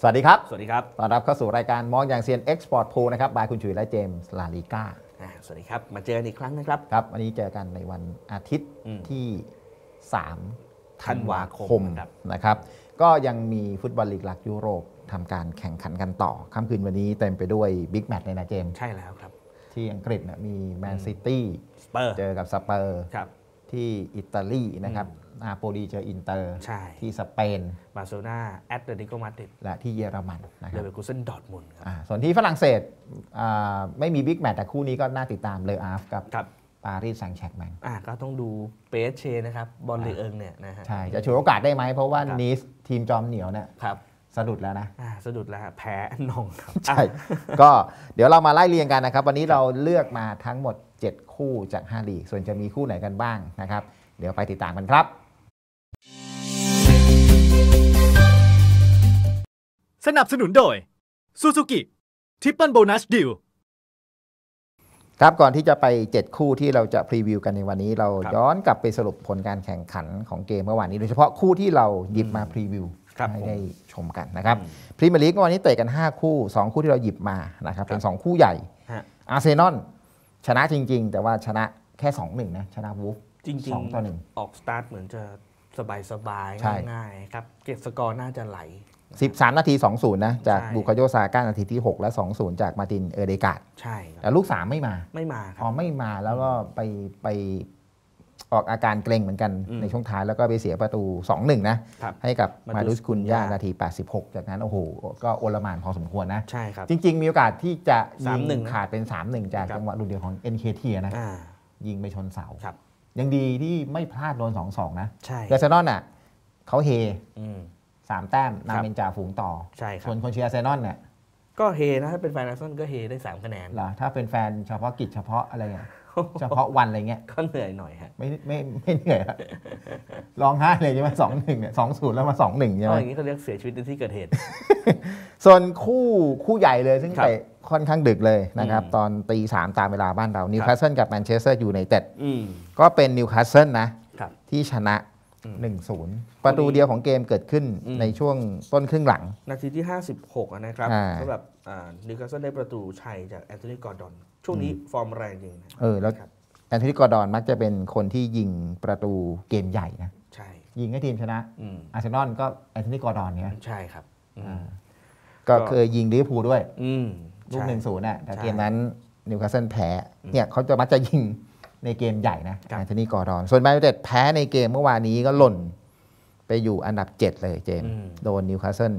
สวัสดีครับ สวัสดีครับ ต้อนรับเข้าสู่รายการมองอย่างเซียนเอ็กซ์พอร์ตโพนะครับ บายคุณชุยและเจมส์ลาลิก้า สวัสดีครับ มาเจอกันอีกครั้งนะครับ ครับ วันนี้เจอกันในวันอาทิตย์ที่ 3 ธันวาคมนะครับก็ยังมีฟุตบอลลีกหลักยุโรปทำการแข่งขันกันต่อ ค่ำคืนวันนี้เต็มไปด้วยบิ๊กแมตช์เลยนะเจม ใช่แล้วครับ ที่อังกฤษมีแมนซิตี้เจอ กับสเปอร์ที่อิตาลีนะครับนาโปลีเจออินเตอร์ที่สเปนบาร์เซโลนาแอตเลติโกมาดริดและที่เยอรมันนะครับเลเวอร์คูเซนดอร์ทมุนครับส่วนที่ฝรั่งเศสไม่มีบิ๊กแมตช์แต่คู่นี้ก็น่าติดตามเลยอาร์ฟกับปารีสแซงต์แชกแมงอ่าก็ต้องดูเปเชนะครับบอลลีเอิงเนี่ยนะฮะใช่จะฉวยโอกาสได้ไหมเพราะว่านีสทีมจอมเหนียวเนี่ยครับสะดุดแล้วนะสะดุดแล้วแพ้นองครับใช่ก็เดี๋ยวเรามาไล่เรียงกันนะครับ วันนี้เราเลือกมาทั้งหมด 7 คู่จาก5ลีกส่วนจะมีคู่ไหนกันบ้างนะครับ เดี๋ยวไปติดตามกันครับสนับสนุนโดย Suzuki Triple Bonus Deal ครับก่อนที่จะไป 7 คู่ที่เราจะพรีวิวกันในวันนี้เราย้อนกลับไปสรุปผลการแข่งขันของเกมเมื่อวานนี้โดยเฉพาะคู่ที่เราหยิบมาพรีวิว ให้ได้ชมกันนะครับพรีเมียร์ลีกวันนี้เตะกัน 5 คู่ 2 คู่ที่เราหยิบมานะครับ เป็น 2 คู่ใหญ่อาร์เซนอลชนะจริง ๆ แต่ว่าชนะแค่ 2-1นะ ชนะวูฟจริงๆออกสตาร์ทเหมือนจะสบาย สบาย ง่าย ๆ ครับ เก็บสกอร์น่าจะไหล 13 นาที20นะจากบุคโยซาก้านาทีที่ 6 และ 20 จากมาตินเอเดกาดใช่แต่ลูก 3 ไม่มาไม่มาครัพอไม่มาแล้วก็ไปไปออกอาการเกรงเหมือนกันในช่วงท้ายแล้วก็ไปเสียประตู 2-1 นะ ให้กับมาดุสคุณย่านาที 86 จากนั้น โอ้โห ก็โอลมานพอสมควรนะใช่ครับจริง ๆ มีโอกาสที่จะยิงขาดเป็น 3-1 จากจังหวะลุดเดียวของเอ็นะยิงไปชนเสาครับยังดีที่ไม่พลาดโดนสองสองนะใช่เดซนอนอ่ะเขาเฮสามแต้มนำเป็นจ่าฝูงต่อใช่ส่วนคนเชียร์เซนอนเนี่ย ก็เฮนะ ถ้าเป็นแฟนอาร์เซนอลก็เฮได้3คะแนนเหรอ ถ้าเป็นแฟนเฉพาะกิจเฉพาะอะไรเงี้ยเฉพาะวันอะไรเงี้ย ก็เหนื่อยหน่อยฮะไม่ไม่ไม่เหนื่อยร้องไห้เลยใช่ไหมสองหนึ่งเนี่ยสองศูนย์แล้วมาสองหนึ่งใช่ไหมอย่างนี้เขาเรียกเสียชีวิตในที่เกิดเหตุ ส่วนคู่คู่ใหญ่เลยซึ่งเตะค่อนข้างดึกเลยนะครับ ตอนตีสามตามเวลาบ้านเรานิวคาสเซิลกับแมนเชสเตอร์อยู่ในเต็ดก็เป็นนิวคาสเซิลนะที่ชนะ 1-0 ประตูเดียวของเกมเกิดขึ้นในช่วงต้นครึ่งหลัง นาทีที่ 56นะครับสำหรับนิวคาสเซิลได้ประตูชัยจากแอนโทนีกอร์ดอนช่วงนี้ฟอร์มแรงจริงเออแล้วแอนโทนีกอร์ดอนมักจะเป็นคนที่ยิงประตูเกมใหญ่นะใช่ยิงให้ทีมชนะอาร์เซนอลก็แอนโทนีกอร์ดอนเนี่ยใช่ครับก็เคยยิงลิเวอร์พูลด้วย อืลูกหนึ่งศูนย์อ่ะแต่เกมนั้นนิวคาสเซิลแพ้เนี่ยเขาจะมักจะยิงในเกมใหญ่นะอันนีกอรอน ส่วนแมนยูเต็ดแพ้ในเกมเมื่อวานนี้ก็หล่นไปอยู่อันดับ 7 เลยเจมโดนนิวคาสเซิล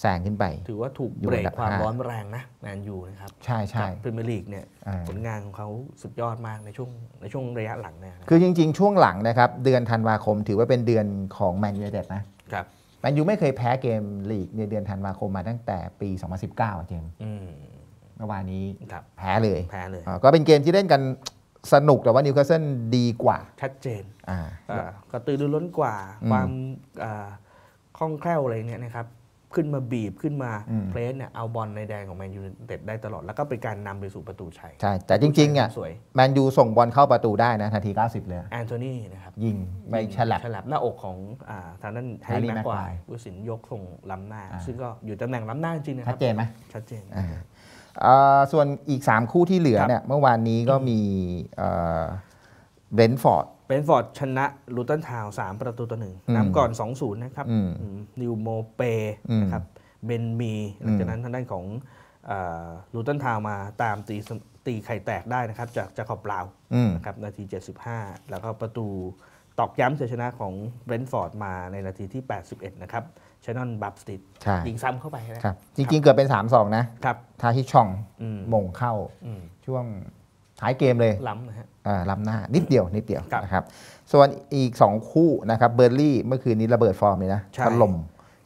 แซงขึ้นไป ถือว่าถูกเบรกความร้อนแรงนะแมนยูนะครับ ใช่ใช่พรีเมียร์ลีกเนี่ยผลงานของเขาสุดยอดมากในช่วงในช่วงระยะหลังเนี่ยคือจริงๆช่วงหลังนะครับ เดือนธันวาคม ถือว่าเป็นเดือนของแมนยูเต็ดนะครับแมนยูไม่เคยแพ้เกมลีกในเดือนธันวาคมมาตั้งแต่ปี 2019เจมเมื่อวานนี้แพ้เลย แพ้เลย ก็เป็นเกมที่เล่นกันสนุกแต่ว่านิวคาสเซิลดีกว่า ชัดเจนกระตือรือร้นกว่า ความคล่องแคล่วอะไรเนี่ยนะครับขึ้นมาบีบขึ้นมาเพลสเนี่ยเอาบอลในแดงของแมนยูเต็ดได้ตลอด แล้วก็เป็นการนำไปสู่ประตูชัย ใช่ แต่จริงๆอ่ะแมนยูส่งบอลเข้าประตูได้นะนาที 90 เลยแอนโทนีนะครับ ยิงไปฉลับฉลับหน้าอกของทางนั้นแฮร์รี่แม็กควายผู้สินยกส่งล้ำหน้า ซึ่งก็อยู่ตำแหน่งล้ำหน้าจริงนะครับ ชัดเจนไหมชัดเจนส่วนอีก3คู่ที่เหลือเนี่ยเมื่อวานนี้ก็มีเบรนฟอร์ดเบนฟอร์ดชนะลูตันทาวสามประตูต่อหนึ่งนำก่อน 2-0นะครับนิวโมเปนะครับเบนมีหลังจากนั้นทางด้านของลูตันทาวมาตามตีตีไข่แตกได้นะครับจากจากขอบเปล่านะครับนาที 75 แล้วก็ประตูตอกย้ำสียชนะของเบนฟอร์ดมาในนาทีที่ 81นะครับชานอนบับสติดยิงซ้ำเข้าไปนะครับจริงๆ เกิดเป็น 3-2 นะครับทาฮิชองมงเข้าช่วงท้ายเกมเลยล้ำนะฮะอ่าล้ำหน้านิดเดียวนิดเดียวนะครับ ส่วนอีก 2 คู่นะครับเบอร์ลี่เมื่อคืนนี้ระเบิดฟอร์มเลยนะถล่ม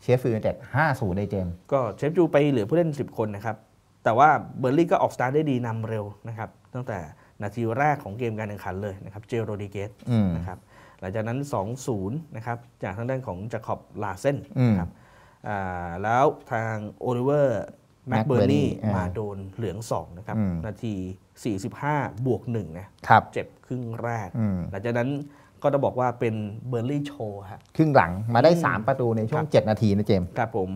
เชฟฟิลด์็ดห้าศูนย์ในเกมก็เชฟจูไปเหลือผู้เล่น 10 คนนะครับแต่ว่าเบอร์ลี่ก็ออกสตาร์ทได้ดีนำเร็วนะครับตั้งแต่นาทีแรกของเกมการแข่งขันเลยนะครับเจโรดิเกสนะครับหลังจากนั้น2-0นะครับจากทางด้านของจาคอบลาเซนนะครับแล้วทางโอลิเวอร์แม็กเบอร์นี่มาโดนเหลือง2นะครับนาที45 บวก1นะครับเจ็บครึ่งแรก หลังจากนั้นก็จะบอกว่าเป็นเบอร์ลี่โชว์ฮะครึ่งหลังมาได้ 3 ประตูในช่วง 7 นาทีนะเจมส์ครับผม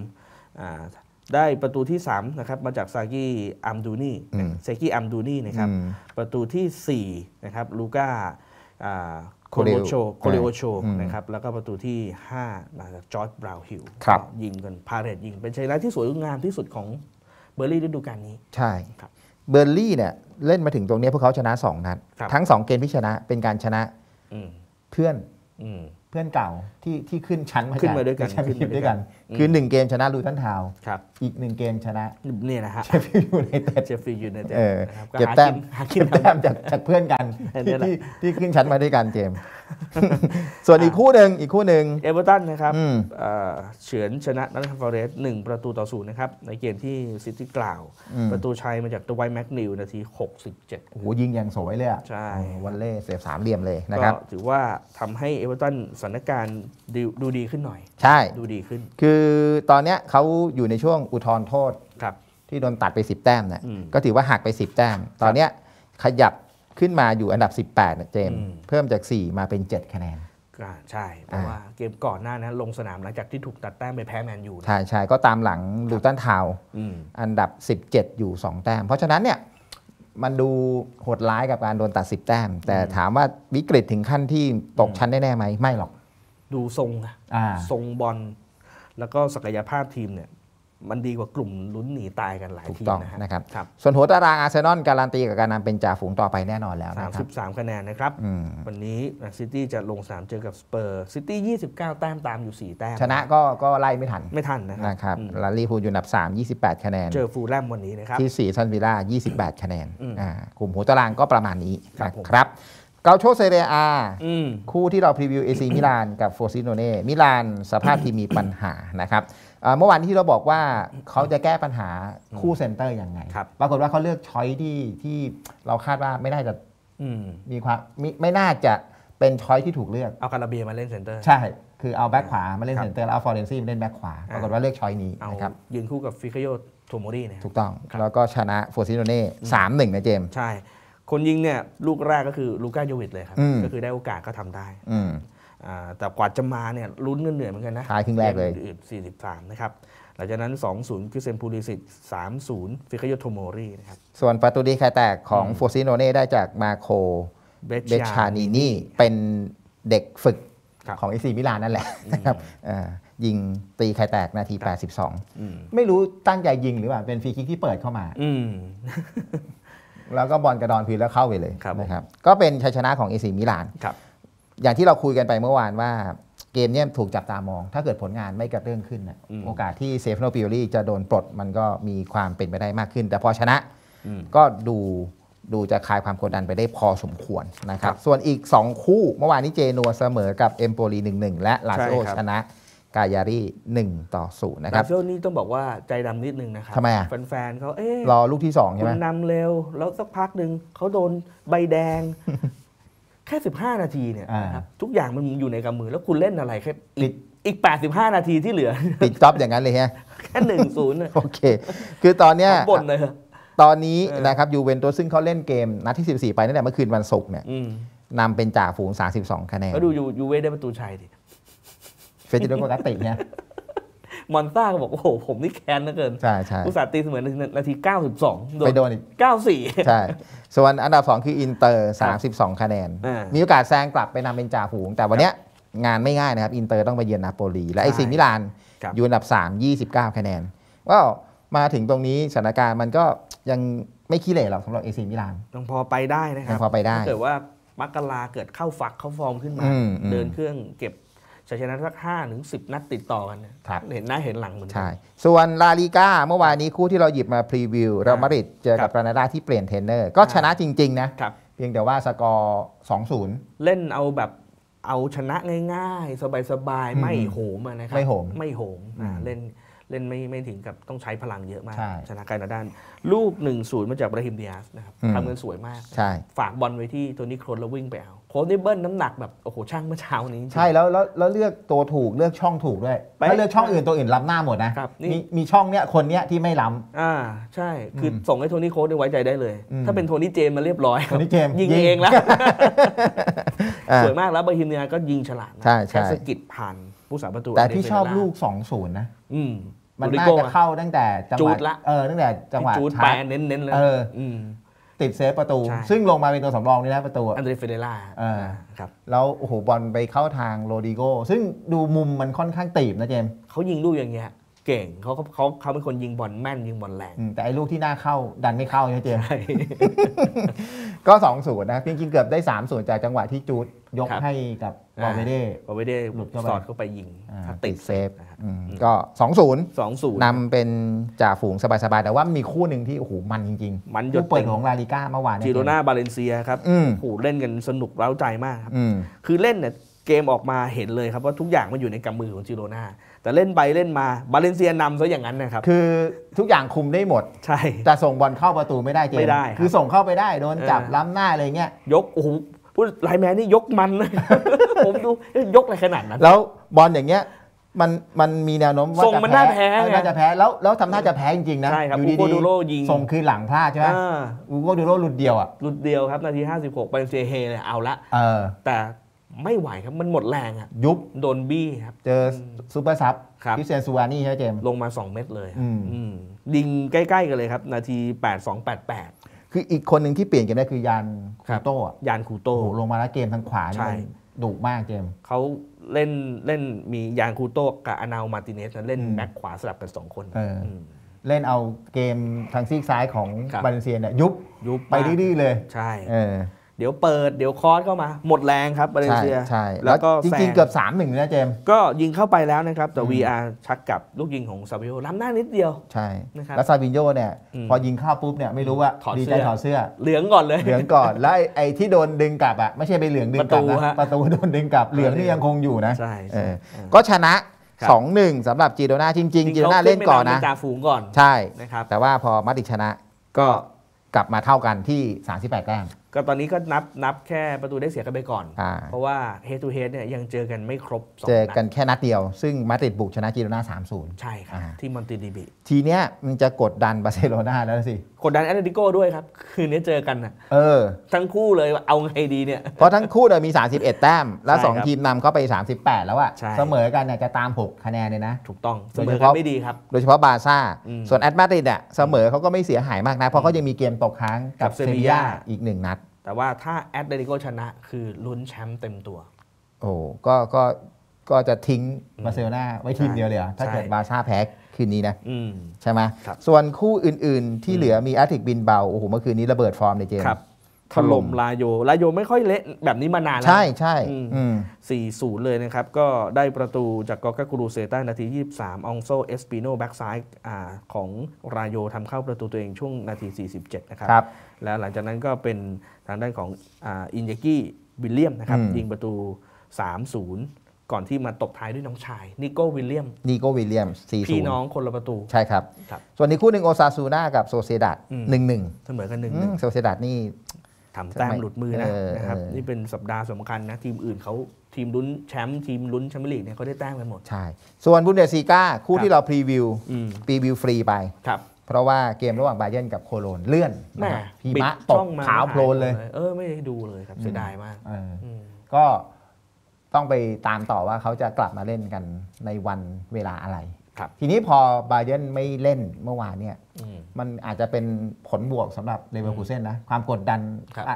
ได้ประตูที่3นะครับมาจากซากี้อัมดูนี่เซกี้อัมดูนี่นะครับประตูที่4นะครับลูก้าโคเลโชโคเลโชนะครับแล้วก็ประตูที่5มาจากจอร์ดบราวฮิลยิงกันพาเรตยิงเป็นชัยชนะที่สวยงามที่สุดของเบอร์ลี่ฤดูกาลนี้ใช่ครับเบอร์ลี่เนี่ยเล่นมาถึงตรงนี้พวกเขาชนะสองนัดทั้งสองเกมที่ชนะเป็นการชนะเพื่อนเพื่อนเก่าที่ที่ขึ้นชั้นมาขึ้นมาด้วยกัน ขึ้นมาด้วยกัน คือหนึ่งเกมชนะลูทันทาวครับอีกหนึ่งเกมชนะเนี่ยนะฮะเชฟฟี่ดยูไนเต็ดเชฟฟี่ยูในเต็ดเคก็เก็บแต้มหกิเก็บแต้มจากจากเพื่อนกันที่ที่ที่ขึ้นชั้นมาด้วยกันเจมส์ส่วนอีกคู่หนึ่งอีกคู่หนึ่งเอเวอร์ตันนะครับเฉือนชนะนัทฟอร์เรสหนึ่งประตูต่อศูนย์นะครับ ในเกมที่ซิตี้กล่าวประตูชัยมาจากตัวไวแม็กนิวนาที67โอ้โหยิงอย่างสวยเลยอ่ะใช่วันเล่เสียบสามเหลี่ยมเลยนะครับถือว่าทำให้เอเวอร์ตันสถานการณ์ดูดีขึ้นหน่อย ใช่ดูดีขึ้น คือตอนเนี้ยเขาอยู่ในช่วงอุทธรณ์โทษที่โดนตัดไป 10 แต้มนะก็ถือว่าหักไป 10 แต้มตอนเนี้ยขยับขึ้นมาอยู่อันดับ 18เนีเจม เพิ่มจาก 4 มาเป็น 7 คะแนน ใช่ เพราะว่าเกมก่อนหน้านั้นลงสนามหลังจากที่ถูกตัดแต้มไปแพ้แมนยู ใช่ใช่ก็ตามหลังลูตันทาวอันดับ 17 อยู่ 2 แต้ม เพราะฉะนั้นเนี่ยมันดูโหดร้ายกับการโดนตัด 10 แต้ม แต่ถามว่าวิกฤตถึงขั้นที่ตกชั้นได้แน่ไหม ไม่หรอก ดูทรงนะทรงบอลแล้วก็ศักยภาพทีมเนี่ยมันดีกว่ากลุ่มลุ้นหนีตายกันหลายทีมนะครับรบส่วนหัวตารางอาร์เซนอลการันตีกับการนำเป็นจ่าฝูงต่อไปแน่นอนแล้วนะครับ33 คะแนนนะครับ วันนี้ซิตี้จะลงสามเจอกับสเปอร์ ซิตี้29 แต้มตามอยู่ 4 แต้ม ชนะก็ก็ไล่ไม่ทัน ไม่ทันนะครับลาลีฟูลอยู่อันดับ 3 28 คะแนน เจอฟูลแลมวันนี้นะครับที่4ซันวิล่า28 คะแนนกลุ่มหัวตารางก็ประมาณนี้นะครับเกาโชเซเรียอาคู่ที่เราพรีวิวเอซีมิลานกับโฟซิโนเน่มิลานสภาพที่มีปัญหานะครับเมื่อวานที่เราบอกว่าเขาจะแก้ปัญหาคู่เซ็นเตอร์อย่างไงปรากฏว่าเขาเลือกช้อยที่ที่เราคาดว่าไม่ได้จะมีความไม่น่าจะเป็นช้อยที่ถูกเลือก เอาคาราเบียมาเล่นเซ็นเตอร์ใช่คือเอาแบ็คขวามาเล่นเซ็นเตอร์แล้วเอาฟอร์เรนซีมาเล่นแบ็คขวาปรากฏว่าเลือกช้อยนี้นะครับยืนคู่กับฟิกโยโทโมรีนะถูกต้อง แล้วก็ชนะฟอร์ซิโนเน่สามหนึ่งนะเจม ใช่ คนยิงเนี่ยลูกแรกก็คือลูก้าโยวิชเลยครับก็คือได้โอกาสก็ทำได้แต่กว่าจะมาเนี่ยลุ้นเงินเหนื่อยเหมือนกันนะท้ายครึ่งแรกเลยอ43 นะครับหลังจากนั้น 2-0 คืิเซนพูลิสิต3-0 ฟิกโยโทโมรีนะครับส่วนประตูดีใครแตกของฟฟซิโนเน่ได้จากมาโคเบชานีนี่เป็นเด็กฝึกของเอซีมิลานนั่นแหละนะครับยิงตีไข่แตกนาที 82 ไม่รู้ตั้งใจยิงหรือเปล่าเป็นฟรีคิกที่เปิดเข้ามาแล้วก็บอลกระดอนพีแล้วเข้าไปเลยนะครับ ก็เป็นชัยชนะของเอซีมิลานอย่างที่เราคุยกันไปเมื่อวานว่าเกมเนี่ยถูกจับตามอง ถ้าเกิดผลงานไม่กระเตื้องขึ้นอโอกาสที่เซฟโนปิโอลีจะโดนปลดมันก็มีความเป็นไปได้มากขึ้น แต่พอชนะก็ดูดูจะคลายความกดดันไปได้พอสมควรนะครับ ส่วนอีก 2 คู่เมื่อวานนี้เจนัวเสมอกับเอมโปลี1-1 และลาซโอชนะกายารี1ต่อ0นะครับลาซโอนี่ต้องบอกว่าใจดำนิดนึงนะครับทำไมอ่ะแฟนๆเขาเอ๊ะรอลูกที่2ใช่ไหมนำเร็วแล้วสักพักหนึ่งเขาโดนใบแดงแค่ 15 นาทีเนี่ยครับทุกอย่างมันอยู่ในกำมือแล้วคุณเล่นอะไรแค่อีกอีก85 นาทีที่เหลือปิดจ็อบอย่างนั้นเลยฮะแค่หนึ่งศูนย์โอเค คือตอนเนี้ยบ่นเลยตอนนี้นะครับยูเวนตุสซึ่งเขาเล่นเกมนัดที่ 14 ไปนั่นแหละเมื่อคืนวันศุกร์เนี่ยนำเป็นจ่าฝูง 32คะแนนก็ดูยูเวได้ประตูชัยดิเฟจิโดโกกาตติเนี่ยมอนซ่าก็บอกโอ้โหผมนี่แค้นเหลือเกินใช่ใช่อุตส่าห์ตีเสมอนนาที 92 โดนไปโดนอีก94ใช่ส่วนอันดับ 2 คืออินเตอร์ 32 คะแนน มีโอกาสแซงกลับไปนำเป็นจ่าฝูง แต่วันเนี้ยงานไม่ง่ายนะครับ อินเตอร์ต้องไปเยือนนาโปลีและไอซีมิลานอยู่อันดับ 3 29 คะแนนว่ามาถึงตรงนี้สถานการณ์มันก็ยังไม่ขี้เหร่หรอกสำหรับเอซีมิลานยังพอไปได้นะครับยังพอไปได้ถ้าเกิดว่ามักกะลาเกิดเข้าฝักเข้าฟอร์มขึ้นมาเดินเครื่องเก็บชัยชนะสักห้าถึงสิบนัด ติดต่อกันเนเห็นหน้า เห็นหลัง เหมือนกันใช่ส่วน ลาลิก้า เมื่อวานนี้คู่ที่เราหยิบมาพรีวิว เรามาริดเจอกับกรานาดา ที่เปลี่ยนเทรนเนอร์ ก็ชนะจริงๆ นะ เพียงแต่ว่าสกอร์สองศูนย์ เล่นเอาแบบ เอาชนะง่ายๆ สบายๆ ไม่โหมนะครับ ไม่โหม ไม่โหม เล่น เล่นไม่ ไม่ถึงกับต้องใช้พลังเยอะมาก ชนะกานาด้าน ลูก1นศูนย์มาจาก บราฮิมเดียสนะครับทำเงินสวยมาก ฝากบอลไว้ที่โทนี่โครนแล้ววิ่งไปเอาผมนี่เบิ้ลน้ำหนักแบบโอ้โหช่างเมื่อเช้านี้ ใช่แล้วแล้วแล้วเลือกตัวถูกเลือกช่องถูกด้วยถ้าเลือกช่องอื่นตัวอื่นล้ำหน้าหมดนะครับนมีมีช่องเนี้ยคนเนี้ยที่ไม่ล้อ่า ใช่ คือส่งให้โทนี่โค้ดไว้ใจได้เลย ถ้าเป็นโทนี่เจมส์มาเรียบร้อยโทนี่เจมยิงเองแล้วสวยมากแล้วเบ์ฮิมเนียก็ยิงฉลาดนะใช่ใช่สกิดผ่านผู้สาประตูแต่ที่ชอบลูก2ูนะอืมมันน่า้จะเข้าตั้งแต่จังหวะดละเออตั้งแต่จังหวะจูดชแปรเน้นๆเลยเออติดเซฟประตู ซึ่งลงมาเป็นตัวสำรองนี่แหละประตู อันเดรเฟเดล่าอ่าครับแล้วโอ้โหบอลไปเข้าทางโรดิโกซึ่งดูมุมมันค่อนข้างตีบนะเจม เขายิงลูกอย่างเงี้ย เก่งเขาเขาเขาเขาเป็นคนยิงบอลแม่น ยิงบอลแรงแต่ไอ้ลูกที่หน้าเข้าดันไม่เข้าใช่ไหมเจมก็สอศูนย์นะจริงๆเกือบได้สามศูนย์จากจังหวะที่จูดยกให้กับบอเวเด้บอเวเด้หลุดสอดเข้าไปยิงติดเซฟก็สองศูนย์นำเป็นจ่าฝูงสบายๆ แต่ว่ามีคู่หนึ่งที่โอ้โหมันจริงๆมันเปิดของลาลิก้าเมื่อวานจิโรนาบาเลนเซียครับโอ้โหเล่นกันสนุกเร้าใจมากครับคือเล่นเนี่ยเกมออกมาเห็นเลยครับว่าทุกอย่างมันอยู่ในกำมือของจิโรนาแต่เล่นไปเล่นมาบาเลนเซียนำซะอย่างนั้นนะครับคือทุกอย่างคุมได้หมดใช่ แต่ส่งบอลเข้าประตูไม่ได้เจมไม่ได้คือส่งเข้าไปได้โดนจับล้ำหน้าอะไรเงี้ยยกโอ้โหพูดไลแมนนี่ยกมันผมดู ยกอะไรขนาดนั้นแล้วบอลอย่างเงี้ยมันมันมีแนวโน้มว่าส่งมันน่าแพ้น่าจะแพ้แล้วแล้วทำท่าจะแพ้จริงๆนะใชู่โกดูโรยิงส่งคืนหลังพลาดใช่ไหมอูโกดูโรหลุดเดียวอ่ะหลุดเดียวครับ นาที 56เป็นเซเฮเลยเอาละแต่ไม่ไหวครับมันหมดแรงอ่ะยุบโดนบี้ครับ เจอซูเปอร์ซับคริเซียนซูวานี่ใช่ไหมเจมลงมา 2 เม็ดเลย ดิงใกล้ๆกันเลยครับ นาที 8288คืออีกคนหนึ่งที่เปลี่ยนเกมได้คือยานคูโต้ยานคูโต้ลงมาแล้วเกมทางขวาใช่ดุมากเกม เขาเล่นเล่นมียานคูโต้กับอนาวมาติเนสเล่นแบ็คขวาสลับกันสองคนเล่นเอาเกมทางซีกซ้ายของบาเลเซียเนี่ยยุบยุบไปดื้อเลย ใช่เดี๋ยวเปิดเดี๋ยวคอร์สเข้ามาหมดแรงครับบาเลเซียใช่แล้วก็จริงๆเกือบ3ามหนึ่งนะเจม ก็ยิงเข้าไปแล้วนะครับ แต่ VR ชักกับลูกยิงของซาบิโอล้ำหน้านิดเดียว ใช่นะครับแล้วซาบิโยเนี่ย พอยิงเข้าปุ๊บเนี่ยไม่รู้ว่าดีใจถอดเสื้อเหลืองก่อนเลยเหลืองก่อนแล้วไอ้ที่โดนดึงกลับอ่ะไม่ใช่ไปเหลืองดึงกลับนะประตูโดนดึงกลับเหลืองนี่ยังคงอยู่นะใช่ก็ชนะสองหนึ่งสำหรับจีโดนาจริง ๆจีโดนาเล่นก่อนนะจ่าฝูงก่อนใช่นะครับแต่ว่าพอมาติชนะก็กลับมาเท่ากันที่ 38แต้มก็ตอนนี้ก็นับนับแค่ประตูได้เสียกันไปก่อนอเพราะว่าเฮตูเฮตเนี่ยยังเจอกันไม่ครบสองเจอกันแค่นัดเดียว ซึ่งมาติดบุกชนะจีโรนา3-0 ใช่ครับ่ที่มอนติดิบิทีเนี้ยมันจะกดดันบาร์เซโลนาแล้วสิ กดดันแอตเลติโก้ด้วยครับ คืนนี้เจอกันนะเออ ทั้งคู่เลยาเอาไงดีเนี่ยเพราะทั้งคู่เนี่ยมี 31 แต้มแล้ว2ทีมนำเข้าไป 38 แล้วอะใช่เสมอกันเนี่ยจะตาม6คะแนนเลยนะถูกต้องเสมอกันไม่ดีครับโดยเฉพาะบาร์ซ่า ส่วนแอตมาดเิดอะเสมอเขาก็ไม่เสียหายมากนะเพราะเขายังมีเกมตกค้างกับเซเบียาาอีกหนึ่งนัดแต่ว่าถ้าแอตเลติโกชนะ คือลุ้นแชมป์เต็มตัว โอ้ก็ก็ก็จะทิ้งมาเซลนาไว้ทีมเดียวเลยถ้าเกิดบาซ่าแพ้คืนนี้นะใช่ไหมส่วนคู่อื่นๆ ที่เหลือมีแอตติกบินเบา โอ้โห เมื่อคืนนี้ระเบิดฟอร์มเลยเจมถล่มลาโยลาโย ไม่ค่อยเละ แบบนี้มานานแล้วใช่ใช่สี่ศูนย์เลยนะครับ ก็ได้ประตูจากกอกากรูเซต้านาที 23องโซเอสปิโนแบ็กไซด์ของลาโยทำเข้าประตูตัวเองช่วงนาที47นะครับแล้วหลังจากนั้นก็เป็นทางด้านของอินเยกี้ วิลเลียมนะครับยิงประตู 3-0 ก่อนที่มาตบท้ายด้วยน้องชายนิโก้วิลเลียมนิโก้วิลเลียมสี่พี่น้องคนละประตูใช่ครับส่วนอีกคู่หนึ่งโอซาซูน่ากับโซเซดัตหนึ่งหนึ่งเสมอกันหนึ่งหนึ่งโซเซดัตนี่ทำแต้มหลุดมือนะนะครับนี่เป็นสัปดาห์สำคัญนะ ทีมอื่นเขาทีมลุ้นแชมป์ทีมลุ้นแชมเปี้ยนลีกเนี่ยเขาได้แต้มกันหมดใช่ ส่วนบุนเดสซีก้าคู่ที่เราพรีวิวพรีวิวฟรีไปครับเพราะว่าเกมระหว่างบาเยนกับโคโลนเลื่อนนะครมะตกขาวโพลนเลย เออไม่ได้ดูเลยครับเสียดายมากก็ต้องไปตามต่อว่าเขาจะกลับมาเล่นกันในวันเวลาอะไรครับทีนี้พอบาเยนไม่เล่นเมื่อวานเนี่ยมันอาจจะเป็นผลบวกสำหรับเลเวอร์คูเซนนะ ความกดดัน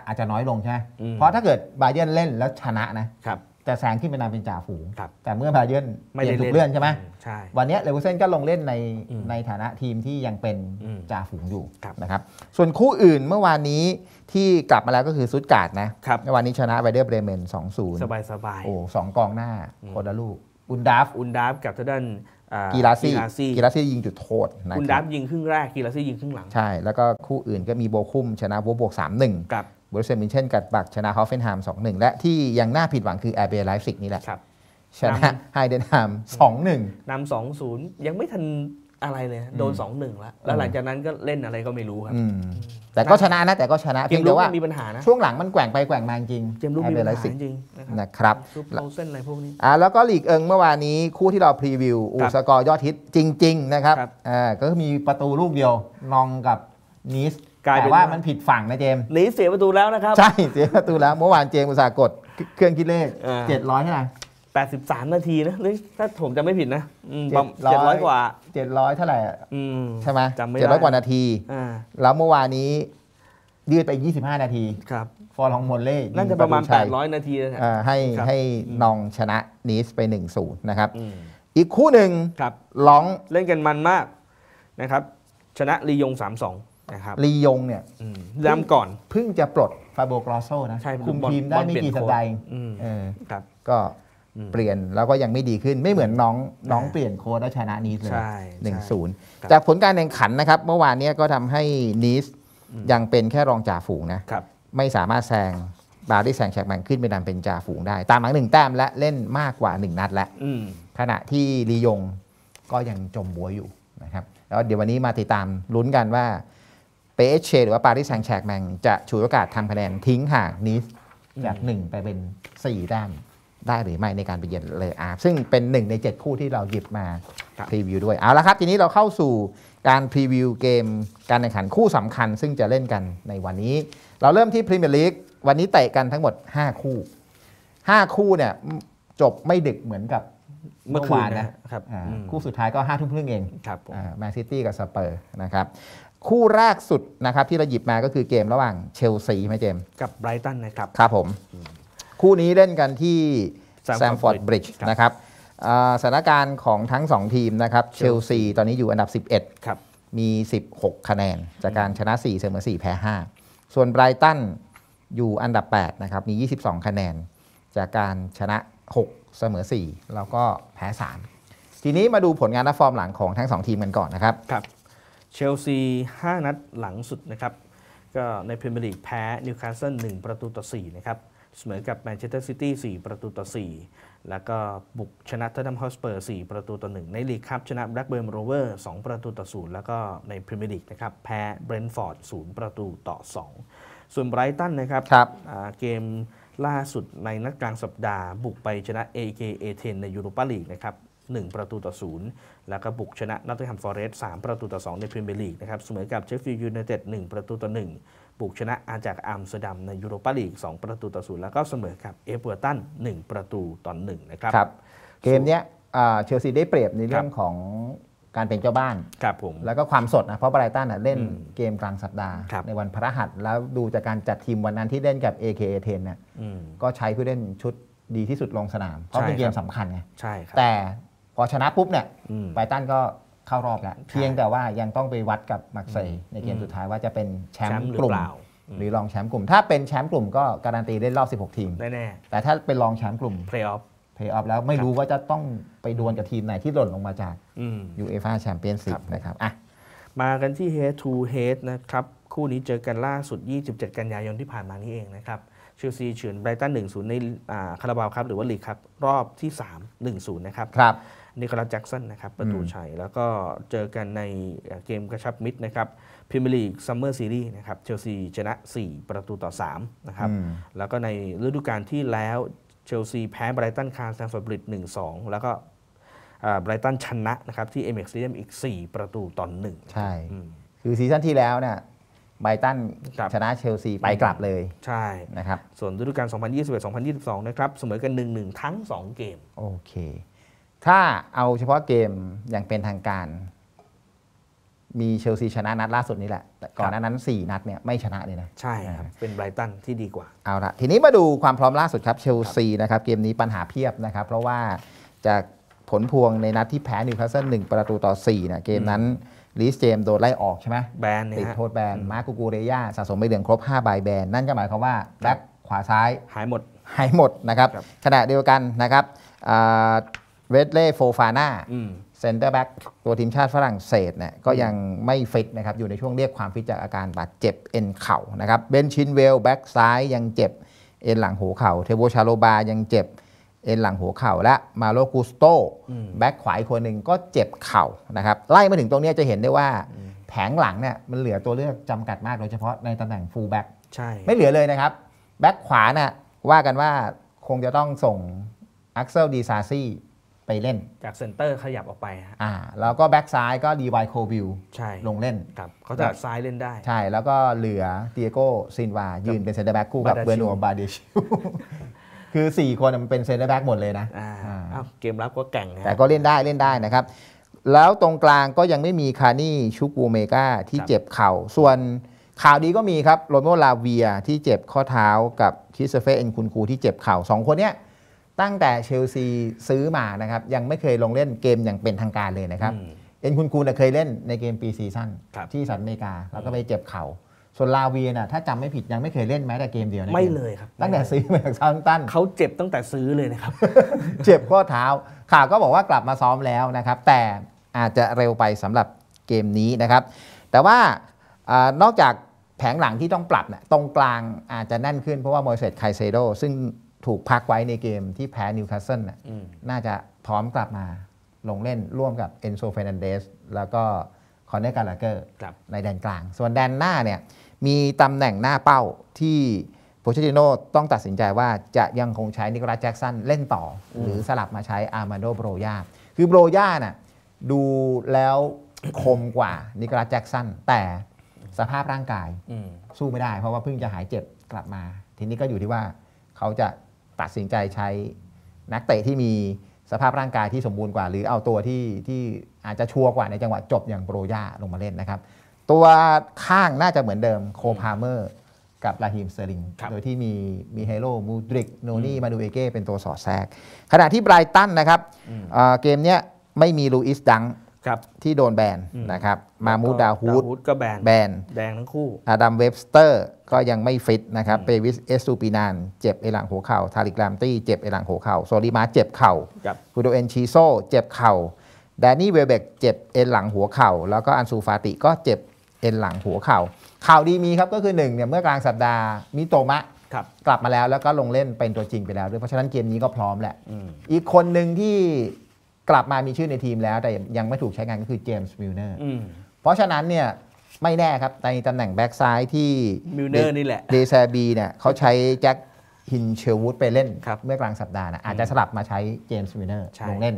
อาจจะน้อยลงใช่ไหมเพราะถ้าเกิดบาเยนเล่นแล้วชนะนะครับจะแซงขึ้นไปนำเป็นจ่าฝูง แต่เมื่อบาเยินเปลี่ยนถูกเลื่อนใช่ไหมใช่ วันนี้เลเวอรเซนก็ลงเล่นในในฐานะทีมที่ยังเป็นจ่าฝูงอยู่นะครับ ส่วนคู่อื่นเมื่อวานนี้ที่กลับมาแล้วก็คือซุดการ์ดนะครับวันนี้ชนะไบเดอร์เบรเมน 2-0 สบายสบายโอ้สองกองหน้าคนละลูก อุนดาฟ อุนดาฟกับทาดันกีราซีซีกีราซียิงจุดโทษนะอุนคดาับฟยิงครึ่งแรกกีราซียิงครึ่งหลัง ใช่ แล้วก็คู่อื่นก็มีโบคุมชนะวบวบวก3 1กับบริเซมินเช่นกัดบักชนะฮอฟเฟนไฮม์1และที่ยังน่าผิดหวังคือแอร์เบย์ไลฟ์สิกนี่แหละชนะไฮเดนแฮม2-1นำ2-0 ยังไม่ทันอะไรเลยโดน 2-1 แล้วแล้วหลังจากนั้นก็เล่นอะไรก็ไม่รู้ครับแต่ก็ชนะนะแต่ก็ชนะเพียงแต่ว่ามีปัญหานะ ช่วงหลังมันแกว่งไปแกว่งมาจริงเกมลุกมีปัญหาจริงนะครับซุปเปอร์เส้นอะไรพวกนี้อ่าแล้วก็หลีกเอิงเมื่อวานนี้คู่ที่เราพรีวิวอูสกอร์ยอดฮิตจริงๆนะครับอ่าก็มีประตูลูกเดียวนองกับนีสกลายเป็นแต่ว่ามันผิดฝั่งนะเจมหือเสียประตูแล้วนะครับ ใช่ เสียประตูแล้ว เมื่อวานเจมอุตสาหกด เครื่องคิดเลขเจ็ดร้อยเท่าไหร่ามนาทีนะหรือถ้าผมจำไม่ผิดนะเจ็ดร้อยกว่าเจ็ดร้อยเท่าไหร่ใช่ไหมเจ็ดร้อยกว่านาทีอแล้วเมื่อวานนี้ยืดไป 25 นาที ครับ ฟอร์ลองมอลเล่น่าจะประมาณ 800 นาทีให้ให้นองชนะนีสไป1นูนย์นะครับออีกคู่หนึ่งครับล้อง เล่นกันมันมากนะครับ ชนะลียง 3 2นะครับลียงเนี่ยย้ำก่อนเพิ่งจะปลดฟาโบกรอโซนะคุมทีมได้ไม่กี่สัปดาห์ครับก็เปลี่ยนแล้วก็ยังไม่ดีขึ้น ไม่เหมือนน้องน้องเปลี่ยนโค้ดแล้วชนะนีสเลยหนึ่งศูนย์จากผลการแข่งขันนะครับ เมื่อวานนี้ก็ทำให้นีสยังเป็นแค่รองจ่าฝูงนะไม่สามารถแซงบาร์ดี้แซงแชกแมนขึ้นไปนำเป็นจ่าฝูงได้ ตามหลังหนึ่งแต้มและเล่นมากกว่า1นัดแล้วขณะที่ลียงก็ยังจมบัวอยู่นะครับแล้วเดี๋ยววันนี้มาติดตามลุ้นกันว่าปเอเชหรือว่าปารีสแซงแชกแมงจะชูโอกาสทำคะแนนทิ้งห่างนีสจากหนึ่งไปเป็นสีแด้านได้หรือไม่ในการไปเยือนเลยอาซึ่งเป็นหนึ่งในเจ็ดคู่ที่เราหยิบมาพรีวิวด้วย เอาละครับ ทีนี้เราเข้าสู่การพรีวิวเกม การแข่งขันคู่สำคัญซึ่งจะเล่นกันในวันนี้เราเริ่มที่พรีเมียร์ลีกวันนี้เตะกันทั้งหมด 5 คู่ 5 คู่เนี่ยจบไม่ดึกเหมือนกับเมื่อวานนะครับคู่สุดท้ายก็ห้าทุ่มครึ่งเองครับแมนซิตี้กับสเปอร์นะครับคู่แรกสุดนะครับ ที่เราหยิบมาก็คือเกมระหว่างเชลซีไหมเจม กับไบรตันนะครับ ครับผม คู่นี้เล่นกันที่แซมฟอร์ดบริดจ์นะครับสถานการณ์ของทั้ง 2 ทีมนะครับเชลซีตอนนี้อยู่อันดับ 11ครับมี 16 คะแนน จากการชนะ 4 เสมอ4 แพ้ 5 ส่วนไบรตันอยู่อันดับ8นะครับมี 22 คะแนน จากการชนะ 6 เสมอ4 แล้วก็แพ้ 3 ทีนี้มาดูผลงานและฟอร์มหลังของทั้ง2ทีมกันก่อนนะครับครับเชลซี 5 นัดหลังสุดนะครับก็ในพรีเมียร์ลีกแพ้นิวคาสเซิล1ประตูต่อ4นะครับเสมอกับแมนเชสเตอร์ซิตี้4ประตูต่อ 4 แล้วก็บุกชนะเทอร์นัมฮอสเปอร์4ประตูต่อ 1 ในลีกครับชนะแบล็กเบิร์นโรเวอร์2 ประตูต่อ 0 แล้วก็ในพรีเมียร์ลีกนะครับแพ้เบรนท์ฟอร์ด0ประตูต่อ 2 ส่วนไบรตันนะครับรบเกมล่าสุดในนัดกลางสัปดาห์บุกไปชนะ AKA เทนในยูโรปาลีกนะครับ1ประตูต่อ0แล้วก็บุกชนะนอตเทอร์แฮมฟอร์เรสต์3ประตูต่อ2ในพรีเมียร์ลีกนะครับ เสมอกับเชฟฟิลด์ยูไนเต็ด1ประตูต่อ1บุกชนะอาจากอัมสเตอร์ดัม ในยูโรปาลีก 2 ประตูต่อ0แล้วก็เสมอกับเอเวอร์ตัน1ประตูต่อ1นะครับครับ เกมเนี้ยเชลซีได้เปรียบในเรื่องของการเป็นเจ้าบ้าน ครับผม แล้วก็ความสดนะ เพราะไบรตันเล่นเกมกลางสัปดาห์ในวันพระหัสแล้วดูจากการจัดทีมวันนั้นที่เล่นกับ AKA10 เนี่ยก็ใช้ผู้เล่นชุดดีที่สุดลงสนาม เพราะเป็นเกมสำคัญไงใช่แต่พอชนะปุ๊บเนี่ยไบตันก็เข้ารอบแล้วเพียงแต่ว่ายังต้องไปวัดกับมักเซย์ในเกมสุดท้ายว่าจะเป็นแชมป์กลุ่มหรือรองแชมป์กลุ่ม ถ้าเป็นแชมป์กลุ่มก็การันตีได้รอบ 16 ทีมแน่แต่ถ้าเป็นรองแชมป์กลุ่มเพลย์ออฟเพลย์ออฟแล้วไม่รู้ว่าจะต้องไปดวลกับทีมไหนที่หล่นลงมาจากยูเอฟ่าแชมเปี้ยนส์ลีกนะครับอ่ะมากันที่เฮดทูเฮดนะครับคู่นี้เจอกันล่าสุด 27 กันยายนที่ผ่านมานี้เองนะครับเชลซีเฉือนไบรตัน1-0ในคาราบาวครับหรือว่าลีกครับรอบที่ 3 1-0นะครับครับนิโคลัสแจ็กสันนะครับประตูชัย แล้วก็เจอกันในเกมกระชับมิตรนะครับพรีเมียร์ลีกซัมเมอร์ซีรีส์นะครับเชลซี ชนะ 4 ประตูต่อ3นะครับแล้วก็ในฤดูกาลที่แล้ว เชลซีแพ้ไบรตันคาร์แตงฟอร์บริดหนึ่งสองแล้วก็ไบรตันชนะนะครับที่เอเม็กซ์เตเดียมอีก 4 ประตูต่อหนึ่งใช่ คือซีซั่นที่แล้วเนี่ยไบตัน ชนะเชลซีไปกลับเลยใช่นะครับส่วนฤดูกาล2021-2022นะครับเสมอกัน 1-1 ทั้ง 2 เกมโอเคถ้าเอาเฉพาะเกมอย่างเป็นทางการ มีเชลซีชนะนัดล่าสุดนี้แหละแต่ก่อนหน้นั้น 4 นัดเนี่ยไม่ชนะเลยนะ ใช่ครับเป็นไบรตันที่ดีกว่าเอาละทีนี้มาดูความพร้อมล่าสุดครับเชลซีนะครับเกมนี้ปัญหาเพียบนะครับเพราะว่าจากผลพวงในนัดที่แพ้นิวคาสเซิลหนึ่งประตูต่อ 4เนี่ยเกมนั้นลีสเจมโดนไล่ออกใช่ไหมแบนติดโทษแบน มาร์กูกูเรย่า สะสมไปเหลืองครบ5ใบแบนนั่นก็หมายความว่าแบ็คขวาซ้ายหายหมดหายหมดนะครับขณะเดียวกันนะครับเวสเล่โฟฟาน่าเซนเตอร์แบ็กตัวทีมชาติฝรั่งเศสเนี่ยก็ยังไม่ฟิตนะครับอยู่ในช่วงเรียกความฟิตจากอาการบาดเจ็บเอ็นเข่านะครับเบนชินเวลแบ็กซ้ายยังเจ็บเอ็นหลังหัวเข่า เทโบชาโลบายังเจ็บเอ็นหลังหัวเข่าและมาโลกูสโตแบ็กขวาอีกคนหนึ่งก็เจ็บเข่านะครับไล่มาถึงตรงนี้จะเห็นได้ว่าแผงหลังเนี่ยมันเหลือตัวเลือกจำกัดมากโดยเฉพาะในตำแหน่งฟูลแบ็กใช่ไม่เหลือเลยนะครับแบ็กขวาน่ะว่ากันว่าคงจะต้องส่งอักเซลดีซาซี่ไปเล่นจากเซนเตอร์ขยับออกไปอ่าแล้วก็แบ็กซ้ายก็ดีไวโคบิลใช่ลงเล่นครับเขาจะซ้ายเล่นได้ ใช่แล้วก็เหลือเตียโก้ซินวายืนเป็นเซนเตอร์แบ็กคู่ กับเบอร์ัวบาเดชิวคือ 4 คนมันเป็นเซนเตอร์แบ็กหมดเลยนะอ่าเกมรับก็แก่งนะแต่ก็เล่นได้เล่นได้นะครับแล้วตรงกลางก็ยังไม่มีคานี่ชุกวูเมกาที่เจ็บเข่า ส่วนข่าวดีก็มีครับโรโมลาเวียที่เจ็บข้อเท้ากับทิสเฟเอนคุณครูที่เจ็บเข่าสองคนเนี้ยตั้งแต่เชลซีซื้อมานะครับยังไม่เคยลงเล่นเกมอย่างเป็นทางการเลยนะครับเอ็นคุณคูนเคยเล่นในเกมปีซีซั่นที่สหรัฐอเมริกา แล้วก็ไปเจ็บเข่าส่วนลาวีน่ะถ้าจำไม่ผิดยังไม่เคยเล่นแม้แต่เกมเดียวไม่เลยครับตั้งแต่ซื้อมาจากซาวตันเขาเจ็บตั้งแต่ซื้อเลยนะครับเจ็บข้อเท้าข่าวก็บอกว่ากลับมาซ้อมแล้วนะครับแต่อาจจะเร็วไปสำหรับเกมนี้นะครับ แต่ว่านอกจากแผงหลังที่ต้องปรับเนี่ยตรงกลางอาจจะแน่นขึ้นเพราะว่าโมเสสไคเซโดซึ่งถูกพักไว้ในเกมที่แพ้นิวคาสเซิลน่าจะพร้อมกลับมาลงเล่นร่วมกับเอนโซเฟนันเดสแล้วก็คอนเนกาลาเกอร์ในแดนกลาง ส่วนแดนหน้าเนี่ยมีตำแหน่งหน้าเป้าที่โพชติโนต้องตัดสินใจว่าจะยังคงใช้นิโคลัสแจ็กสันเล่นต่อหรือสลับมาใช้อาร์มาโดโบรยาคือโบรยาน่ะดูแล้วคมกว่านิโคลัสแจ็กสันแต่สภาพร่างกายสู้ไม่ได้ เพราะว่าเพิ่งจะหายเจ็บกลับมา ทีนี้ก็อยู่ที่ว่าเขาจะตัดสินใจใช้นักเตะที่มีสภาพร่างกายที่สมบูรณ์กว่าหรือเอาตัวที่ที่อาจจะชัวร์กว่าในจังหวะจบอย่างโปรย่าลงมาเล่นนะครับตัวข้างน่าจะเหมือนเดิมโคพาเมอร์กับลาฮิมเซริงโดยที่มีมีเฮโร่มูดริกโนนี่มาดูเอเก้เป็นตัวสอดแทรกขณะที่ไบรตันนะครับเกมเนี้ยไม่มีลูอิสดังครับที่โดนแบนนะครับมามูดาฮูดก็แบนแบนแดงทั้งคู่อดัมเวบสเตอร์ก็ยังไม่ฟิตนะครับเปวิสเอสูปีนานเจ็บเอลังหัวเข่าทาริกรามตี้เจ็บเอลังหัวเข่าโซลิมาเจ็บเข่าคูโดเอนชิโซเจ็บเข่าแดนนี่เวเบกเจ็บเอ็นหลังหัวเข่าแล้วก็อันซูฟาติก็เจ็บเอ็นหลังหัวเข่า ข่าวดีมีครับก็คือหนึ่งเนี่ยเมื่อกลางสัปดาห์มิโตมะ กลับมาแล้วแล้วก็ลงเล่นเป็นตัวจริงไปแล้วด้วยเพราะฉะนั้นเกมนี้ก็พร้อมแหละอีกคนหนึ่งที่กลับมามีชื่อในทีมแล้วแต่ยังไม่ถูกใช้งานก็คือเจมส์มิลเนอร์เพราะฉะนั้นเนี่ยไม่แน่ครับในตำแหน่งแบ็กซ้ายที่มิลเนอร์นี่แหละเดซาบีเนี่ยเขาใช้แจ็คฮินเชลวูดไปเล่น เมื่อกลางสัปดาห์นะอาจจะสลับมาใช้เจมส์มิลเนอร์ลงเล่น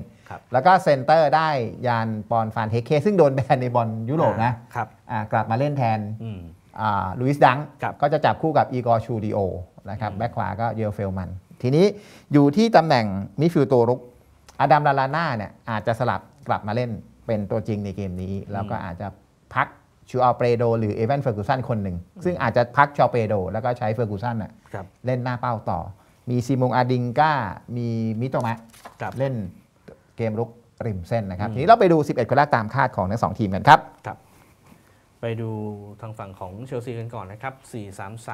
แล้วก็เซนเตอร์ได้ยานปอนฟานเทเคซึ่งโดนแบนในบอลยุโรปนะกลับมาเล่นแทนลุยส์ดังก็จะจับคู่กับอีกอร์ชูดิโอนะครับแบ็กขวาก็เยลเฟลมันทีนี้อยู่ที่ตำแหน่งมิฟิลตัวรุกอดัมลาลาน่า เนี่ย อาจจะสลับกลับมาเล่น เป็นตัวจริงในเกมนี้ แล้วก็อาจจะพัก ชูอัลเปโด หรือ เอเวนเฟอร์กูสัน คนหนึ่ง ซึ่งอาจจะพักชูอัลเปโด แล้วก็ใช้ เฟอร์กูสันเล่นหน้าเป้าต่อ มีซีมง อาดิงก้ามีมิโตมะเล่นเกมรุก ริมเส้นนะครับ ทีนี้เราไปดู 11 คนแรกตามคาดของทั้งสองทีมกันครับ ไปดูทางฝั่งของเชลซีกันก่อนนะครับ 4 3 3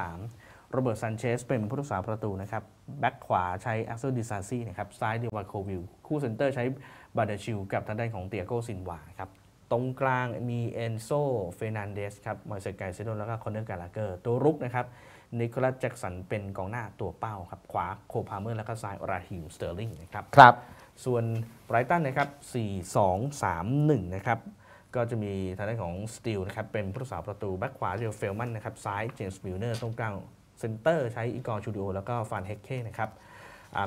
โรเบิร์ตซันเชสเป็นผู้รักษาประตูนะครับแบ็กขวาใช้อักเซลดิซาซี่นะครับซ้ายเดีวาโควิลคู่เซนเตอร์ใช้บาเดชิลกับทางด้านของเตียโกซินวาครับตรงกลางมีเอนโซเฟนันเดสครับมอเซกร์ไกเซโดแล้วก็คอนเนอร์กาลาเกอร์ตัวรุกนะครับนิโคลัสแจ็กสันเป็นกองหน้าตัวเป้าครับขวาโคพาเมอร์แล้วก็ซ้ายราฮิมสเตอร์ลิงนะครับครับส่วนไบรตันนะครับ4 2 3 1นะครับก็จะมีทางด้านของสตีลนะครับเป็นผู้รักษาประตูแบ็คขวาเจลเฟลมันนะครับซ้ายเจมส์มิลเนอร์ตรงกลางเซนเตอร์ใช้อีกอร์ชูดิโอแล้วก็ฟานเฮกเก้นะครับ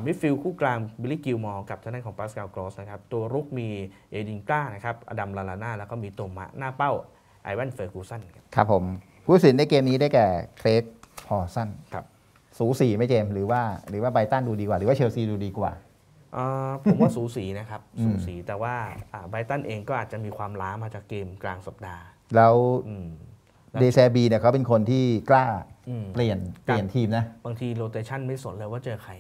มิดฟิลด์คู่กลางบิลลี่กิลมอร์กับท่านั้นของปาสกาลกรอสนะครับตัวรุกมีเอดิงก้านะครับอดัมลาลาน่าแล้วก็มีโตมะหน้าเป้าไอวันเฟอร์กูสันครับผมผู้สินในเกมนี้ได้แก่เครกฮอสันครับสูสีไม่เจมหรือว่าหรือว่าไบตันดูดีกว่า หรือว่าเชลซีดูดีกว่าผมว่าสูสีนะครับสูสีแต่ว่าไบตันเองก็อาจจะมีความล้ามาจากเกมกลางสัปดาห์ แล้วเดซบีเนี่ยเขาเป็นคนที่กล้าเปลี่ยนเปลี่ยนทีมนะ บางทีโรเตชันไม่สนเลยว่าเจอใคร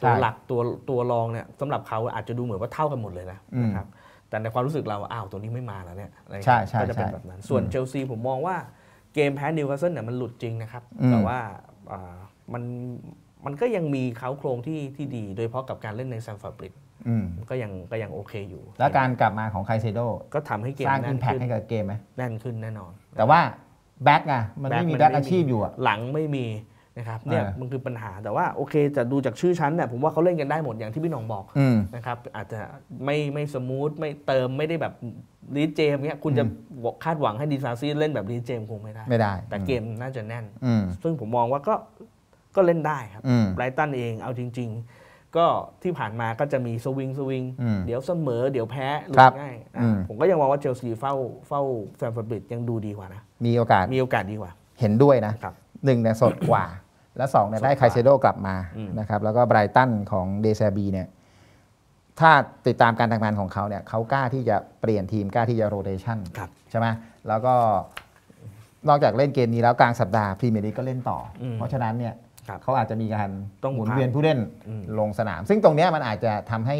ตัวหลักตัวตัวรองเนี่ยสำหรับเขาอาจจะดูเหมือนว่าเท่ากันหมดเลยนะนะครับ แต่ในความรู้สึกเราอ้าวตัวนี้ไม่มาแล้วเนี่ยใช่ใช่ก็จะเป็นแบบนั้นส่วนเชลซี ผมมองว่าเกมแพ้นิวคาสเซิลเนี่ยมันหลุดจริงนะครับ แต่ว่ามันมันก็ยังมีเขาโครงที่ที่ดี โดยเฉพาะกับการเล่นในซานฟอร์ดบริดก็ยังก็ยังโอเคอยู่ แล้วการกลับมาของไคเซโดก็ทำให้เกมสร้างอิมแพคให้กับเกมไหมแน่นขึ้นแน่นอน แต่ว่าแบ็กไงมันไม่มีแบ็กอาชีพอยู่อะหลังไม่มีนะครับเนี่ยมันคือปัญหาแต่ว่าโอเค จะดูจากชื่อชั้นเนี่ยผมว่าเขาเล่นกันได้หมดอย่างที่พี่น้องบอกนะครับอาจจะไม่ไม่สมูทไม่เติมไม่ได้แบบลีเจมเนี่ยคุณจะคาดหวังให้ดีซาซีเล่นแบบลีเจมคงไม่ได้ไม่ได้ แต่เกมน่าจะแน่น ซึ่งผมมองว่าก็ก็เล่นได้ครับไรตันเองเอาจริง ๆก็ที่ผ่านมาก็จะมีสวิงสวิงเดี๋ยวเสมอ เดี๋ยวแพ้ลุ้นง่ายผมก็ยังมองว่าเชลซีเฝ้าเฝ้าแฟนฟอร์บิลยังดูดีกว่านะมีโอกาสมีโอกาสดีกว่า เห็นด้วยนะหนึ่งเนี่ยสดกว่า และสองเนี่ยได้คาเซโดกลับมานะครับแล้วก็ไบรตันของเดซาบีเนี่ย ถ้าติดตามการทำงานของเขาเนี่ยเขากล้าที่จะเปลี่ยนทีม กล้าที่จะโรเตชันใช่ไหมแล้วก็นอกจากเล่นเกมนี้แล้วกลางสัปดาห์พรีเมียร์ลีกก็เล่นต่อ เพราะฉะนั้นเนี่ยเขาอาจจะมีการต้องหมุนเวียนผู้เล่นลงสนาม ซึ่งตรงนี้มันอาจจะทำให้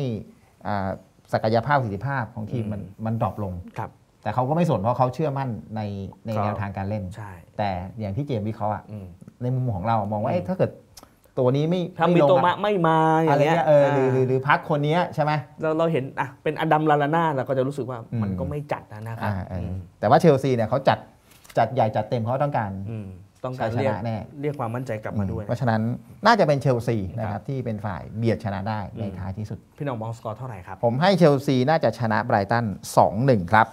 ศักยภาพสิทธิภาพของทีมมันมันดรอปลงครับ แต่เขาก็ไม่สนเพราะเขาเชื่อมั่นในในแนวทางการเล่น แต่อย่างที่เจมส์วิเคราะห์ในมุมของเรามองว่าถ้าเกิดตัวนี้ไม่ถ้ามีตัวมะไม่มาอย่างเงี้ยเออหรือหรือพักคนนี้ใช่ไหมเราเราเห็นอ่ะเป็นอดัมลาลาน่าเราก็จะรู้สึกว่ามันก็ไม่จัดนะครับแต่ว่าเชลซีเนี่ยเขาจัดจัดใหญ่จัดเต็มเขาต้องการต้องการชนะแน่เรียกความมั่นใจกลับมาด้วย เพราะฉะนั้นน่าจะเป็นเชลซีนะครับ ที่เป็นฝ่ายเบียดชนะได้ในท้ายที่สุด พี่น้องมองสกอร์เท่าไหร่ครับ ผมให้เชลซีน่าจะชนะไบรตัน 2-1 ครับ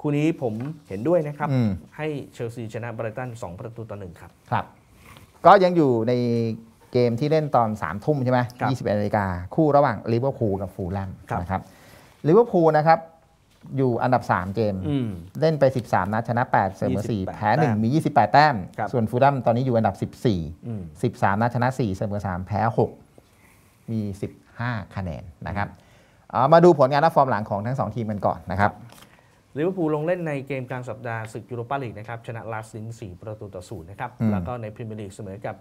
คู่นี้ผมเห็นด้วยนะครับ ให้เชลซีชนะไบรตัน 2 ประตูต่อหนึ่งครับครับ ก็ยังอยู่ในเกมที่เล่นตอน3ามทุ่มใช่ไหมยี่สิบเอ็ดนาฬิกา คู่ระหว่างลิเวอร์พูลกับฟูลแลมนะครับลิเวอร์พูลนะครับอยู่อันดับ 3 เกมเล่นไป 13นัดชนะ 8 เสมอ4 แพ้ 1 มี 28 แต้ม ส่วนฟูดัมตอนนี้อยู่อันดับ 14 13นัดชนะ 4 เสมอ3 แพ้ 6 มี 15 คะแนนนะครับมาดูผลงานและฟอร์มหลังของทั้ง 2 ทีมกันก่อนนะครับลิเวอร์พูลลงเล่นในเกมกลางสัปดาห์ ศึกยูโรปาลีกนะครับชนะลาสซิน 4 ประตูต่อศูนย์นะครับแล้วก็ในพรีเมียร์ลีกเสมอกับ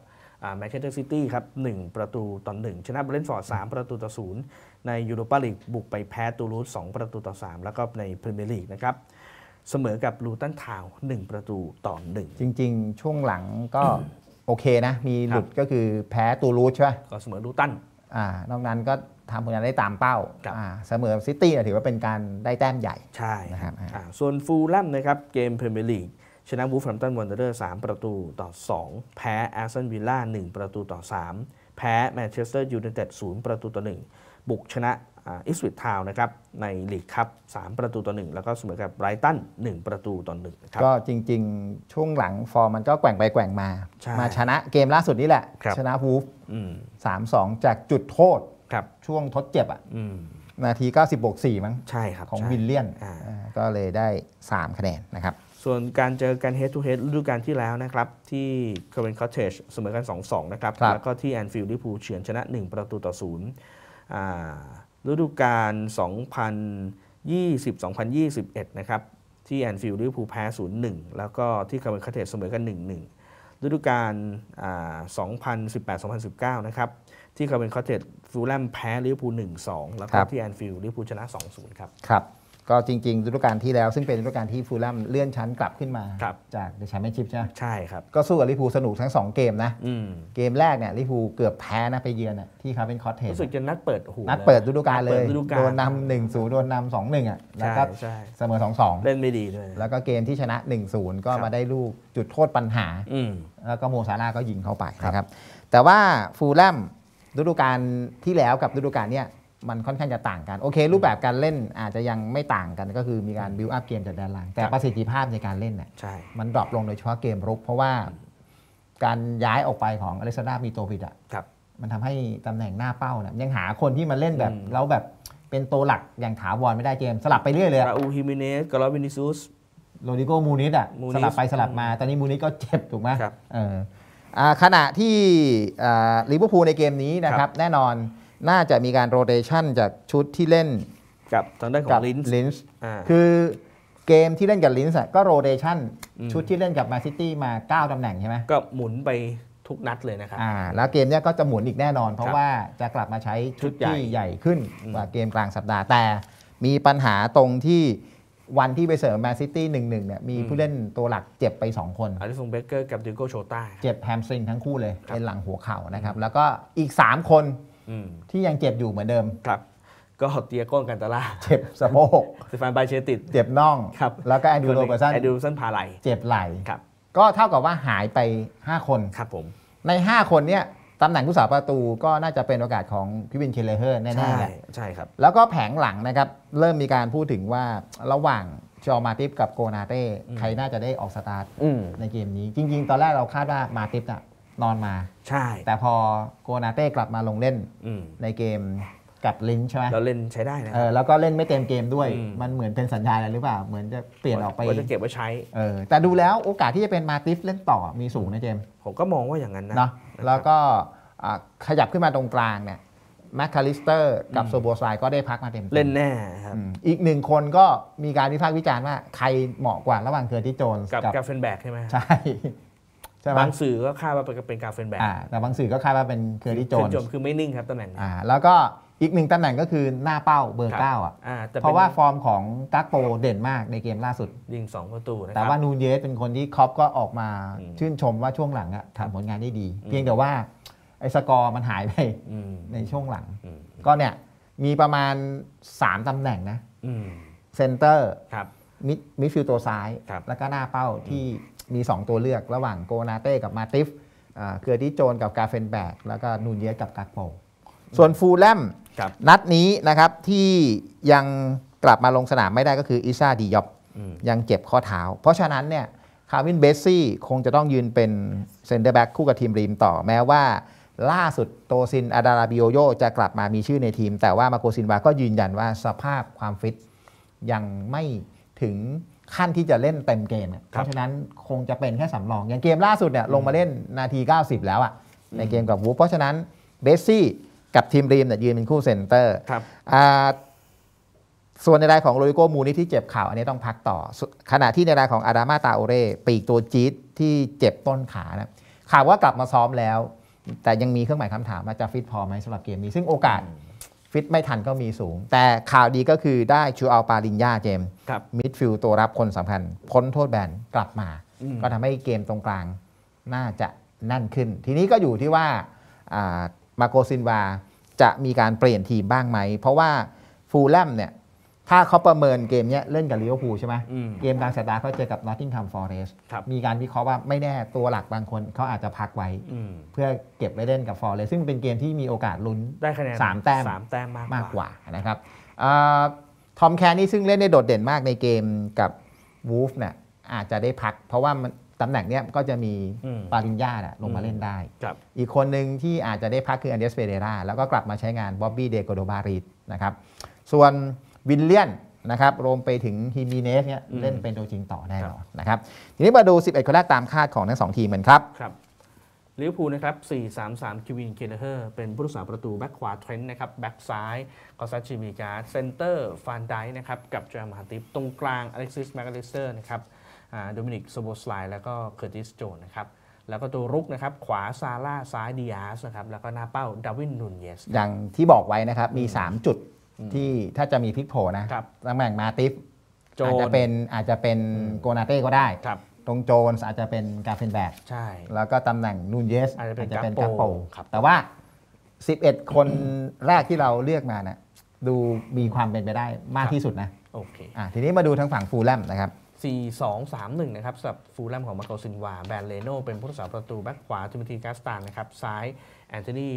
แมนเชสเตอร์ซิตี้ครับหประตูต่อหนึ่งชนะเบรนท์ฟอร์ดสประตูต่อศูนย์ในยูโรปาลีกบุกไปแพ้ตูรูส2ประตูต่อ 3 แล้วก็ในพรีเมียร์ลีกนะครับเสมอกับลูตันทาวหนึ่งประตูต่อหนึ่งจริง ๆ ช่วงหลังก็โอเคนะ มีหลุดก็คือแพ้ตูรูสใช่ไหมก็เสมอลูตันอ่านอกนั้นก็ทำผลงานได้ตามเป้าาเสมอซิตี้ถือว่าเป็นการได้แต้มใหญ่ ใช่นะครับส่วนฟูลแลมนะครับเกมพรีเมียร์ลีกชนะวูฟแฮมตันวอนเดอร์สามประตูต่อ 2 แพ้แอสตันวิลล่าหนึ่งประตูต่อ 3 แพ้แมนเชสเตอร์ยูไนเต็ดศูนย์ประตูต่อ 1 บุกชนะอิสวิททาวนะครับในลีกครับสามประตูต่อ 1 แล้วก็เสมอกับไรตัน1ประตูต่อ1นะครับก็จริงๆ ช่วงหลังฟอร์มมันก็แกว่งไปแกว่งมา มาชนะเกมล่าสุดนี่แหละชนะบูฟสามสองจากจุดโทษช่วงทดเจ็บอ่ะนาที9ิบวก่มั้งใช่ครับของวินเลียนก็เลยได้ 3 คะแนนนะครับส่วนการเจอกัน head to head ฤดูกาลที่แล้วนะครับ ที่ร์เวนคอเทจเสมอกัน2-2นะครับครับแล้วก็ที่แอนฟิลด์ลิพูเฉือนชนะ1 ประตูต่อศูนย์ฤดูกาล2020-2021 นะครับที่แอนฟิลด์ลิพูแพ้0-1 แล้วก็ที่ร์เวนคอเทจเสมอกัน1-1ฤดูกาลอ2018-2019 นะครับ ที่ร์เวนคอเทจฟูลแลมแพ้ลิพู1-2 แล้วก็ที่แอนฟิลด์ลิพูชนะ2-0ครับครับก็จริงๆฤดูกาลที่แล้วซึ่งเป็นฤดูกาลที่ฟูลแลมเลื่อนชั้นกลับขึ้นมา จากเดชแมนชิพใช่ไหมใช่ครับ ก็สู้กับลิฟูสนุกทั้ง2 เกมนะเกมแรกเนี่ยลิฟูเกือบแพ้นะไปเยือนที่คาร์เวนคอสเทนรู้สึกจะนัดเปิดหูนัดเปิดฤดูกาลเลย โดนนำหนึ่งศูนย์โดนนำสองหนึ่งอ่ะแล้วก็เสมอสองสองเล่นไม่ดีด้วย แล้วก็เกมที่ชนะหนึ่งศูนย์ก็มาได้ลูกจุดโทษปัญหาแล้วก็โมซาล่าก็ยิงเข้าไปนะครับแต่ว่าฟูลแลมฤดูกาลที่แล้วกับฤดูกาลเนี้ยมันค่อนข้างจะต่างกัน โอเค รูปแบบการเล่นอาจจะยังไม่ต่างกันก็คือมีการบิวอัพเกมจากด้านล่างแต่ประสิทธิภาพในการเล่นเนี่ยมันดรอปลงโดยเฉพาะเกมรุกเพราะว่าการย้ายออกไปของอเล็กซานดรามีโตฟิดอะมันทำให้ตำแหน่งหน้าเป้าเนี่ยยังหาคนที่มาเล่นแบบแล้วแบบเป็นตัวหลักอย่างถาวรไม่ได้เกมสลับไปเรื่อยเลยราอูฮิมิเนสกาลวินิซุสโรดิโกมูนิสอ่ะสลับไปสลับมา ตอนนี้มูนิสก็เจ็บถูกไหมขณะที่ลิเวอร์พูลในเกมนี้นะครับแน่นอนน่าจะมีการโรเตชันจากชุดที่เล่น กับทางด้านขอกับงลินส์ลินส์คือเกมที่เล่นกับลินส์ก็โรเตชันชุดที่เล่นกับมาซิตี้มา 9ตำแหน่งใช่ไหมก็หมุนไปทุกนัดเลยนะครับอ่าแล้วเกมนี้ก็จะหมุนอีกแน่นอน เพราะว่าจะกลับมาใช้ชุดชดใหญ่ที่ใหญ่ขึ้น กว่าเกมกลางสัปดาห์ แต่มีปัญหาตรงที่วันที่ไปเสริมแมนซิตี้หนึ่งหนึ่งเนี่ยมีผู้เล่นตัวหลักเจ็บไป 2 คนอาริสงเบเกอร์กับดิโกโชต้า เจ็บแฮมสิงทั้งคู่เลยเป็นหลังหัวเข่านะครับ แล้วก็อีก3คนที่ยังเจ็บอยู่เหมือนเดิมครับ ก็เตียโก้นกันตลาเจ็บสะโพกสฟานไบเชติดเจ็บน่องครับแล้วก็แอนดูโรเบอร์สันแอนดูโรสันพาไหลเจ็บไหลครับก็เท่ากับว่าหายไป 5 คนครับผม ใน 5 คนเนี้ยตำแหน่งผู้สาประตูก็น่าจะเป็นโอกาสของพิวินเคเลเฮอร์แน่ๆใช่ใช่ครับแล้วก็แผงหลังนะครับเริ่มมีการพูดถึงว่าระหว่างจอมาติฟกับโกนาเต้ใครน่าจะได้ออกสตาร์ทในเกมนี้จริงๆ ตอนแรกเราคาดว่ามาติฟน่ะนอนมาใช่แต่พอโกนาเต้กลับมาลงเล่นในเกมกับลินใช่ไหมเราเล่นใช้ได้นะเออแล้วก็เล่นไม่เต็มเกมด้วย มันเหมือนเป็นสัญญาณอะไรหรือเปล่าเหมือนจะเปลี่ยนออกไปจะเก็บไว้ใช้เออแต่ดูแล้วโอกาสที่จะเป็นมาติฟเล่นต่อมีสูงนะเจม ผมก็มองว่าอย่างนั้นนะเนาะแล้วก็ขยับขึ้นมาตรงกลางเนี่ยแมคคาลิสเตอร์กับโซโบไซก็ได้พักมาเต็มเล่นแน่ครับอีกหนึ่งคนก็มีการวิพากษ์วิจารณ์ว่า ใครเหมาะกว่าระหว่างเคอร์ติโจนกับกาเฟนแบกใช่ไหมใช่ช่ไหมบางสื่อก็คาดว่าเป็นกาเฟนแบกแต่บางสื่อก็คาดว่าเป็นเคอร์ดิโจนโจนคือไม่นิ่งครับตำแหน่งอ่าแล้วก็อีกหนึ่งตำแหน่งก็คือหน้าเป้าเบอร์เก้าอ่ะเพราะว่าฟอร์มของกักโปเด่นมากในเกมล่าสุด ยิง2 ประตูนะครับ แต่ว่านูเยสเป็นคนที่คอปก็ออกมา ชื่นชมว่าช่วงหลังอ่ะทำผลงานได้ดี เพียงแต่ว่าไอ้สกอร์มันหายไปในช่วงหลัง ก็เนี่ยมีประมาณ3ตำแหน่งนะเซนเตอร์มิดฟิลตัวซ้าย แล้วก็หน้าเป้าที่มี 2 ตัวเลือกระหว่างโกนาเต้กับมาติฟเกือดิโจนกับกาเฟนแบก แล้วก็นูนเยสกับกาโปส่วนฟูลแลมนัดนี้นะครับที่ยังกลับมาลงสนามไม่ได้ก็คือ อิซาดียอบยังเจ็บข้อเท้าเพราะฉะนั้นเนี่ยคาวินเบสซี่คงจะต้องยืนเป็น เซนเตอร์แบ็กคู่กับทีมรีมต่อ แม้ว่าล่าสุดโตซินอาดาราบิโอโยจะกลับมามีชื่อในทีม แต่ว่ามาโกซินวาก็ยืนยันว่าสภาพความฟิตยังไม่ถึงขั้นที่จะเล่นเต็มเกม เพราะฉะนั้นคงจะเป็นแค่สำรองอย่างเกมล่าสุดเนี่ยลงมาเล่นนาที 90 แล้วอะในเกมกับวูฟเพราะฉะนั้นเบสซี่ กับทีมรีมเนี่ยยืนเป็นคู่เซนเตอร์ครับส่วนในรายของโรดิโกมูนี่ที่เจ็บข่าวอันนี้ต้องพักต่อ ขณะที่ในรายของอารามาตาโอเร่ปีกตัวจี๊ดที่เจ็บต้นขานะข่าวว่ากลับมาซ้อมแล้ว แต่ยังมีเครื่องหมายคำถามว่าจะฟิตพอไหมสำหรับเกมนี้ซึ่งโอกาสฟิตไม่ทันก็มีสูง แต่ข่าวดีก็คือได้ชูอัลปาลินยาเจม มิดฟิลตัวรับคนสำคัญ พ้นโทษแบนกลับมา ก็ทำให้เกมตรงกลางน่าจะแน่นขึ้น ทีนี้ก็อยู่ที่ว่ามาโกซินวาจะมีการเปลี่ยนทีมบ้างไหม เพราะว่าฟูลแลมเนี่ยถ้าเขาประเมินเกมนี้เล่นกับลิเวอร์พูลใช่ไหมเกมกลางสัปดาห์เขาเจอกับนอตติงแฮมฟอร์เรสต์มีการวิเคราะห์ว่าไม่แน่ตัวหลักบางคน เขาอาจจะพักไว้ เพื่อเก็บไว้เล่นกับฟอร์เรสต์ซึ่งเป็นเกมที่มีโอกาสลุ้นได้คะแนนสามแต้มสามแต้มมากมากกว่านะครับทอมแคนนี่ซึ่งเล่นได้โดดเด่นมากในเกมกับวูฟเนี่ยอาจจะได้พัก เพราะว่าตำแหน่งเนี้ยก็จะมีปาริญญาลงมาเล่นได้อีกคนหนึ่งที่อาจจะได้พักคืออันเดสเฟเดราแล้วก็กลับมาใช้งานบ๊อบบี้เดโกโดบารีสนะครับส่วนวินเลียนนะครับรวมไปถึงฮิมีเนสเนี่ยเล่นเป็นตัวจริงต่อแน่นอนนะครับ ทีนี้มาดู 11 คนแรกตามคาดของทั้ง2ทีมกันครับ ครับลิเวอร์พูลนะครับ 4-3-3คิวิน เคเนเฮอร์ เป็นผู้รักษาประตูแบ็คขวาเทรนด์นะครับ แบ็คซ้าย กอซาชิมิกาเซนเตอร์ ฟานไดนะครับ กับจอห์นมาติฟ ตรงกลาง อเล็กซิส แมกาเลสเตอร์ นะครับโดมินิกโซโบสไล แล้วก็ เคอร์ติส โจน นะครับ แล้วก็ตัวรุกนะครับ ขวา ซาร่า ซ้ายดิอาสนะครับ แล้วก็หน้าเป้า ดาวินนุนเยสอย่างที่บอกไว้นะครับมี3จุดที่ถ้าจะมีพลิกโผนะตำแหน่งมาติฟอาจจะเป็นอาจจะเป็นโกนาเต้ก็ได้ตรงโจนอาจจะเป็นกาเฟนแบกใช่ แล้วก็ตำแหน่งนูนเยสอาจจะเป็นกาโปแต่ว่า 11 คนแรกที่เราเลือกมานะดูมีความเป็นไปได้มากที่สุดนะโอเคอ่ะทีนี้มาดูทางฝั่งฟูลแลมนะครับ4 2 3 1 นะครับสำหรับฟูลแลมของมาโกซินวาแบนเลโนเป็นผู้รักษาประตูแบ็คขวาทิมตีกาสตานนะครับ ซ้ายแอนโทนี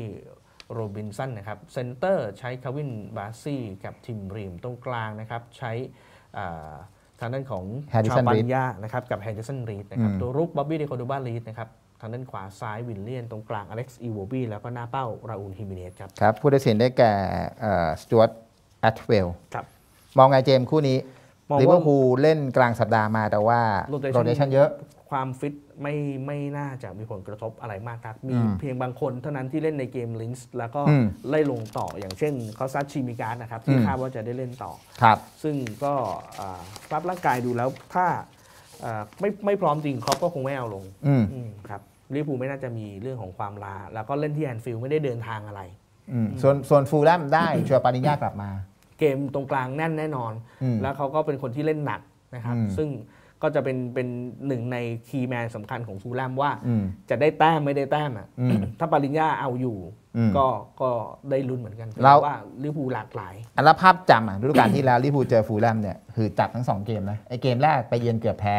โรบินสันนะครับเซนเตอร์ใช้คาวินบาซี่กับทิมรีมตรงกลางนะครับ ใช้ทางด้านของ ชาวบัญญานะครับ กับแฮร์ดริสันรีดนะครับ ตัวรุกบ๊อบบี้เดคคนดูบารีดนะครับทางด้านขวาซ้ายวินเลียนตรงกลางอเล็กซ์อีโวบี้แล้วก็หน้าเป้า ราอูลฮิมิเนสครับ ครับผู้ตัดสินได้แก่สจวตแอตเวลครับ มองไงเจมคู่นี้ลิเวอร์พูลเล่นกลางสัปดาห์มาแต่ว่าโรเตชันเยอะความฟิตไม่ไม่น่าจะมีผลกระทบอะไรมากนักมีเพียงบางคนเท่านั้นที่เล่นในเกมลิงส์แล้วก็ไล่ลงต่อ อย่างเช่นคอสซัดชิมิการนะครับที่คาดว่าจะได้เล่นต่อครับ ซึ่งก็รับร่างกายดูแล้วถ้าไม่ไม่พร้อมจริงเขาก็คงไม่เอาลงครับลิเวอร์พูลไม่น่าจะมีเรื่องของความลาแล้วก็เล่นที่แอนฟิลด์ไม่ได้เดินทางอะไรส่วนส่วนฟูลแลมได้ชัวปานิญากลับมา เกมตรงกลางแน่นแน่นอนแล้วเขาก็เป็นคนที่เล่นหนักนะครับ ซึ่งก็จะเป็นเป็นหนึ่งในคีย์แมนสำคัญของซูแลมว่าจะได้แต้ม ไม่ได้แต้มอ่ะถ้าปริญญาเอาอยู่ ก็ก็ได้ลุ้นเหมือนกันเพราะว่าลิบูหลากหลายอันละภาพจำอ่ะฤดูกาลที่แล้วลิบูเจอฟูลแลมเนี่ยคือจับทั้งสองเกมนะไอเกมแรกไปเยือนเกือบแพ้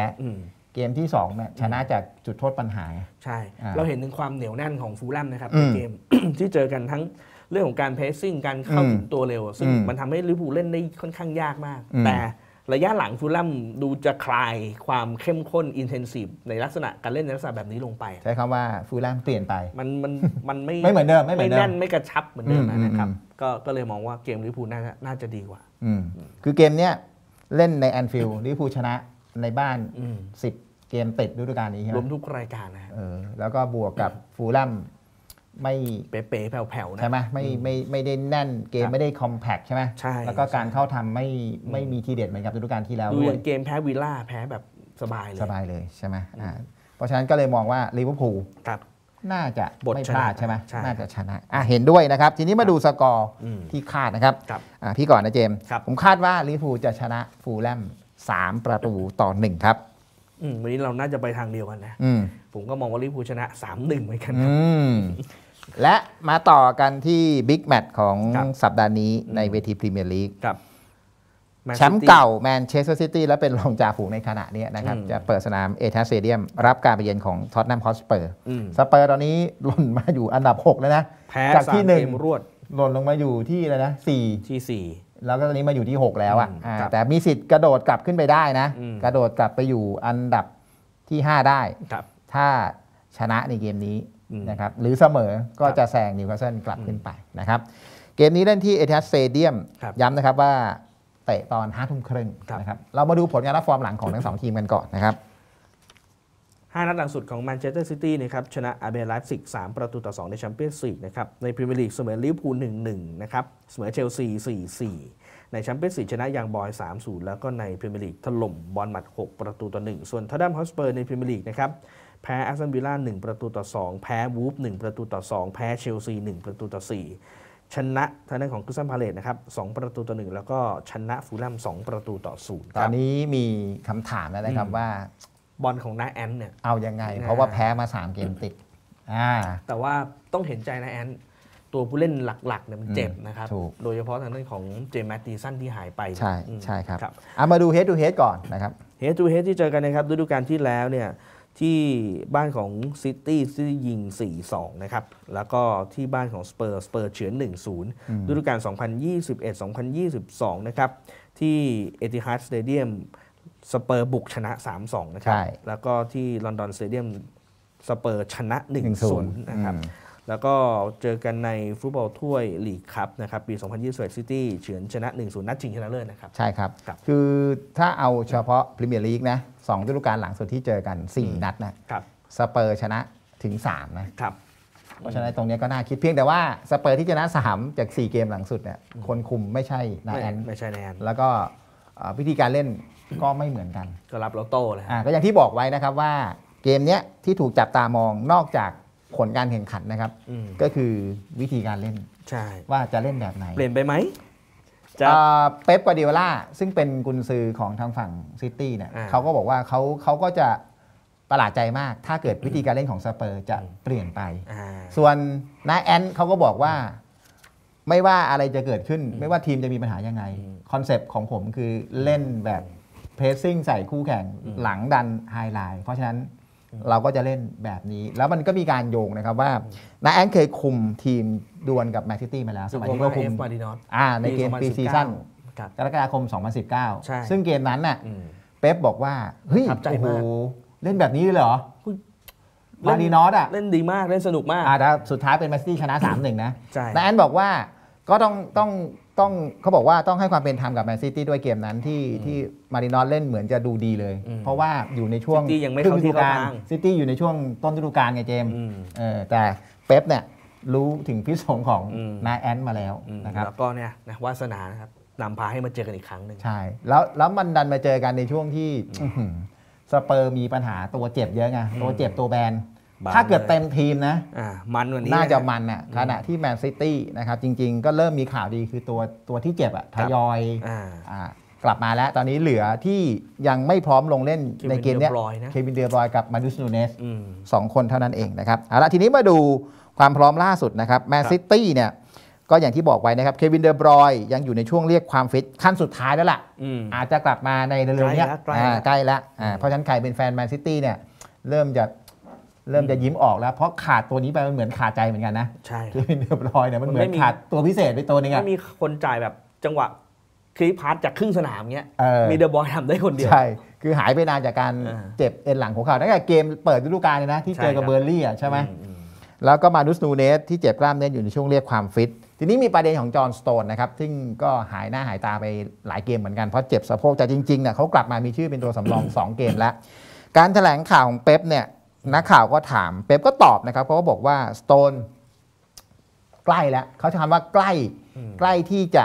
เกมที่2เนี่ยชนะจากจุดโทษปัญหาใช่ เราเห็นถึงความเหนียวแน่นของฟูลแลมนะครับในเกมที่เจอกันทั้งเรื่องของการเพสซิ่งการเข้าถึงตัวเร็วซึ่งมันทำให้ลิพูเล่นได้ค่อนข้างยากมากแต่ระยะหลังฟูลัมดูจะคลายความเข้มข้นอินเทนซีฟในลักษณะการเล่นในลักษณะแบบนี้ลงไป ใช้คำว่าฟูลัมเปลี่ยนไป มันมันมันไม่ไม่เหมือนเดิมไม่เหมือนเดิมไม่แน่นไม่กระชับ เหมือนเดิมนะครับก็ก็เลยมองว่าเกมลิเวอร์พูลน่าจะดีกว่าคือเกมเนี้ยเล่นในแอนฟิลด์ลิเวอร์พูลชนะในบ้านสิบเกมติดฤดูกาลนี้ใช่ไหมรวมทุกรายการนะแล้วก็บวกกับฟูลัมไม่ เป๊ะๆแผ่วๆนะใช่ไหมไม่ไม่ไม่ได้แน่นเกมไม่ได้คอมแพคใช่ไหมใช่แล้วก็การเข้าทำไม่ไม่มีทีเด็ดเหมือนกับฤดูกาลที่แล้วด้อย่เกมแพ้วิลล่าแพ้แบบสบายเลย สบายเลย ใช่ไหมอ่าเพราะฉะนั้นก็เลยมองว่าลิเวอร์พูลน่าจะไม่พลาดใช่ไหมน่าจะชนะอ่ะเห็นด้วยนะครับทีนี้มาดูสกอร์ที่คาดนะครับคอ่าพี่ก่อนนะเจมครับผมคาดว่าลิเวอร์พูลจะชนะฟูลแลมสามประตูต่อหนึ่งครับวันนี้เราน่าจะไปทางเดียวกันนะผมก็มองว่าลิเวอร์พูลชนะสามหนึ่งเหมือนกันครับและมาต่อกันที่บิ๊กแมตช์ของสัปดาห์นี้ในเวทีพรีเมียร์ลีกแชมป์เก่าแมนเชสเตอร์ซิตี้และเป็นรองจ่าฝูงในขณะนี้นะครับจะเปิดสนามเอทัสเซเดียมรับการไปเยือนของท็อตแนมฮอสเปอร์ สเปอร์ตอนนี้หล่นมาอยู่อันดับ 6 แล้วนะจากที่หนึ่งรวดหล่นลงมาอยู่ที่อะไรนะสี่ที่สี่แล้วก็ตอนนี้มาอยู่ที่ 6 แล้วอ่ะแต่มีสิทธิ์กระโดดกลับขึ้นไปได้นะ กระโดดกลับไปอยู่อันดับที่ 5 ได้ถ้าชนะในเกมนี้นะครับหรือเสมอก็จะแซงนิวคาสเซิลกลับขึ้นไปนะครับเกมนี้เล่นที่เอทิฮัสเซเดียมย้ำนะครับว่า เตะตอนห้าทุ่มครึ่งนะครับเรามาดูผลงานและฟอร์มหลังของทั้งสองทีมกันก่อนนะครับห้านัดหลังสุดของแมนเชสเตอร์ซิตี้นะครับชนะอาเบรไลฟ์สิกสามประตูต่อสองในแชมเปี้ยนส์ลีกนะครับในพรีเมียร์ลีกเสมอลิเวอร์พูลหนึ่งหนึ่งนะครับเสมอเชลซีสี่สี่ในแชมเปี้ยนส์ลีกชนะยังบอยสามย์แล้วก็ในพรีเมียร์ลีกถล่มบอลหมัดหกประตูต่อหนึ่งส่วนทอดดัมฮอสเปอร์ในพรีเมียร์ลีกนะครับแพ้แอสตันวิลล่า1ประตูต่อ 2 แพ้วูฟ1ประตูต่อ 2แพ้เชลซี1ประตูต่อ 4 ชนะทางด้านของคริสตันพาเลตนะครับ2ประตูต่อ1แล้วก็ชนะฟูลลม2 ประตูต่อ0ตอนนี้มีคำถามแล้วนะครับว่าบอลของนาแอนเนี่ย เอายังไง เพราะว่าแพ้มา3เกมติดแต่ว่าต้องเห็นใจนาแอนตัวผู้เล่นหลักๆเนี่ยมันเจ็บนะครับ โดยเฉพาะทางด้านของเจมส์ตีสันที่หายไป ใช่ใช่ครับรบเอามาดูเฮดดูเฮดก่อนนะครับเฮดดูเฮดที่เจอกันนะครับดูดูการที่แล้วเนี่ยที่บ้านของซิตี้ซิตี้ยิง 4-2 นะครับ แล้วก็ที่บ้านของสเปอร์สเปอร์เฉือน 1-0 ฤดูกาล 2021-2022 นะครับที่เอติฮัดสเตเดียมสเปอร์บุกชนะ 3-2 นะครับ แล้วก็ที่ลอนดอนสเตเดียมสเปอร์ชนะ 1-0 นะครับแล้วก็เจอกันในฟุตบอลถ้วยลีกครับนะครับ ปี 2021 ซิตี้ เฉือนชนะ 1-0 นัดชิงชนะเลิศนะครับ ใช่ครับ คือถ้าเอาเฉพาะพรีเมียร์ลีกนะองฤดูกาลหลังสุดที่เจอกัน4นัดนะครับสเปอร์ชนะถึง3นะครับเพราะฉะนั้นตรงนี้ก็น่าคิดเพียงแต่ว่าสเปอร์ที่ชนะ3จาก 4 เกมหลังสุดเนี่ยคนคุมไม่ใช่นาแอนไม่ใช่นาแอนแล้วก็วิธีการเล่นก็ไม่เหมือนกันก็รับลอตโต้เลยก็อย่างที่บอกไว้นะครับว่าเกมเนี้ยที่ถูกจับตามองนอกจากผลการแข่งขันนะครับก็คือวิธีการเล่นใช่ว่าจะเล่นแบบไหนเปลี่ยนไปไหมเป๊ปกวาดิโอล่า ซึ่งเป็นกุนซือของทางฝั่งซิตี้เนี่ยเขาก็บอกว่าเขาเขาก็จะประหลาดใจมาก ถ้าเกิดวิธีการเล่นของสเปอร์ จะเปลี่ยนไป ส่วนนาแอนเขาก็บอกว่า ไม่ว่าอะไรจะเกิดขึ้น ไม่ว่าทีมจะมีปัญหายังไงคอนเซปต์ของผมคือเล่นแบบเพรสซิ่ง ใส่คู่แข่ง หลังดันไฮไลท์เพราะฉะนั้นเราก็จะเล่นแบบนี้ แล้วมันก็มีการโยงนะครับว่านาแอนเคยคุมทีมดวลกับแมนซิตี้มาแล้วสมัยที่เขาคุมอ่าในเกมปีซีซั่นกรกฎาคม 2019 ซึ่งเกมนั้นน่ะเป๊ปบอกว่าเฮ้ยโอ้โหเล่นแบบนี้เลยเหรอมาดีนอตอ่ะเล่นดีมากเล่นสนุกมากอ่าแต่สุดท้ายเป็นแมสซิตี้ชนะ 3-1นึะแต่แอนบอกว่าก็ต้องต้องต้องเขาบอกว่าต้องให้ความเป็นธรรมกับแมนซิตี้ด้วยเกมนั้นที่ที่มารินอตเล่นเหมือนจะดูดีเลย เพราะว่าอยู่ในช่วงซิตงไม่งที่กางซิตี้อยู่ในช่วงต้นฤดูกาลไงเจมแต่เป๊ปเนี่ยรู้ถึงพิษสงของนายแอนมาแล้วนะครับแล้วก็เนี่ยนะวาสนานะครับนำพาให้มาเจอกันอีกครั้งหนึ่งใช่แล้วแล้วมันดันมาเจอกันในช่วงที่ สเปอร์มีปัญหาตัวเจ็บเยอะไงตัวเจ็บตัวแบนถ้าเกิดเต็มทีมนะมันวันนี้น่าจะมันอ่ะขณะที่แมนซิตี้นะครับจริง ๆก็เริ่มมีข่าวดีคือตัวตัวที่เจ็บอ่ะทยอย กลับมาแล้วตอนนี้เหลือที่ยังไม่พร้อมลงเล่นในเกมเนี้ยเควินเดียบอยกับมานุสนูเนสสองคนเท่านั้นเองนะครับเอาละทีนี้มาดูความพร้อมล่าสุดนะครับแมนซิตี้เนี่ยก็อย่างที่บอกไว้นะครับเควินเดอร์บรอยยังอยู่ในช่วงเรียกความฟิต ขั้นสุดท้ายแล้วล่ะอาจจะกลับมาในเร็วๆนี้ใกล้แล้วเพราะฉะนั้นใครเป็นแฟนแมนซิตี้เนี่ยเริ่มจะเริ่มจะยิ้มออกแล้วเพราะขาดตัวนี้ไปมันเหมือนขาดใจเหมือนกันนะใช่เควินเดอร์บรอยเนี่ยมันเหมือนขาดตัวพิเศษไปตัวนึงอะไม่มีคนจ่ายแบบจังหวะคลิปพาร์ทจากครึ่งสนามเงี้ยมีเดอ์บอยทำได้คนเดียวใช่คือหายไปนานจากการเจ็บเอ็นหลังของเขาตั้งแต่เกมเปิดฤดูกาลเลยนะที่เจอกับเบอร์ลี่อ่ะใช่ไหมแล้วก็มาดุสนูเนสที่เจ็บกล้ามเนื้ออยู่ในช่วงเรียกความฟิต ทีนี้มีประเด็นของจอห์น สโตนนะครับซึ่งก็หายหน้าหายตาไปหลายเกมเหมือนกันเพราะเจ็บสะโพก แต่จริงๆเนี่ยเขากลับมามีชื่อเป็นตัวสำรอง 2 เกมแล้ว การถแถลงข่าวของเป๊ปเนี่ย นักข่าวก็ถามเป๊ปก็ตอบนะครับเพราะ็บอกว่าสโตนใกล้แล้ว เขาใช้คำว่าใกล้ใกล้ที่จะ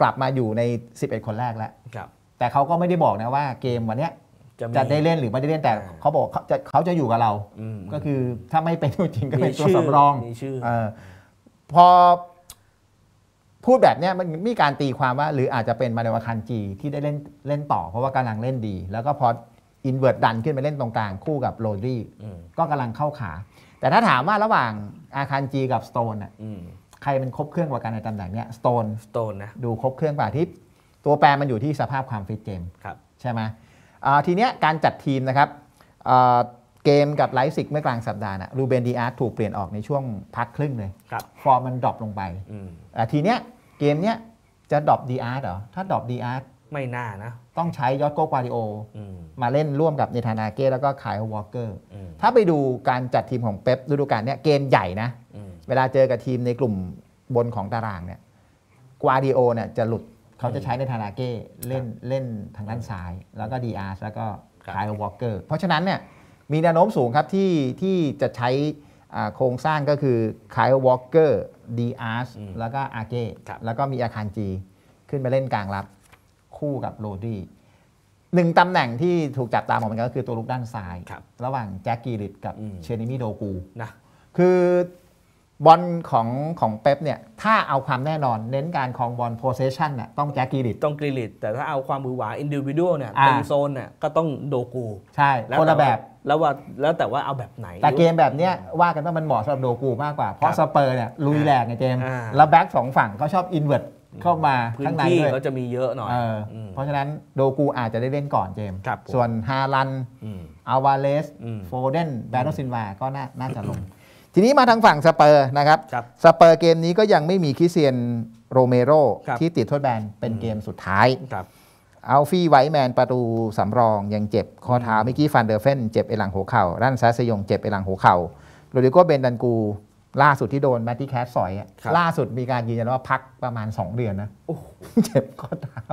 กลับมาอยู่ใน 11 คนแรกแล้ว แต่เขาก็ไม่ได้บอกนะว่าเกมวันนี้จะจะได้เล่นหรือไม่ได้เล่นแต่เขาบอกเขาจะเขาจะอยู่กับเรา ก็คือถ้าไม่เป็นตัวจริงก็เป็นตัวสำรองออพอพูดแบบนี้มันมีการตีความว่า หรืออาจจะเป็นมาเดวาคันจีที่ได้เล่นเล่นต่อ เพราะว่ากำลังเล่นดี แล้วก็พออินเวอร์ตดันขึ้นไปเล่นตรงกลางคู่กับโรดี่ก็กำลังเข้าขา แต่ถ้าถามว่าระหว่างอาคารจีกับสโตนอ่ะใครเป็นครบเครื่องกว่ากันในตำแหน่งเนี้ยสโตนสโตนนะดูครบเครื่องกว่าที่ตัวแปรมันอยู่ที่สภาพความฟิตเจมส์ครับใช่ไหมทีเนี้ยการจัดทีมนะครับเกมกับไลฟ์ซิกเมื่อกลางสัปดาห์นะรูเบนดีอาร์ถูกเปลี่ยนออกในช่วงพักครึ่งเลยฟอร์มมันดรอปลงไปทีเนี้ยเกมเนี้ยจะดรอปดีอาร์เหรอ ถ้าดรอปดีอาร์ไม่น่านะต้องใช้ยอดโกควาริโอ มาเล่นร่วมกับเนธานาเก้แล้วก็คายวอลเกอร์ ถ้าไปดูการจัดทีมของเป๊ปฤดูกาลเนี้ยเกมใหญ่นะเวลาเจอกับทีมในกลุ่มบนของตารางเนี่ยกวาดิโอเนี่ยจะหลุดเขาจะใช้ในทานาเก้เล่นเล่นทางด้านซ้าย แล้วก็ดีอาร์แล้วก็คายวอลเกอร์เพราะฉะนั้นเนี่ยมีแนวโน้มสูงครับที่ที่จะใช้โครงสร้างก็คือคายวอลเกอร์ดีอาร์แล้วก็อาเก้แล้วก็มีอาคารจีขึ้นไปเล่นกลางรับคู่กับโรดี้หนึ่งตำแหน่งที่ถูกจับตามองเหมือนกันก็คือตัวลุกด้านซ้าย ระหว่างแจ็คกีริดกับเชนิมิโดกูนะคือบอลของของเป๊ปเนี่ย ถ้าเอาความแน่นอนเน้นการครองบอลโพเซชันน่ะต้องแจ็คกิริต ต้องกิริต แต่ถ้าเอาความมือหวาอินดิวิวดเนี่ย เป็นโซนเนี่ยก็ต้องโดกู ใช่คนละแบบแล้วว่าแล้วแต่ว่าเอาแบบไหน แต่เกมแบบเนี้ยว่ากันว่ามันเหมาะสำหรับโดกูมากกว่าเพราะสเปอร์เนี่ยลุยแรงไงเจมแล้วแบ็กสองฝั่งเขาชอบอินเวอร์ตเข้ามาข้างในด้วยเขาจะมีเยอะหน่อยเพราะฉะนั้นโดกูอาจจะได้เล่นก่อนเจมส่วนฮาลันอาวาเลสโฟเดนแบรนด์ซินวาก็น่าจะลงทีนี้มาทางฝั่งสเปอร์นะครับรบสเปอร์เกมนี้ก็ยังไม่มีคริเซียนโรเมโร ที่ติดโทษแบนเป็นเกมสุดท้ายเอัลฟี่ไวแมนประตูสำรองยังเจ็บข้อเท้าเมื่อกี้ฟันเดอร์เฟน เจ็บเอหลังหัวเข่ารันซาสยงเจ็บเอหลังหัวเข่าโรดิโกเบนดันกูล่าสุดที่โดนแมตตี้แคสสอย ล่าสุดมีการยืนยันว่าพักประมาณ 2 เดือนนะ โอ้เจ็บข้อเท้า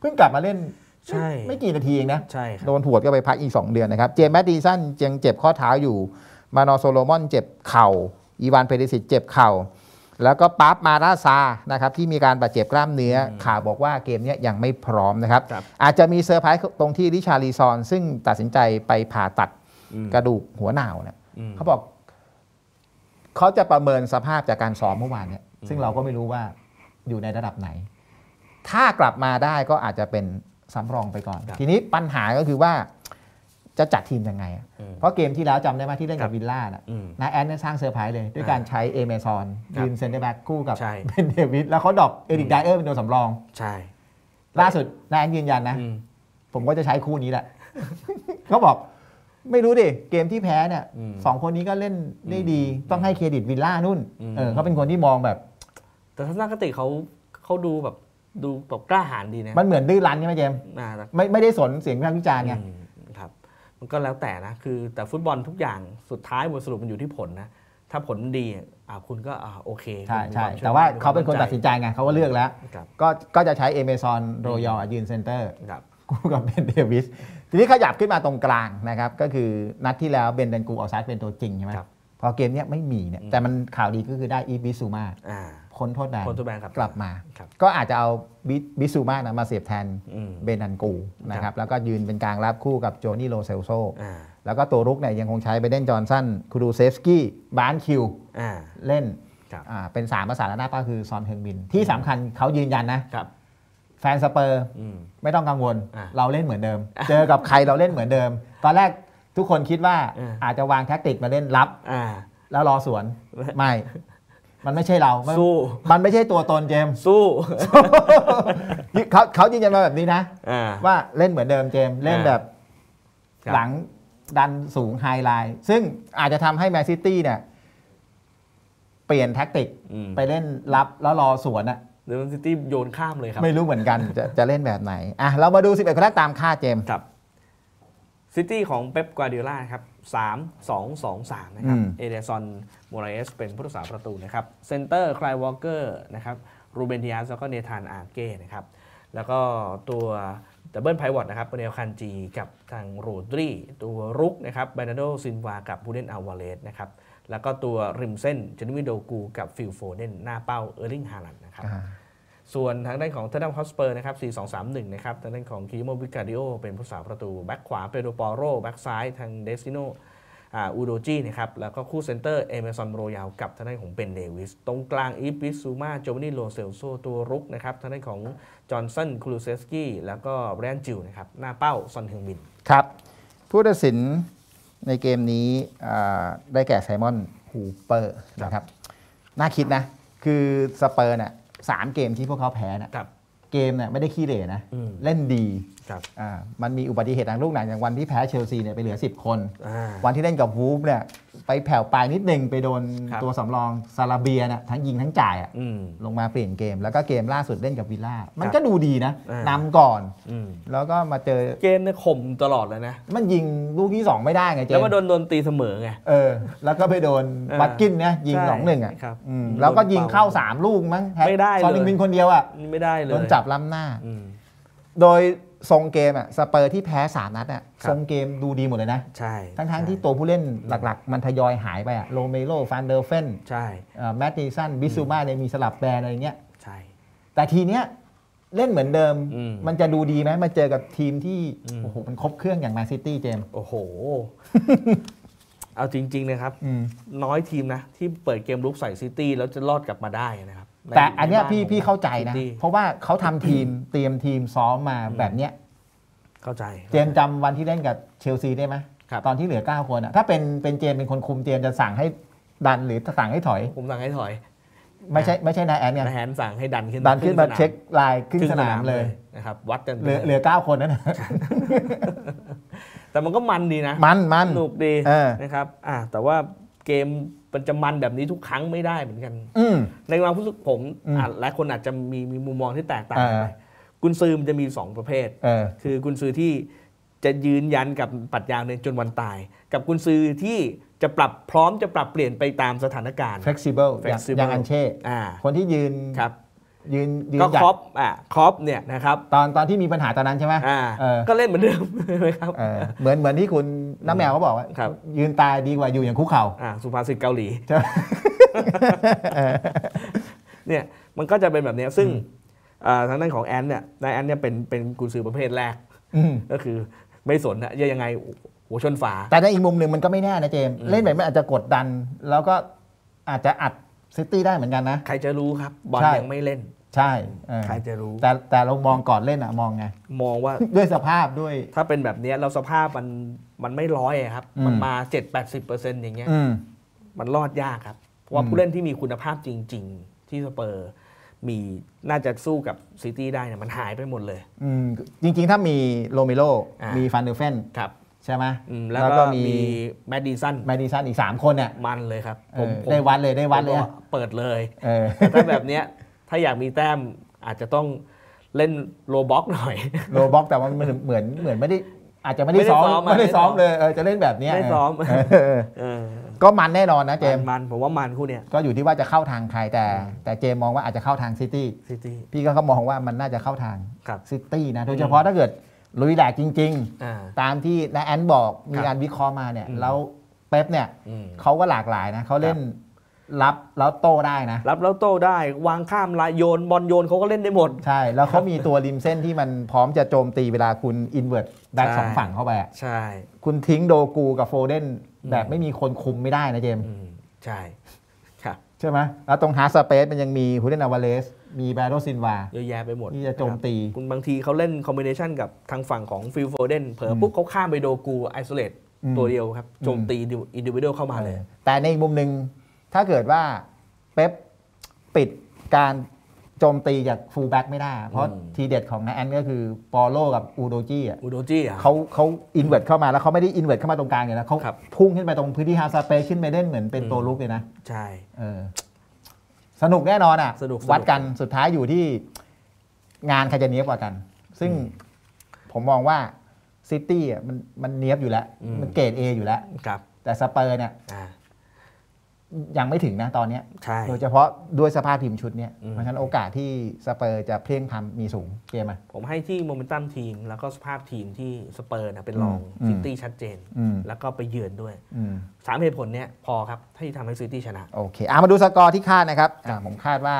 เพิ่งกลับมาเล่นใช่ไม่กี่นาทีเองนะใช่โดนถวดก็ไปพักอีก2เดือนนะครับเจมส์แมดดีสันยังเจ็บข้อเท้าอยู่มานอโซโลมอนเจ็บเข่า อีวานเพริสิตเจ็บเข่า แล้วก็ปั๊บมาราซานะครับที่มีการบาดเจ็บกล้ามเนื้อข่าวบอกว่าเกมนี้ยังไม่พร้อมนะครับรบอาจจะมีเซอร์ไพรส์ตรงที่ริชารีซอนซึ่งตัดสินใจไปผ่าตัดกระดูกหัวหนาวเนี่ยเขาบอก เขาจะประเมินสภาพจากการซ้อมเมื่อวานเนี่ยซึ่งเราก็ไม่รู้ว่าอยู่ในระดับไหน ถ้ากลับมาได้ก็อาจจะเป็นสำรองไปก่อนทีนี้ปัญหาก็คือว่าจะจัดทีมยังไง เพราะเกมที่แล้วจำได้ไหมที่เล่นกับวิลล่านะนแอนเนี่ยสร้างเซอร์ไพรส์เลย ด้วยการใช้เอเมซอนยืนเซนเตอร์แบ็กคู่กับเบนเดวิด แล้วเขาดรอปเอริกไดเออร์เป็นตัวสำรอง ใช่ ล่าสุดนาแอนยืนยันนะ ผมก็จะใช้คู่นี้แหละเขาบอกไม่รู้ดิ เกมที่แพ้เนี่ยสองคนนี้ก็เล่นได้ดี ต้องให้เครดิตวิลล่านุ่นเออเขาเป็นคนที่มองแบบ แต่ทัศนคติเขาเขาดูแบบดูแบบกล้าหาญดีนะมันเหมือนดื้อรั้นใช่ไหมเจมส์ไม่ไม่ได้สนเสียงวิพากษ์วิจารณ์ไงก็แล้วแต่นะคือแต่ฟุตบอลทุกอย่างสุดท้ายบทสรุปมันอยู่ที่ผลนะ ถ้าผลดีอ่าคุณก็อ่าโอเคใช่ใช่ แต่ว่าเขาเป็นคนตัดสินใจไงเขาก็เลือกแล้วก็ก็จะใช้เอเมซอนโรยอยืนเซนเตอร์กูกับเบนเดวิส ทีนี้ขยับขึ้นมาตรงกลางนะครับก็คือนัดที่แล้วเบนดันกูออกซ้ายเป็นตัวจริงใช่ไหมพอเกมนี้ไม่มีเนี่ยแต่มันข่าวดีก็คือได้อีบิซูมาพ้นโทษแบนแบกลับมา ก็อาจจะเอาบิซูมานะมาเสียบแทนเบนันกูนะครับแล้วก็ยืนเป็นกลางรับคู่กับโจนี่โลเซลโซแล้วก็ตัวรุกเนี่ยยังคงใช้ไปเล่นจอร์นสันคูดูเซฟสกี้บานคิวเล่นเป็นสามภาษาและหน้าตาคือซอนเฮงบิน ที่สำคัญเขายืนยันนะแฟนสเปอร์ไม่ต้องกังวลเราเล่นเหมือนเดิม เจอกับใครเราเล่นเหมือนเดิม ตอนแรกทุกคนคิดว่าอาจจะวางแท็กติกมาเล่นรับแล้วรอสวนไม่มันไม่ใช่เราสู้มันไม่ใช่ตัวตนเจมส์สู้ เขาเขายืนยันมาแบบนี้นะอว่าเล่นเหมือนเดิมเจมส์เล่นแบบหลังดันสูงไฮไลน์ ซึ่งอาจจะทำให้แมนซิตี้เนี่ยเปลี่ยนแท็กติก ไปเล่นรับแล้วรอสวนอะเดนซิตี้โยนข้ามเลยครับ ไม่รู้เหมือนกันจะจะเล่นแบบไหน อ่ะ เรามาดู 11 คนแรกตามค่าเจมส์ครับ ซิตี้ของเป๊ปกวาดียอ่าครับ3 2 2 3 นะครับ เอเดซอนโมรเอสเป็นผู้รักษาประตูนะครับ เซนเตอร์คลายวอลเกอร์นะครับรูเบนดิอาสแล้วก็เนธานอาเก้นะครับแล้วก็ตัวดับเบิลไพวอตนะครับเปเนลคันจีกับทางโรดรีตัวรุกนะครับแบนาโดซินวากับบูเดนอาวาเลสนะครับแล้วก็ตัวริมเส้นเจนนิวิโดกูกับฟิลโฟเดนหน้าเป้า เออร์ลิงฮาลันนะครับส่วนทางด้านของเทนนัมฮอสเปอร์นะครับ 4231 นะครับ ทางด้านของคิโมบิการิโอเป็นผู้สาวประตู แบ็กขวาเปโดปอโรแบ็กซ้ายทางเดซิโนอูโดจีนะครับแล้วก็คู่เซนเตอร์เอเมซอนโรยาวกับทางด้านของเบนเดวิสตรงกลางอีปิซูมาโจวานี่โลเซลโซตัวรุกนะครับทางด้านของจอห์นสันคลูเซสกี้แล้วก็แบรนจิวนะครับหน้าเป้าซอนเฮงบินครับ ผู้ตัดสินในเกมนี้ได้แก่ไซมอนฮูเปอร์นะครับน่าคิดนะ คือสเปอร์เนี่ย3 เกมที่พวกเขาแพ้นะเกมเนี่ยไม่ได้ขี้เหร่นะ เล่นดีมันมีอุบัติเหตุทางลูกหนัง อย่างวันที่แพ้เชลซีเนี่ยไปเหลือ 10 คนวันที่เล่นกับวูฟเนี่ยไปแผ่วปลายนิดนึงไปโดนตัวสำรอง ซาลาเบียนะทั้งยิงทั้งจ่าย ลงมาเปลี่ยนเกมแล้วก็เกมล่าสุดเล่นกับวิลล่ามันก็ดูดีนะนำก่อน แล้วก็มาเจอเกมเนี่ยข่มตลอดเลยนะ มันยิงลูกที่2ไม่ได้ไงเจแล้วมาโดนโดนตีเสมอไงเออ แล้วก็ไปโดนบัตกินเนี่ยยิงสองหนึ่งอ่ะแล้วก็ยิงเข้า3ลูกมั้งไม่ได้เลยซอลิงบินคนเดียวอ่ะไม่ได้เลยโดนจับล้ำหน้าโดยทรงเกมอะสเปอร์ที่แพ้สามนัดอะทรงเกมดูดีหมดเลยนะใช่ทั้งทั้งที่ตัวผู้เล่นหลักๆมันทยอยหายไปอะโรเมโรฟานเดอร์เฟนใช่แมตติสันบิซูมาเนี่ยมีสลับแปรอะไรเงี้ยใช่ แต่ทีเนี้ยเล่นเหมือนเดิมมันจะดูดีไหมมาเจอกับทีมที่ โอ้โห มันครบเครื่องอย่างแมนซิตี้เจม โอ้โห เอาจริง ๆนะครับน้อยทีมนะที่เปิดเกมลุกใส่ซิตี้ แล้วจะรอดกลับมาได้นะครับแต่อันเนี้ยพี่พี่เข้าใจนะ เพราะว่าเขาทำทีม เตรียมทีมซ้อมมาแบบเนี้ย เข้าใจเจมจำวันที่เล่นกับเชลซีได้ไหมตอนที่เหลือ 9 คนอ่ะ ถ้าเป็นเป็นเจมเป็นคนคุมเจมจะสั่งให้ดันหรือสั่งให้ถอยผมสั่งให้ถอย ไม่ใช่ไม่ใช่นายแอนเนี่ยนายแอนสั่งให้ดันขึ้นดันขึ้นมาเช็คลายขึ้นสนามเลยนะครับวัดกันเหลือเหลือเก้าคนนั่นแต่มันก็มันดีนะมันมันสนุกดีนะครับ อ่าแต่ว่าเกมมันจะมันแบบนี้ทุกครั้งไม่ได้เหมือนกัน ในความรู้สึกผมหลายคนอาจจะมีมีมุมมองที่แตกต่างกันไปกุนซือมันจะมีสองประเภทคือกุนซือที่จะยืนยันกับปัจญาเนจนวันตาย กับกุนซือที่จะปรับพร้อมจะปรับเปลี่ยนไปตามสถานการณ์ flexible อย่างอันเช่คนที่ยืนยืนยืนก็หยัดครอปอ่ะครอปเนี่ยนะครับตอนตอนที่มีปัญหาตอนนั้นใช่ไหมอ่าก็เล่นเหมือนเดิมเลยครับเหมือนเหมือนที่คุณน้ำแมวเขาบอกว่าครับยืนตายดีกว่าอยู่อย่างคุกเข่าอ่าสุภาษิตเกาหลีใช่เนี่ยมันก็จะเป็นแบบนี้ซึ่งทางด้านของแอนเนี่ยนายแอนเนี่ยเป็นเป็นกุญสือประเภทแรก อืมก็คือไม่สนนะยังไงหัวชนฝา แต่ในอีกมุมหนึ่งมันก็ไม่แน่นะเจมเล่นแบบมันอาจจะกดดัน แล้วก็อาจจะอัดซิตี้ได้เหมือนกันนะใครจะรู้ครับ บอลยังไม่เล่นใช่ ใครจะรู้ แต่แต่เรามองก่อนเล่นอะมองไง มองว่าด้วยสภาพด้วย ถ้าเป็นแบบนี้เราสภาพมันมันไม่ร้อยครับ มันมาเจ็ดดแปสิบเปอร์์เซ็นตอย่างเงี้ยมมันรอดยากครับ เพราะผู้เล่นที่มีคุณภาพจริงๆ ที่สเปอร์มีน่าจะสู้กับซิตี้ได้เนี่ยมันหายไปหมดเลย อืมจริงๆถ้ามีโรเมโรมีฟันเดอร์เฟน ครับ ใช่ไหม แล้วก็มีแมดดิสันแมดดิสันอีก 3 คนเนี่ยมันเลยครับ ผมได้วัดเลยได้วัดเลย เปิดเลยเออถ้าแบบเนี้ยถ้าอยากมีแต้มอาจจะต้องเล่นโลบ็อกหน่อยโลบ็อกแต่ว่ามันเหมือนเหมือนไม่ได้อาจจะไม่ได้ซ้อมไม่ได้ซ้อมเลยเออจะเล่นแบบนี้ไม่ซ้อมก็มันแน่นอนนะเจมมันผมว่ามันคู่เนี้ยก็อยู่ที่ว่าจะเข้าทางใครแต่ แต่เจมมองว่าอาจจะเข้าทางซิตี้ซิตี้พี่ก็มองว่ามันน่าจะเข้าทางซิตี้นะโดยเฉพาะถ้าเกิดลุยแหลกจริง ๆ ตามที่นแอนบอก มีการวิเคราะห์มาเนี่ยแล้วเป๊ปเนี่ยเขาก็หลากหลายนะเขาเล่นรับแล้วโต้ได้นะรับแล้วโต้ได้วางข้ามลายโยนบอลโยนเขาก็เล่นได้หมด ใช่ แล้วเขามีตัวริมเส้นที่มันพร้อมจะโจมตีเวลาคุณอินเวอร์ตแบ็กสองฝั่งเข้าไปใช่ คุณทิ้งโดกูกับโฟเดนแบบไม่มีคนคุมไม่ได้นะเจมใช่ครับใช่ไหมแล้วตรงฮาร์สเปซมันยังมีฮูเดนอวาเลสมีแบรโรซินวาเยอะแยะไปหมดที่จะโจมตีคุณบางทีเขาเล่นคอมบิเนชันกับทางฝั่งของฟิลโฟเดนเผลอปุ๊บเขาข้ามไปโดกูไอโซเลตตัวเดียวครับ โจมตีอินดิวิเดลเข้ามาเลย แต่ในมุมหนึ่งถ้าเกิดว่าเป๊ปปิดการโจมตีจากฟูลแบ็กไม่ได้เพราะทีเด็ดของนาแอน ก็คือปอโลกับอูโดจีอ่ะอูโดจีอ่ะเขาเขาอินเวิร์ดเข้ามาแล้วเขาไม่ได้อินเวิร์ดเข้ามาตรงกลางเลยนะเขาพุ่งขึ้นไปตรงพื้นที่ฮาซาเปขึ้นไปเล่นเหมือนเป็นตัวลุกเลยนะ ใช่เออ สนุกแน่นอนอ่ะสนุกวัดกันสุดท้ายอยู่ที่ งานใครจะเนี้ยกว่ากัน ซึ่งผมมองว่าซิตี้อ่ะมันมันเนี้ยบอยู่แล้วมันเกรดเออยู่แล้วแต่สเปอร์เนี่ยยังไม่ถึงนะตอนนี้โดยเฉพาะด้วยสภาพทีมชุดนี้เพราะฉะนั้นโอกาสที่สเปอร์จะเพลียงทำมีสูงเกมอ่ะผมให้ที่โมเมนตัมทีมแล้วก็สภาพทีมที่สเปอร์นะเป็นรองซิตี้ชัดเจน แล้วก็ไปเยือนด้วยสามเหตุผลเนี้ยพอครับ ที่ทำให้ซิตี้ชนะ โอเคอามาดูสกอร์ที่คาดนะครับ ผมคาดว่า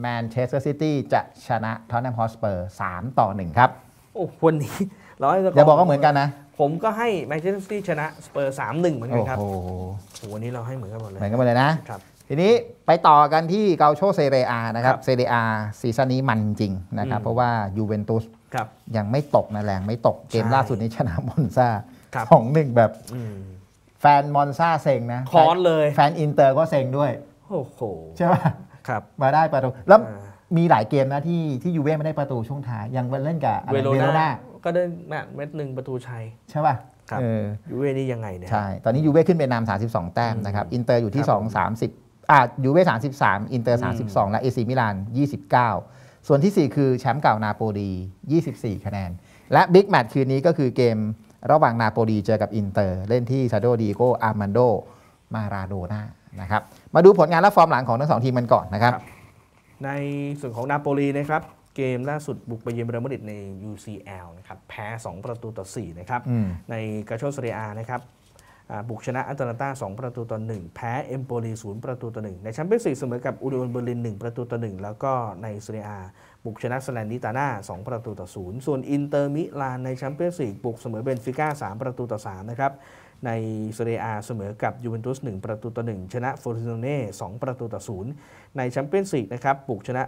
แมนเชสเตอร์ซิตี้จะชนะทอตแนมฮอสเปอร์สามต่อหนึ่งครับโอ้วันนี้ร้อยจะรบอกก็เหมือนกันนะผมก็ให้แมนเชสเตอร์ซิตี้ชนะสเปอร์สามหนึ่งเหมือนกันครับโอ้โหวันนี้เราให้เหมือนกันหมดเลยเหมือนกันหมดเลยนะครับทีนี้ไปต่อกันที่เกาโชเซเรียนะครับเซเรียซีซั่นนี้มันจริงนะครับ เพราะว่ายูเวนตุสยังไม่ตกนะแรงไม่ตกเกมล่าสุดนี้ชนะมอนซาสองหนึ่งแบบ แฟนมอนซาเซ็งนะคอนเลยแฟนอินเตอร์ก็เซ็งด้วยโอ้โหใช่ไหมครับมาได้ประตู แล้วมีหลายเกมนะที่ที่ยูเว่ไม่ได้ประตูช่วงท้ายยังเล่นกับเวโรนาก็ได้แมตช์เม็ดหนึ่งประตูชัย ใช่ป่ะยูเว่นี่ยังไงเนี่ยใช่ ตอนนี้ยูเว่ขึ้นเป็นนำองแต้มนะครับอินเตอร์อยู่ที่สสองามสิบอ่ายูเว่ามอินเตอร์สสสาิบองและเอซิมิลานยี่สิบเก้าส่วนที่สี่คือแชมป์เก่านาโปลียี่สสิบี่คะแนน และบิ๊กแมตช์คืนนี้ก็คือเกมระหว่างนาโปลีเจอกับอินเตอร์ เล่นที่ซาโดดีโกอาร์มันโดมาราโดน่านะครับมาดูผลงานและฟอร์มหลังของทั้งสองทีมกันก่อนนะครับในส่วนของนาโปลีนะครับเกมล่าสุดบุกไปเยือนเรอัลมาดริดใน UCL นะครับแพ้ 2 ประตูต่อ4นะครับในกาโชสเรียนะครับบุกชนะอัตนลตตา2 ประตูต่อ 1 แพ้เอมโปลี0ประตูต่อ 1 ในแชมเปี้ยนส์ลีกเสมอกับอูริโอนเบอร์ลิน1ประตูต่อ 1 แล้วก็ในเซเรียบุกชนะสแลนดิตาน่า2 ประตูต่อ 0 ส่วนอินเตอร์มิลานในแชมเปี้ยนส์ลีกบุกเสมอเบนฟิก้า3ประตูต่อ3นะครับในเซเรียเสมอกับยูเวนตุส1ประตูต่อ1ชนะฟอร์ติโนเน่2ประตูต่อ0ในแชมเปี้ยนส์ลีกนะครับบุกชนะ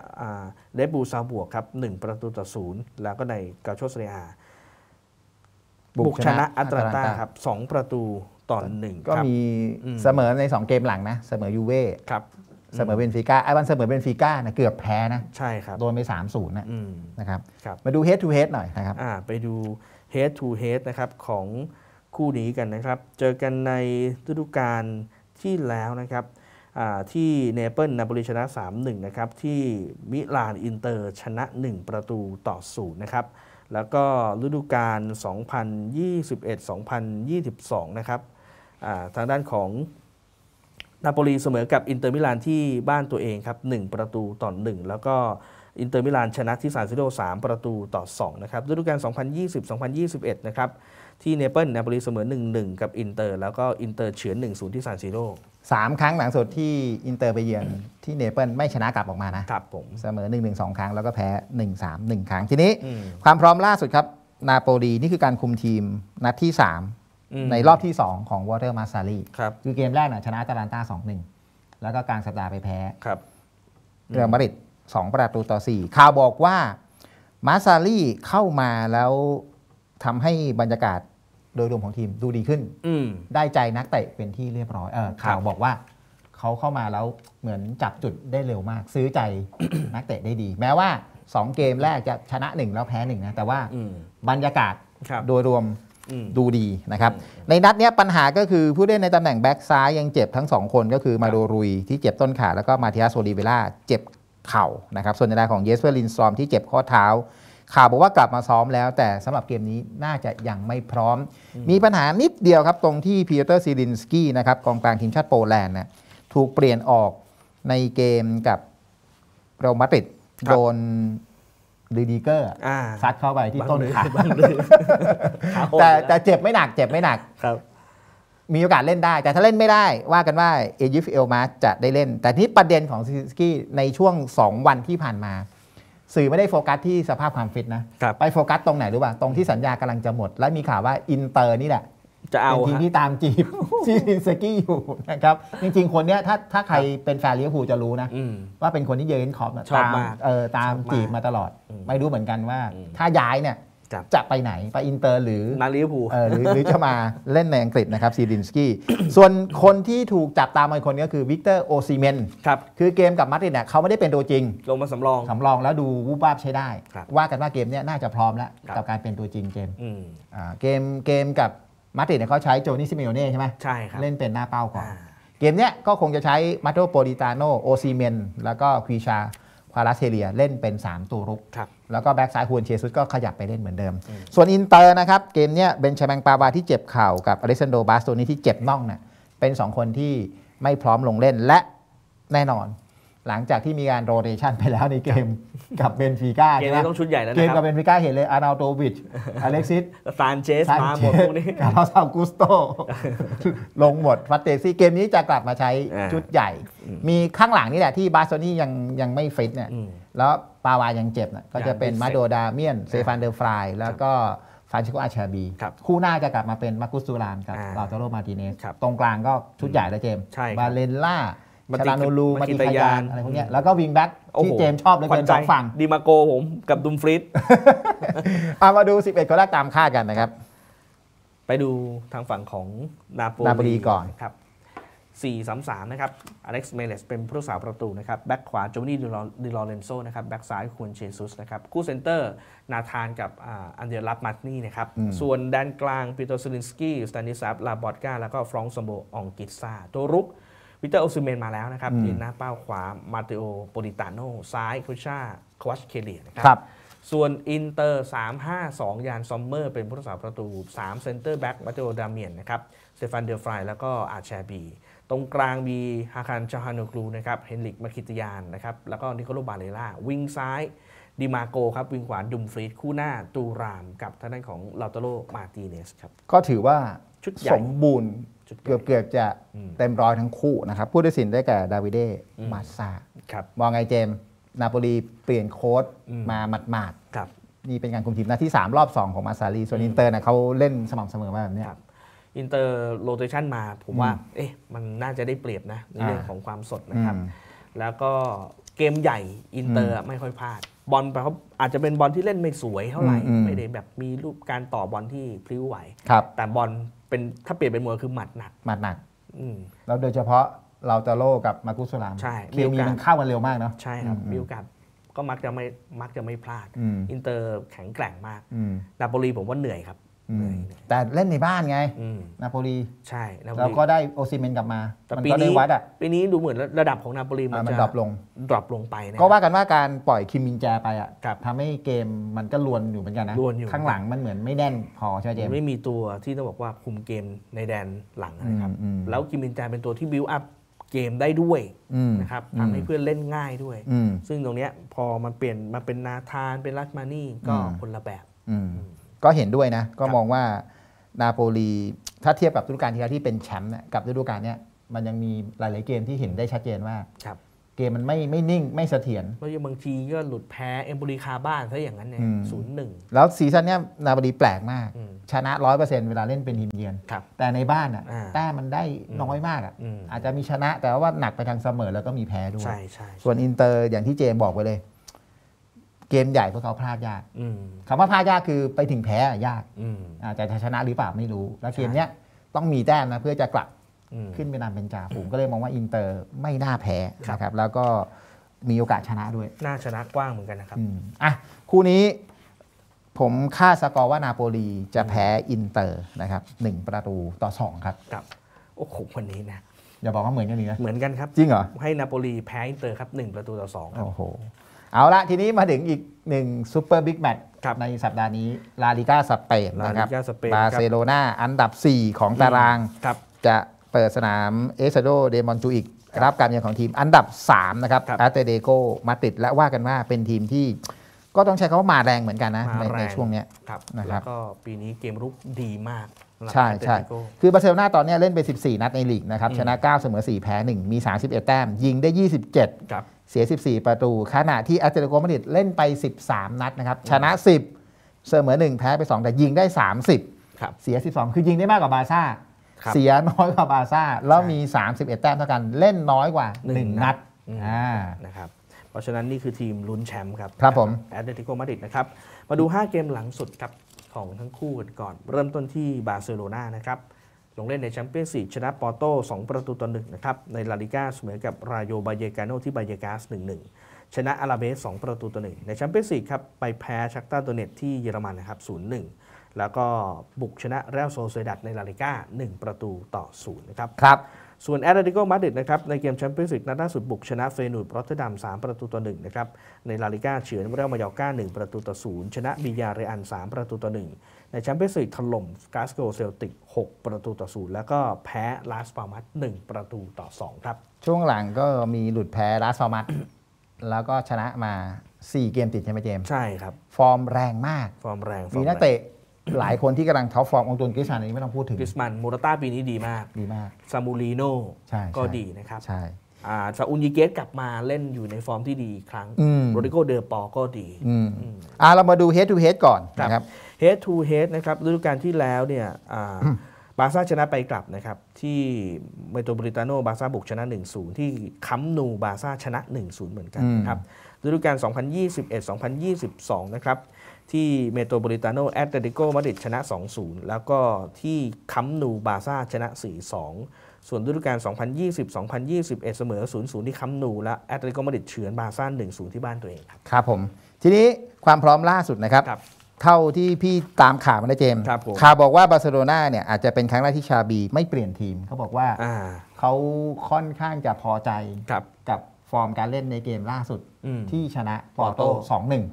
เดบูซาบวกครับ 1 ประตูต่อศูนย์ แล้วก็ในกาโชสเรียบุกชนะอัตรลตตาครับสองประตูต่อหนึ่ง ก็มีเสมอใน 2 เกมหลังนะ เสมอยูเว่ครับ เสมอเบนฟิก้าไอ้วันเสมอเบนฟิก้านะเกือบแพ้นะ ใช่ครับ โดนไป3ามศูนย์นะครับ มาดูเฮดทูเฮดหน่อยนะครับ ไปดูเฮดทูเฮดนะครับของคู่นี้กันนะครับ เจอกันในฤดูกาลที่แล้วนะครับที่เนเปิลนาบปลีชนะ3-1นะครับที่มิลานอินเตอร์ชนะ 1 ประตูต่อ0นะครับแล้วก็ฤดูกาล2021-2022นะครับทางด้านของนาโปลีเสมอกับอินเตอร์มิลานที่บ้านตัวเองครับ1ประตูต่อ 1 แล้วก็อินเตอร์มิลานชนะที่ซานซิโด3ประตูต่อ 2 นะครับ ฤดูกาล2020-2021นะครับที่เนเปิลนาโปลีเสมอ 1-1 กับอินเตอร์ แล้วก็อินเตอร์เฉือน 1-0 ที่ซานซิโร่สามครั้งหลังสุดที่อินเตอร์ไปเยือนที่เนเปิลไม่ชนะกลับออกมานะครับผมเสมอ1นึครั้ง แล้วก็แพ้1นึครั้ง ทีนี้ความพร้อมล่าสุดครับ นาโปลีนี่คือการคุมทีมนัดที่ 3 ในรอบที่ 2 ของวอเตอร์มาซารีครับคือเกมแรกนะชนะตาลันตา2-1 แล้วก็กลางสัปดาห์ไปแพ้ครับเรือมาริด2ประตูต่อ4ข่าวบอกว่ามาซารีเข้ามาแล้วทำให้บรรยากาศโดยรวมของทีมดูดีขึ้นได้ใจนักเตะเป็นที่เรียบร้อยอข่าวบอกว่า เขาเข้ามาแล้วเหมือนจับจุดได้เร็วมากซื้อใจนักเตะได้ดี แม้ว่า 2 เกมแรกจะชนะ 1 แล้วแพ้1นะแต่ว่าบรรยากาศ โดยรวมดูดีนะครับ ในนัดนี้ปัญหาก็คือผู้เล่นในตำแหน่งแบ็กซ้ายยังเจ็บทั้ง 2 คนก็คือมาโดรุยที่เจ็บต้นขา แล้วก็มาเทียสโซลิเวล่าเจ็บเข่านะครับส่วนในรายของเยสเวอร์ลินซอมที่เจ็บข้อเท้าข่าวบอกว่ากลับมาซ้อมแล้ว แต่สำหรับเกมนี้น่าจะยังไม่พร้อม มีปัญหานิดเดียวครับตรงที่พีเตอร์ซีดินสกี้นะครับ กองกลางทีมชาติโปแลนด์นะถูกเปลี่ยนออกในเกมกับเรอมาติดโดนดีดีเกอร์ซัดเข้าไปที่ต้นขาแต่แต่เจ็บไม่หนัก เจ็บไม่หนัก ครับ มีโอกาสเล่นได้ แต่ถ้าเล่นไม่ได้ว่ากันว่าเอเยฟเอลมาจะได้เล่น แต่ที่ประเด็นของซิสกี้ในช่วง 2 วันที่ผ่านมาสื่อไม่ได้โฟกัสที่สภาพความฟิตนะ ไปโฟกัสตรงไหนรู้ป่ะ ตรงที่สัญญากำลังจะหมด และมีข่าวว่าอินเตอร์นี่แหละจะเอาทีมที่ตามจีบซีซินสกี้อยู่นะครับ จริงๆคนเนี้ยถ้าถ้าใครเป็นแฟนลิเวอร์พูลจะรู้นะ ว่าเป็นคนที่เยอนคอปตามตามจีบมาตลอด ไม่รู้เหมือนกันว่า ถ้าย้ายเนี่ยจะไปไหน ไปอินเตอร์หรือ มาลิเวอร์พูลหรือจะมาเล่นในอังกฤษนะครับซีดินสกี้ ส่วนคนที่ถูกจับตามอีกคนก็คือวิกเตอร์โอซิเมนครับคือเกมกับมาดตินเนี่ยเขาไม่ได้เป็นตัวจริง ลงมาสำรอง สำรองแล้วดูวูบวาบใช้ได้ ว่ากันว่าเกมนี้น่าจะพร้อมแล้ว กับการเป็นตัวจริงเกม เกมเกมกับมาดตินเนี่ยเขาใช้โจนี่ซิเมโอเน่ใช่ไหมใช่ครับเล่นเป็นหน้าเป้าก่อนเกมนี้ก็คงจะใช้มาโตโปลิตาโนโอซิเมนแล้วก็ควีชาวาราเซเลียเล่นเป็น 3 ตัวรุก แล้วก็แบ็กซ้ายฮวนเชซุสก็ขยับไปเล่นเหมือนเดิม ส่วนอินเตอร์นะครับ เกมเนี้ยเบนชแมงปาวาที่เจ็บเข่ากับอเล็ซันโดบาสโตนี่ที่เจ็บน่องเนี่ยเป็น 2 คนที่ไม่พร้อมลงเล่นและแน่นอนหลังจากที่มีการโรเตชันไปแล้วในเกมกับเบนฟิก้าเกมนี้ต้องชุดใหญ่แล้วนะเกมกับเบนฟิก้าเห็นเลยอาร์นาโตวิชอเล็กซิสซานเชสมาหมดพวกนี้คาร์ลสอากุสโตลงหมดฟัตเตซี่เกมนี้จะกลับมาใช้ชุดใหญ่ มีข้างหลังนี่แหละที่บาซโนี่ยังยังไม่ฟิตเนี่ยแล้วปาวายังเจ็บน่ะก็จะเป็นมาโดดาเมียนเซฟานเดอร์ฟรายแล้วก็ฟานชิโกอาชาบี คู่หน้าจะกลับมาเป็นมาคุสตูรานกับลาโตโรมาติเนสตรงกลางก็ชุดใหญ่แล้วเจมบาเลนล่าาตานูลูมาติทยานอะไรพวกนี้แล้วก็วิงแบ็กที่เจมชอบเลยเป็นสองฝั่งดีมาโกผม กับดุมฟริตเอามาดู 11คนแรกตามคาดกันนะครับ ไปดูทางฝั่งของนาโปลีก่อนครับ4-3-3 นะครับอเล็กซ์เมเลสเป็นผู้รักษาประตูนะครับ แบ็กขวาโจมี่ดิลอเรนโซนะครับแบ็กซ้ายควนเชซุสนะครับ คู่เซนเตอร์ นาธานกับอันเดรลับมาร์นี่นะครับส่วนแดนกลางปีโตซิลินสกี้สตานิสลาบลาบอดกาแล้วก็ฟรองซอมโบองกิตซาตัวรุกวิเตอร์โอซูเมน มาแล้วนะครับยืนหน้าเป้าขวา มาติโอปอริตาโน ซ้ายคุชชาควัชเคเลียนะครับ ส่วนอินเตอร์ 352ยานซอมเมอร์ เป็นผู้รักษาประตู 3 เซนเตอร์ แบ็กมาติโอ ดามมียน นะครับ เซฟานเดลฟราย แล้วก็อาแชบี ตรงกลางมี ฮาคัน ชาฮานกรูนะครับ เฮนริก มาคิตยาน นะครับ แล้วก็นิโคลบาเลล่าวิงซ้าย ดิมาโก ครับ วิงขวา ดุมฟรีดคู่หน้า ตูราม กับท่านั้นของลาตโตโรมาติเนส ครับ ก็ถือว่าชุดสมบูรณ์เกือบเกือบจะเต็มร้อยทั้งคู่นะครับผู้ตัดสินได้แก่ดาวิดเดมาซาครับมองไงเจมนาโปลีเปลี่ยนโค้ดมาหมาดๆนี่เป็นการคุมทีมนาที่ 3 รอบ 2 ของมาซาลีส่วนอินเตอร์นะเขาเล่นสม่ำเสมอมาแบบนี้อินเตอร์โรเตชันมาผมว่าเอ๊ะมันน่าจะได้เปรียบนะในเรื่องของความสดนะครับแล้วก็เกมใหญ่อินเตอร์ไม่ค่อยพลาด บอลเขาอาจจะเป็นบอลที่เล่นไม่สวยเท่าไหร่ไม่ได้แบบมีรูปการต่อบอลที่พลิ้วไหว แต่บอลเป็นถ้าเปลี่ยนเป็นมวยคือหมัดหนักหมัดหนักอแล้วโดยเฉพาะเราจะโลกับมาคุสลามใช่มีมีมันเข้ากันเร็วมากเนาะใช่ครับ มีโอกาสก็มักจะไม่มักจะไม่พลาด อินเตอร์แข็งแกร่งมากนาโปลีผมว่าเหนื่อยครับแต่เล่นในบ้านไงนาโปลีใช่แล้วก็ได้โอซิเมนกลับมาปีนี้วัดอ่ะปีนี้ดูเหมือนระดับของนาโปลีมันจะดรอปลงดรอปลงไปก็ว่ากันว่าการปล่อยคิมมินแจไปอ่ะทำให้เกมมันก็ลวนอยู่เหมือนกันนะ ข้างหลังมันเหมือนไม่แน่นพอใช่ไหมเจมไม่มีตัวที่ต้องบอกว่าคุมเกมในแดนหลังนะครับ แล้วคิมมินแจเป็นตัวที่บิวอัพเกมได้ด้วยนะครับทำให้เพื่อนเล่นง่ายด้วยซึ่งตรงนี้พอมันเปลี่ยนมาเป็นนาธานเป็นรัตมานี่ก็คนละแบบก็เห็นด้วยนะ ก็มองว่านาโปลีถ้าเทียบกับฤดูกาลที่แล้วที่เป็นแชมป์กับฤดูกาลนี้มันยังมีหลาย ๆ เกมที่เห็นได้ชัดเจนว่าเกมมันไม่ไม่นิ่งไม่เสถียรบางทีก็หลุดแพ้ เอมบูรีคาบ้านซะอย่างนั้นเนี่ยศูนย์หนึ่งแล้วซีซั่นนี้นาบดีแปลกมาก ชนะร้อยเปอร์เซ็นต์เวลาเล่นเป็นทีมเยือนแต่ในบ้านอ่ะแต้มันได้น้อยมากอ่ะอาจจะมีชนะแต่ว่าหนักไปทางเสมอ แล้วก็มีแพ้ด้วยส่วนอินเตอร์อย่างที่เจมบอกไปเลยเกมใหญ่พวกเขาพลาดยากคำว่าพลาดยากคือไปถึงแพ้ยากแต่ชนะหรือเปล่าไม่รู้แล้วเกมเนี้ยต้องมีแต้มนะเพื่อจะกลับขึ้นไปนำเป็นจ่าฝูงก็เลยมองว่าอินเตอร์ไม่น่าแพ้นะครับแล้วก็มีโอกาสชนะด้วย น่าชนะกว้างเหมือนกันนะครับอ่ะคู่นี้ผมคาดสกอร์ว่านาโปลีจะแพ้อินเตอร์นะครับหนึ่งประตูต่อสองครับครับ โอ้โห วันนี้นะอย่าบอกว่าเหมือนกันนี่นะเหมือนกันครับจริงเหรอให้นาโปลีแพ้อินเตอร์ครับหนึ่งประตูต่อสองครับโอ้โหเอาละทีนี้มาถึงอีกหนึ่งซูเปอร์บิ๊กแมตช์ในสัปดาห์นี้ลาลิก้าสเปนนะครับบาร์เซโลนาอันดับ 4 ของตาราง จะเปิดสนามเอสโดเดมอนจูอีกรับการเยือนของทีมอันดับ3นะครับอาเตเดโกมาติดและว่ากันว่าเป็นทีมที่ก็ต้องใช้คำว่ามาแรงเหมือนกันนะในช่วงนี้นะครับแล้วก็ปีนี้เกมรุกดีมากใช่ใช่คือบาร์เซโลนาตอนนี้เล่นไป 14 นัดในลีกนะครับชนะ 9 เสมอ 4 แพ้ 1 มี 31 แต้ม ยิงได้ 27 เสีย 14 ประตู ขณะที่อาร์เลนติโกมาดริดเล่นไป 13 นัดนะครับชนะ 10 เสมอ 1 แพ้ไป 2 แต่ยิงได้ 30 เสีย 12 คือยิงได้มากกว่าบาซ่าเสียน้อยกว่าบาซ่าแล้วมี 31 แต้มเท่ากันเล่นน้อยกว่า 1 นัดนะครับเพราะฉะนั้นนี่คือทีมลุ้นแชมป์ครับครับผมแอตเลติโกมาดริดนะครับมาดู 5 เกมหลังสุดครับของทั้งคู่กันก่อนเริ่มต้นที่บาร์เซโลนานะครับลงเล่นในแชมเปี้ยนส์ลีกชนะปอร์โต้2ประตูต่อหนึ่งนะครับในลาลิก้าเสมอกับรายโยบาเยกาโนที่บาเยกาส1-1ชนะอาราเบส2ประตูต่อหนึ่ง ในแชมเปี้ยนส์ลีกครับไปแพ้ชักตาตัวเน็ตที่เยอรมันนะครับ0-1 แล้วก็บุกชนะเรอัลโซเซดัตในลาลิก้า1 ประตูต่อ0นะครับครับส่วนแอตเลติโกมาดริดนะครับในเกมแชมเปี้ยนส์ลีกนัดล่าสุดบุกชนะเฟนูดรอตเทอร์ดัม 3 ประตูต่อ 1 นะครับในลาลิก้าเฉือนเรอัลมาดอร์กา1 ประตูต่อ 0 ชนะบียาเรอัน 3 ประตูต่อ 1 ในแชมเปี้ยนส์ลีกถล่มกาสโกเซลติก 6 ประตูต่อ 0 แล้วก็แพ้ลาสปามัส1ประตูต่อ 2 ครับช่วงหลังก็มีหลุดแพ้ลาสปามัสแล้วก็ชนะมา 4 เกมติดใช่ไหมเจมใช่ครับฟอร์มแรงมาก ฟอร์มแรงมีนักเตะหลายคนที่กำลังท็อปฟอร์มองตุนกิสมันนี้ไม่ต้องพูดถึงกิสมันโมรต้าปีนี้ดีมากดีมากซามูริโน่ ก็ดีนะครับใช่ซาอุนยิเกสกลับมาเล่นอยู่ในฟอร์มที่ดีครั้งโรดิโกเดอปอก็ดีอ่าเรามาดูเฮดทูเฮดก่อนนะครับเฮดทูเฮดนะครับฤดูกาลที่แล้วเนี่ยบาซ่าชนะไปกลับนะครับ ที่เมโทรบริตาโนบาซ่าบุกชนะ 1-0ที่คัมนูบาซ่าชนะ 1-0 เหมือนกันนะครับฤดูกาล 2021-2022 นะครับที่เมโทรโบลิตาโนแอตเลติโกมาดริดชนะ 2-0 แล้วก็ที่คัมนูบาซ่าชนะ 4-2 ส่วนฤดูกาล 2020-2021 เสมอ 0-0 ที่คัมนู และแอตเลติโกมาดริดเฉือนบาซ่า 1-0 ที่บ้านตัวเองครับ ครับผม ทีนี้ความพร้อมล่าสุดนะครับรบเท่าที่พี่ตามข่าวมาได้เจมครับข่าวบอกว่าบาร์เซโลนาเนี่ยอาจจะเป็นครั้งแรกที่ชาบีไม่เปลี่ยนทีมเขาบอกว่าเขาค่อนข้างจะพอใจกับฟอร์มการเล่นในเกมล่าสุดที่ชนะปอร์โต2-1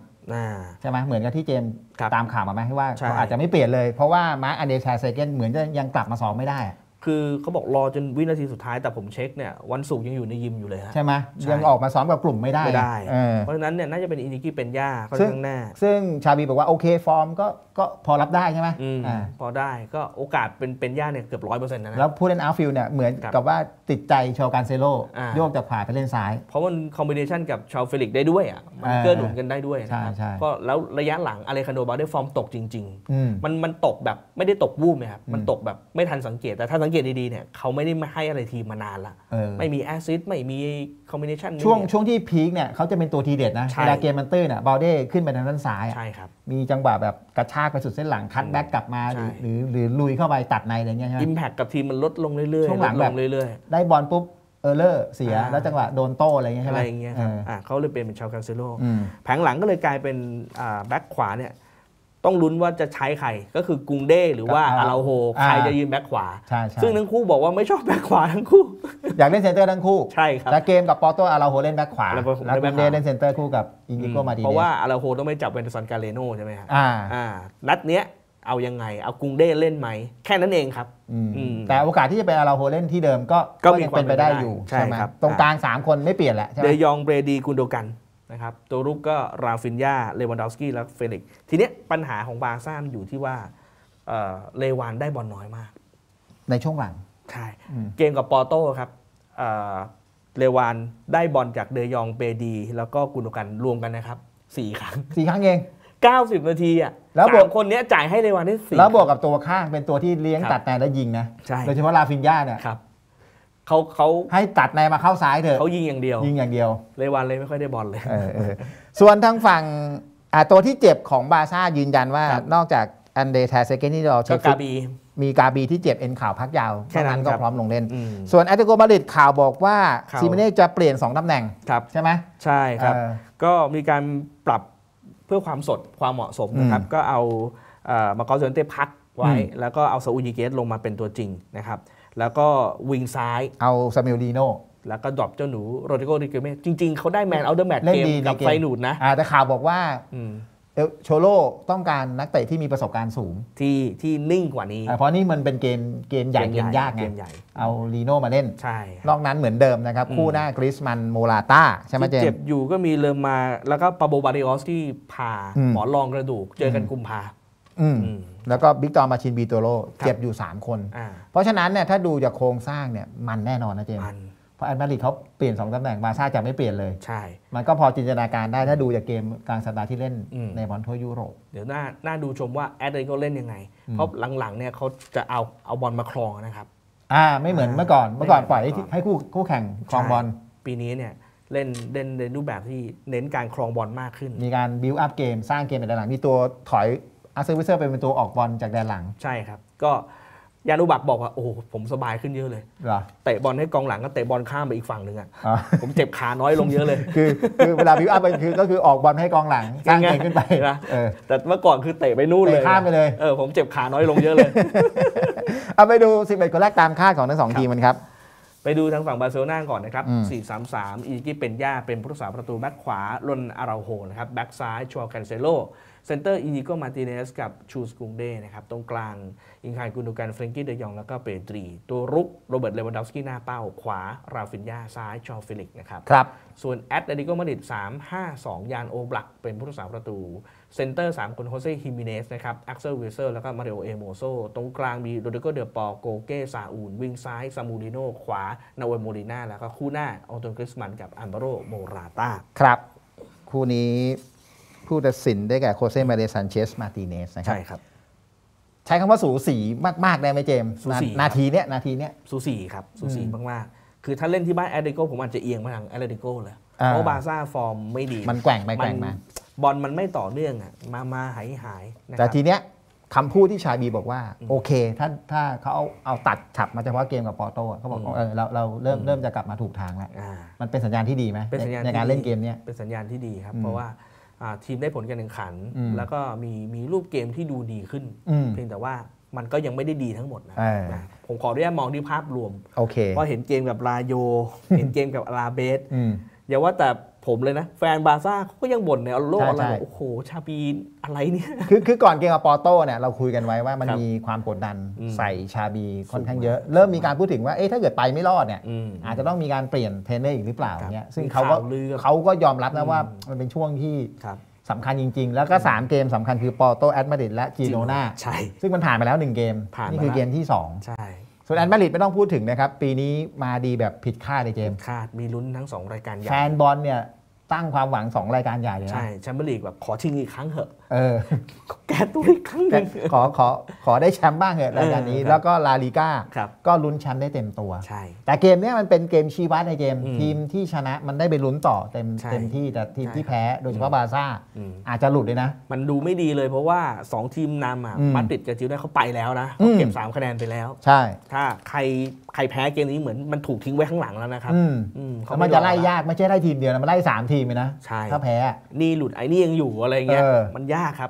ใช่ไหมเหมือนกับที่เจมตามข่าวมาไหมว่าาอาจจะไม่เปลี่ยนเลย เพราะว่ามาร์คอเดชาเซเกนเหมือนจะยังกลับมาซ้อมไม่ได้คือเขาบอกรอจนวินาทีสุดท้ายแต่ผมเช็คเนี่ยวันศุกร์ยังอยู่ในยิมอยู่เลยฮะใช่ไหมยังออกมาซ้อมกับกลุ่มไม่ได้ ไม่ได้ เพราะฉะนั้นเนี่ยน่าจะเป็นอินิกิเป็นย่าค่อนข้างแน่ซึ่งชาบีบอกว่าโอเคฟอร์มก็ก็พอรับได้ใช่ไหมอพอได้ก็โอกาสเป็นเป็นย่าเนี่ยเกือบร้อยเปอร์เซ็นต์นะแล้วผู้เล่นอาร์ฟิลเนี่ยเหมือนกับว่าติดใจชาวการเซโลโยกจากขวาไปเล่นซ้ายเพราะมันคอมบิเนชันกับชาวเฟลิกได้ด้วยอ่ะมันเกื้อหนุนกันได้ด้วยใช่ใช่ก็แล้วระยะหลังอเลคานโดบาได้ฟอร์มตกจริงๆ มันมันตกแบบไม่ได้ตกวูบนะครับมันตกแบบไม่ทันสังเกตแต่ถ้าสังเกตดีๆเนี่ยเขาไม่ได้มาให้อะไรทีมมานานละไม่มีแอซิดไม่มีคอมบิเนชันช่วงช่วงที่พีคเนี่ยเขาจะเป็นตัวทีเด็ดนะเวลาเกมมันตื้นอ่ะบอลเด้ขึ้นไปทางด้านซ้ายใช่ครับมีจังหวะแบบกระชากไปสุดเส้นหลังคัดแบ็กกลับมาหรือหรือลุยเข้าไปตัดในอะไรเงี้ยใช่ไหมอิมแพคกับทีมมันลดลงเรื่อยๆช่วงหลังแบบได้บอลปุ๊บเออเลอร์เสีย แล้วจังหวะโดนโต้อะไรเงี้ยใช่ไหมอะไรเงี้ยครับเขาเลยเป็นเป็นชาวกาเซโล แผงหลังก็เลยกลายเป็นแบ็กขวาเนี่ยต้องลุ้นว่าจะใช้ใครก็คือกุงเด้หรือว่าอาราโฮใครจะยืนแบ็คขวา ซึ่งทั้งคู่บอกว่าไม่ชอบแบ็คขวาทั้งคู่ อยากเล่นเซนเตอร์ทั้งคู่ใช่ครับแต่เกมกับปอโตอาราโฮเล่นแบ็คขวา แล้วกุงเด้เล่นเซนเตอร์คู่กับอินดิโกมาดีเพราะว่าอาราโฮต้องไปจับเวนซอนกาเลโนใช่ไหมครับอ่านัดเนี้ยเอายังไงเอากุงเด้เล่นไหม แค่นั้นเองครับ แต่โอกาสที่จะเป็นอาราโฮเล่นที่เดิมก็ก็ยังเป็นไปได้อยู่ใช่ไหมตรงกลาง3คนไม่เปลี่ยนแหละเดยองเบรดีกุนโดกันนะครับตัวรุกก็ราฟินยาเลวันดอสกี้และเฟลิก ทีนี้ปัญหาของบาซ่ามันอยู่ที่ว่าเเลวานได้บอลน้อยมาก ในช่วงหลัง ใช่ เกมกับปอโต้ครับเเลวานได้บอลจากเดยองเปดี แล้วก็กุนกันรวมกันนะครับสี่ครั้งสี่ครั้งเอง 90 นาทีอ่ะแล้วบวกสามคนนี้จ่ายให้เลวานได้สี่แล้วบวกกับตัวข้าง เป็นตัวที่เลี้ยงตัดแต่และยิงนะใช่โดยเฉพาะลาฟินยาเนี่ยครับเขาเขาให้ตัดในมาเข้าซ้ายเถอะเขายิงอย่างเดียวยิงอย่างเดียวเลวันเลยไม่ค่อยได้บอลเลย ส่วนทางฝั่งตัวที่เจ็บของบาซ่ายืนยันว่านอกจาก อันเดทเซเกนที่เราเช็คกาบี มีกาบีที่เจ็บเอ็นข่าวพักยาวแค่นั้นก็พร้อมลงเล่น ส่วนแอตเลติโกมาริดข่าวบอกว่าซิมเน่จะเปลี่ยน 2ตำแหน่ง ใช่ไหมใช่ครับ ก็มีการปรับเพื่อความสดความเหมาะสมนะครับก็เอามาโกเซนเต้พักไว้แล้วก็เอาซาอุยิเกสลงมาเป็นตัวจริงนะครับแล้วก็วิงซ้าย เอาซามิลดีโนแล้วก็ดรอปเจ้าหนูโรดิโกดิเกเมจริงๆเขาได้แมนเอาเดอร์แมตเกมกับไฟหนูดนะ แต่ข่าวบอกว่าโชโลต้องการนักเตะที่มีประสบการณ์สูงที่ที่นิ่งกว่านี้ เพราะนี่มันเป็นเกมเกมใหญ่เกมยากไง เอาลีโน่มาเล่นใช่นอกนั้นเหมือนเดิมนะครับคู่หน้ากริสมันโมลาต้าใช่ไหมเจมเจ็บอยู่ก็มีเลอมมา แล้วก็ปาโบบาริออสที่ผ่าหมอนรองกระดูกเจอกันกุมภาอืแล้วก็บิ๊กตอมาชินบีโตโรเจ็บอยู่ 3 คน เพราะฉะนั้นเนี่ยถ้าดูจากโครงสร้างเนี่ยมันแน่นอนนะเจมส์เพราะแอตมาริดเขาเปลี่ยน 2ตำแหน่งบาซ่าจะไม่เปลี่ยนเลย ใช่ มันก็พอจินตนาการได้ถ้าดูจากเกมกลางสัปดาห์ที่เล่นในบอลทั่วยุโรปเดี๋ยวน่าน่าดูชมว่า แอดเดนเขาเล่นยังไง เพราะหลังๆเนี่ยเขาจะเอาเอาบอลมาคลองนะครับอ่าไม่เหมือนเมื่อก่อน เมื่อก่อนปล่อยให้ให้คู่คู่แข่งคลองบอลปีนี้เนี่ยเล่นเล่นในรูปแบบที่เน้นการครองบอลมากขึ้น มีการบิวอัพเกมสร้างเกมใป็นหลังมีตัวถอยอาร์เซอร์วิเซอร์เป็นตัวออกบอลจากแดนหลังใช่ครับ ก็ยานุบักบอกว่าโอ้ผมสบายขึ้นเยอะเลยเตะบอลให้กองหลังก็เตะบอลข้ามไปอีกฝั่งหนึ่งอ่ะผมเจ็บขาน้อยลงเยอะเลยคือคือเวลาบิวอัพไปคือก็คือออกบอลให้กองหลังสร้างเองขึ้นไปนะแต่เมื่อก่อนคือเตะไปนู่นเลยข้ามไปเลยเออผมเจ็บขาน้อยลงเยอะเลยเอาไปดู11คนแรกตามคาดของทั้งสองทีมมันครับไปดูทางฝั่งบาร์เซโลนาก่อนนะครับ4-3-3อีกิเป็นย่าเป็นผู้รักษาประตูแบ็คขวาลนอาราโฮนะครับแบ็คซ้ายชัวร์แคนเซโลเซนเตอร์อินิโกมาติเนสกับชูสกุงเด้นะครับ ตรงกลาง อิงคานกุนดูการเฟรนกี้เดยองแล้วก็เปตรีตัวรุกโรเบิร์ตเลวันดอฟสกี้หน้าเป้า ขวา ราฟินยาซ้ายชอฟิลิกนะครับครับ ส่วนแอตเลติโกมาดริด3 5 2 ยานโอบลัก เป็นผู้รักษา ประตู เซนเตอร์ 3 คนโฮเซ่ฮิมิเนสนะครับอักเซลเวเซอร์แล้วก็มาริโอเอโมโซตรงกลางมีโรดิโกเดอปอโกเก้ซาอูนวิ่งซ้ายซามูริโนขวานาวิโมริน่าแล้วก็คู่หน้า อองตนกริสมันกับอันเบโรโมราตาครับ คู่นี้ผู้ตัดสินได้แก่โคเซมาเดซันเชสมาติเนสนะครับใช่ครับใช้คำว่าสูสีมากๆได้ไหมเจมสูสีนาทีเนี้ยนาทีเนี้ยสูสีครับสูสีมากๆคือถ้าเล่นที่บ้านแอตเลติโกผมอาจจะเอียงมาทางแอตเลติโกเลยเพราะบาซ่าฟอร์มไม่ดี มันแกว่งไปแกว่งมา บอลมันไม่ต่อเนื่องอ่ะมามาหายหายแต่ทีเนี้ยคำพูดที่ชาบีบอกว่า โอเคถ้าถ้าเขาเอาเอาตัดฉับมาเฉพาะเกมกับปอโต้เขาบอกเออเราเราเริ่มเริ่มจะกลับมาถูกทางแล้วอ่ามันเป็นสัญญาณที่ดีไหมเป็นสัญญาณในการเล่นเกมเนี้ยเป็นสัญญาณที่ดีครับเพราะว่าทีมได้ผลการแข่งขัน แล้วก็มีมีรูปเกมที่ดูดีขึ้น เพียงแต่ว่ามันก็ยังไม่ได้ดีทั้งหมดนะผมขออนุญาตมองที่ภาพรวมเพราะเห็นเกมกับลาโย เห็นเกมกับลาเบสอย่าว่าแต่ผมเลยนะ แฟนบาซ่าเขาก็ยังบ่นในโลกอะไรโอ้โหชาบีอะไรเนี่ย คือคือก่อนเกมกับปอโต้เนี่ยเราคุยกันไว้ว่ามันมีความกดดันใส่ชาบีค่อนข้างเยอะ เริ่มมีการพูดถึงว่าเอ๊ะถ้าเกิดไปไม่รอดเนี่ยอาจจะต้องมีการเปลี่ยนเทรนเนอร์อีกหรือเปล่าเนี่ยซึ่งเขาก็เขาก็ยอมรับนะว่ามันเป็นช่วงที่สำคัญจริงๆ แล้วก็ 3 เกมสำคัญคือปอโตแอตมาดิดและจีโนนาใช่ซึ่งมันผ่านไปแล้ว1เกมนี่คือเกมที่2ใช่ส่วนแอนมาริดไม่ต้องพูดถึงนะครับ ปีนี้มาดีแบบผิดคาดเลยเจมคาดมีลุ้นทั้ง 2 รายการใหญ่แฟนบอลเนี่ยตั้งความหวัง 2 รายการใหญ่เลยนะใช่ แชมเปี้ยนลีกแบบขอชิงอีกครั้งเถอะเออแก้ตัวอีกครั้งหนึ่งขอขอขอได้แชมป์บ้างเหรอรายการนี้แล้วก็ลาลีกาก็ลุ้นแชมป์ได้เต็มตัวใช่แต่เกมนี้มันเป็นเกมชีวัดในเกมทีมที่ชนะมันได้ไปลุ้นต่อเต็มเต็มที่แต่ทีมที่แพ้โดยเฉพาะบาซ่า อาจจะหลุดเลยนะ มันดูไม่ดีเลยเพราะว่า 2 ทีมนำอ่ะมาติดกับจิวได้เขาไปแล้วนะเก็บ 3 คะแนนไปแล้ว ใช่ ถ้าใครใครแพ้เกมนี้เหมือนมันถูกทิ้งไว้ข้างหลังแล้วนะครับมันจะไล่ยากไม่ใช่ไล่ทีมเดียว มันไล่3ทีมเลยนะถ้าแพ้นี่หลุดไอ้นี่ยังอยู่อะไรเงี้ยมันยากาครับ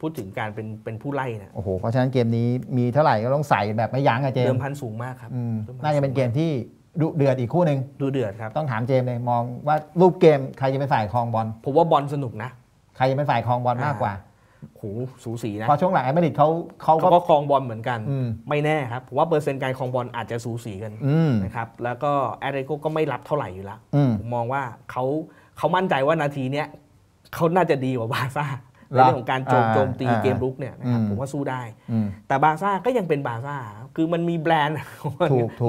พูดถึงการเป็นเป็นผู้ไล่นะโอ้โหเพราะฉะนั้นเกมนี้มีเท่าไหร่ก็ต้องใส่แบบไม่ยั้งอะเจมเดิมพันสูงมากครับน่าจะเป็นเกมที่ดูเดือดอีกคู่หนึ่งดูเดือดครับ ต้องถามเจมเลย มองว่ารูปเกมใครจะเป็นฝ่ายคลองบอลผมว่าบอลสนุกนะ ใครจะเป็นฝ่ายคลองบอลมากกว่าโหสูสีนะพอช่วงหลังแอตเลติกเขาเขาก็คลองบอลเหมือนกัน ไม่แน่ครับผมว่าเปอร์เซ็นต์การคลองบอลอาจจะสูสีกันนะครับแล้วก็แอตเลติกก็ไม่รับเท่าไหร่อยู่แล้วผมมองว่าเขาเขามั่นใจว่านาทีเนี้ยเขาน่าจะดีกว่าบาซ่าในเรื่องของการโจมโจมตีเกมรุกเนี่ยนะครับผมว่าสู้ได้ แต่บาซ่าก็ยังเป็นบาซ่าคือมันมีแบรนด์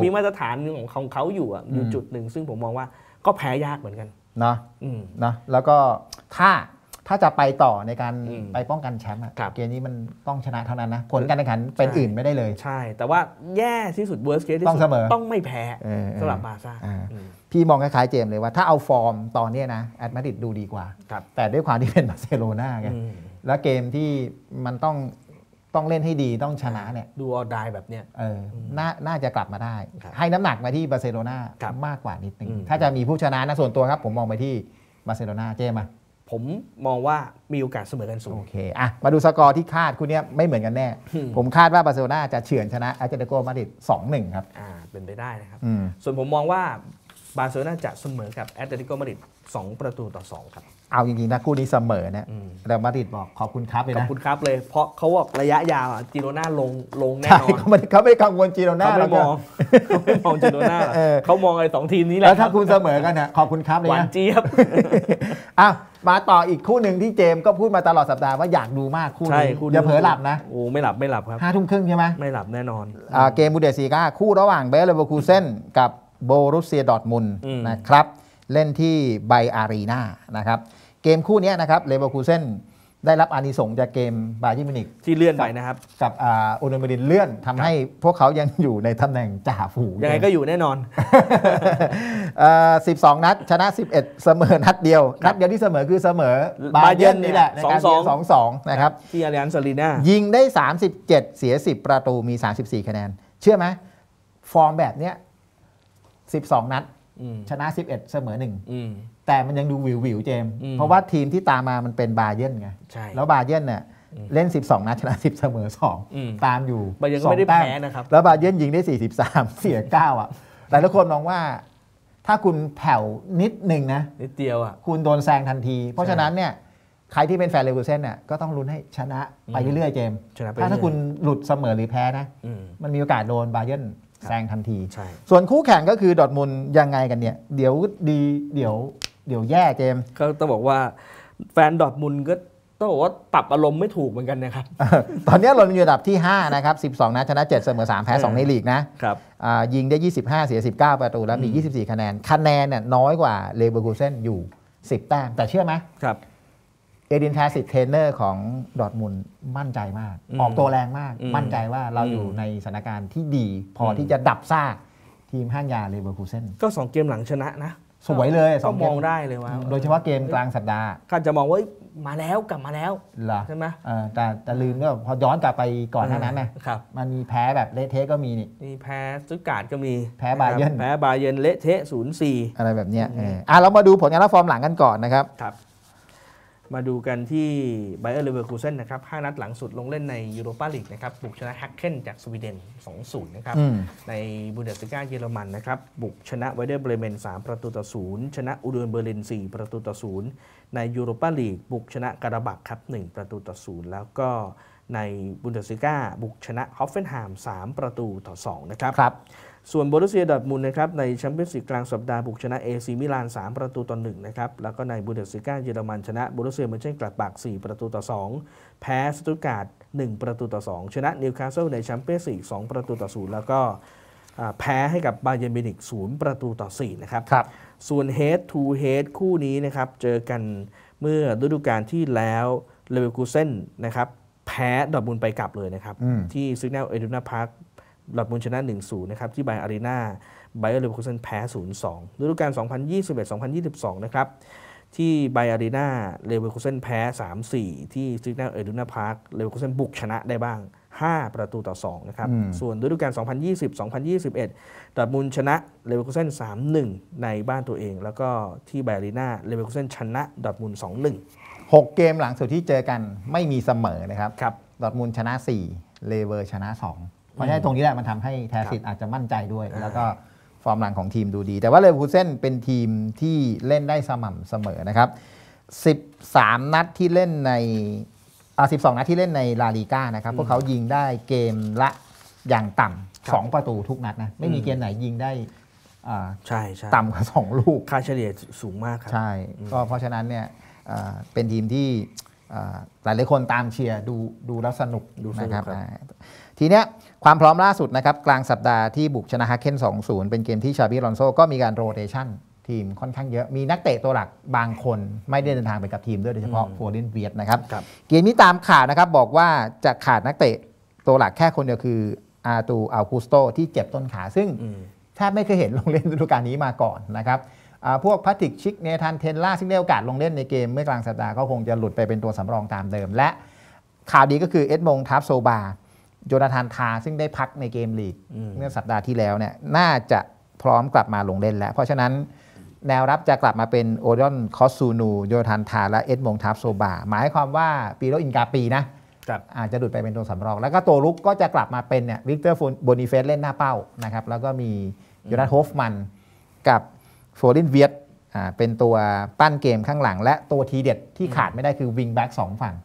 มีมาตรฐานของของเขาอยู่อยู่จุดหนึ่ง ซึ่งผมมองว่าก็แพ้ยากเหมือนกันนะนะแล้วก็ถ้าถ้าจะไปต่อในการไปป้องกันแชมป์เกมนี้มันต้องชนะเท่านั้นนะ ผลการแข่งขันเป็นอื่นไม่ได้เลย ใช่ แต่ว่าแย่ที่สุด worst case ที่สุดต้องเสมอต้องไม่แพ้สำหรับบาซ่าพี่มองคล้ายๆเจมเลยว่าถ้าเอาฟอร์มตอนนี้นะแอตมาดิดดูดีกว่าแต่ด้วยความที่เป็นบาร์เซโลนาไงแล้วเกมที่มันต้องต้องเล่นให้ดีต้องชนะเนี่ยดูออดายแบบเนี้ยเออน่าน่าจะกลับมาได้ ให้น้ำหนักมาที่บาร์เซโลนามากกว่านิดนึง ถ้าจะมีผู้ชนะนะส่วนตัวครับผมมองไปที่บาร์เซโลนาเจมาผมมองว่ามีโอกาสเสมอกันสูงโอเคอ่ะมาดูสกอร์ที่คาดคุณเนี้ยไม่เหมือนกันแน่ผมคาดว่าบาร์เซโลนาจะเฉือนชนะแอตเลติโกมาดริดสองหนึ่งครับอ่าเป็นไปได้นะครับส่วนผมมองว่าบาร์เซโลนาจะเสมอกับแอตเลติโกมาดริด2ประตูต่อ 2 ครับ เอาจริงๆนะคู่นี้เสมอนะแต่มาดริดบอกขอบคุณครับเลยนะขอบคุณครับเลย เพราะเขาบอกระยะยาวจิโรน่าลงลงแน่นอนเขาไม่เขาไม่กังวลจิโรน่าเขาไม่มองเขาไม่มองจิโรน่าเขามองไอ้สองทีมนี้แหละแล้ว ถ้าคุณเสมอกันนะขอบคุณครับเลยนะหวานเจี๊ยบอ้าวมาต่ออีกคู่หนึ่งที่เจม ก็พูดมาตลอดสัปดาห์ว่าอยากดูมากคู่นี้อย่าเผลอหลับนะโอ้ไม่หลับไม่หลับครับห้าทุ่มครึ่งใช่ไหมไม่หลับแน่นอนเกมบูเดสซีก้าคู่ระหว่างเบสเลเวอร์คูเซ่นกับโบรุเซียดอทมุลนะครับ เล่นที่ไบอารีนานะครับ เกมคู่นี้นะครับเลเวอร์คูเซ่นได้รับอานิสงส์จากเกมบาเยิมินิกที่เลื่อนไปนะครับ กับอุนเบรินเลื่อนทำให้พวกเขายังอยู่ในตาแหน่งจ่าฝูงยังไงก็อยู่แน่นอน 12 นัดชนะ 11 เสมอนัดเดียวนัดเดียวที่เสมอคือเสมอบาเยินนี่แหละในการสองสองนะครับที่อาริอันซารีนายิงได้ 37 เสีย 10 ประตูมี 34 คะแนน เชื่อไหมฟอร์มแบบเนี้ย12 นัดชนะ 11 เสมอหนึ่งแต่มันยังดูวิววิวเจม เพราะว่าทีมที่ตามมามันเป็นบาเยนไงแล้วบาเยนเนี่ยเล่น 12 นัด ชนะ 10 เสมอ 2 ตามอยู่บาเยนก็ไม่ได้แพ้นะครับแล้วบาเยนยิงได้ 43 เสีย 9 อ่ะหลายคนมองว่าถ้าคุณแผ่วนิดหนึ่งนะนิดเดียวอ่ะคุณโดนแซงทันที เพราะฉะนั้นเนี่ยใครที่เป็นแฟนเลเวอเซนเนี่ยก็ต้องลุ้นให้ชนะไปเรื่อยๆเจม ถ้าถ้าคุณหลุดเสมอหรือแพ้นะมันมีโอกาสโดนบาเยนแซงทันทีส่วนคู่แข่งก็คือดอทมุลยังไงกันเนี่ย เดี๋ยวดีเดี๋ยวเดี๋ยวแย่เจมก็ต้องบอกว่าแฟนดอทมุลก็ต้องบอกว่าปรับอารมณ์ไม่ถูกเหมือนกันนะครับตอนนี้เราอยู่อันดับที่ 5 นะครับ 12นัดชนะ7เสมอ3 แพ้2ในลีกนะครับยิงได้ 25เสีย19ประตูแล้วมี 24 คะแนน คะแนนเนี่ยน้อยกว่าเลเวอร์คูเซนอยู่ 10แต้มแต่เชื่อไหมครับเอดินทาสิตเทรนเนอร์ของดอทมุลมั่นใจมาก ออกตัวแรงมาก มั่นใจว่าเราอยู่ในสถานการณ์ที่ดีพอที่จะดับซากทีมห้างยาเลเวอร์คูเซนก็2เกมหลังชนะนะ สวยเลยสองมองได้เลยว่าโดยเฉพาะเกมกลางสัปดาห์ก็จะมองว่ามาแล้วกลับมาแล้วเหรอใช่ไหมแต่แต่ลืมก็พอย้อนกลับไปก่อนหน้านั้นนะมันมีแพ้แบบเละเทะก็มีนี่มีแพ้ซุกาดก็มีแพ้บาเยนแพ้บาเยนเละเทะศูนย์สี่อะไรแบบเนี้ยอ่าเรามาดูผลงานและฟอร์มหลังกันก่อนนะครับมาดูกันที่ไบเออร์เลเวอร์คูเซนนะครับานัดหลังสุดลงเล่นในยูโรปาลีกนะครับ บุกชนะฮักเคนจากสวีเดน2-0นะครับในบูเดสติก้าเยอรมันนะครับ บุกชนะไวเดอร์เบรเมน3ประตูต่อ0ชนะอุดรเบอร์ลิน4ประตูต่อ0ในยูโรปาลีก บุกชนะการาบักครับ1ประตูต่อ0แล้วก็ในบุนเดสติก้าบุกชนะฮอฟเฟนไฮม์3ประตูต่อ 2 นะครับครับส่วนบรุเซียดอทมุนนะครับในแชมเปี้ยนส์ลีกกลางสัปดาห์ บุกชนะเอซีมิลาน 3 ประตูต่อ1นะครับแล้วก็ในบูเดสซิก้าเยอรมันชนะบรุเซียเมอนเช่นกลับปาก 4 ประตูต่อ 2 แพ้สตุการ์ด1ประตูต่อ 2 ชนะนิวคาสเซิลในแชมเปี้ยนส์ลีก2ประตูต่อ 0 แล้วก็แพ้ให้กับบาเยนมินิก0ประตูต่อ4นะครับรบส่วนเฮดทูเฮดคู่นี้นะครับเจอกันเมื่อฤดูกาลที่แล้วเลเวอร์คูเซ่นนะครับแพ้ดอทมุนไปกลับเลยนะครับที่ซิกเนลเอดูนาพาร์คดอดมุนชนะ1-0นะครับที่ไบอารีนาไบเออร์เลเวอร์คูเซนแพ้0-2ฤดูกาล2021-2022นะครับที่ไบอารีนาเลเวอร์คูเซนแพ้ 3-4 ที่ซิกนาเอดูนาพาร์คเลเวอร์คูเซนบุกชนะได้บ้าง 5 ประตูต่อ2นะครับส่วนฤดูกาล2020-2021 ดอทมุนชนะเลเวอร์คูเซน3-1 ในบ้านตัวเอง แล้วก็ที่ไบอารีนาเลเวอร์คูเซนชนะดอทมุน2-1 6 เกมหลังสุดที่เจอกันไม่มีเสมอนะครับรบดอทมุนชนะ 4 เลเวอร์ชนะ 2เพราะฉะนั้นตรงนี้แหละมันทำให้แทสิตอาจจะมั่นใจด้วยแล้วก็ฟอร์มหลังของทีมดูดี แต่ว่าเลวูเซนเป็นทีมที่เล่นได้สม่ำเสมอนะครับ 13นัดที่เล่นในอ่าสินัดที่เล่นในลาลีกานะครับพวกเขายิงได้เกมละอย่างต่ำสองประตูทุกนัดนะไม่มีเกมไหนยิงได้ใช่ใช่ต่ำกว่าสองลูก ค่าเฉลี่ยสูงมากครับใช่ก็เพราะฉะนั้นเนี่ยเป็นทีมที่หลายหลายคนตามเชียร์ดูดูแล้วสนุกดูนะครับ ทีเนี้ยความพร้อมล่าสุดนะครับกลางสัปดาห์ที่บุกชนะฮักเคน2-0เป็นเกมที่ชาบิลอนโซก็มีการโรเตชันทีมค่อนข้างเยอะ มีนักเตะตัวหลักบางคนไม่ได้เดินทางไปกับทีมด้วยโดยเฉพาะโฟรินเวียดนะครับ เกมนี้ตามข่าวนะครับบอกว่าจะขาดนักเตะตัวหลักแค่คนเดียวคืออาตูอัลคูสโตที่เจ็บต้นขาซึ่งแทบไม่เคยเห็นลงเล่นฤดูกาลนี้มาก่อนนะครับพวกพัติกชิกเนธานเทนล่าซึ่งได้โอกาสลงเล่นในเกมเมื่อกลางสัปดาห์ก็คงจะหลุดไปเป็นตัวสำรองตามเดิม และ ข่าวดีก็คือเอ็ดมงทับโซบาโจนาธานทา ซึ่งได้พักในเกมลีกเมื่อสัปดาห์ที่แล้วเนี่ยน่าจะพร้อมกลับมาลงเล่น แล้วเพราะฉะนั้นแนวรับจะกลับมาเป็นโอเดนคอสซูนูโยธานทาและเอ็ดมงทับโซบาหมายความว่าปีโรอินกาปีนะอาจจะดุดไปเป็นตัวสำรอง แล้วก็ตัวลุกก็จะกลับมาเป็นเนี่ยวิกเตอร์ฟโบนิเฟสเล่นหน้าเป้านะครับแล้วก็มีโยนาโฮฟมันกับโฟลินเวียตเป็นตัวปั้นเกมข้างหลังและตัวทีเด็ดที่ขาดไม่ได้คือวิงแบ็กสองฝั่ง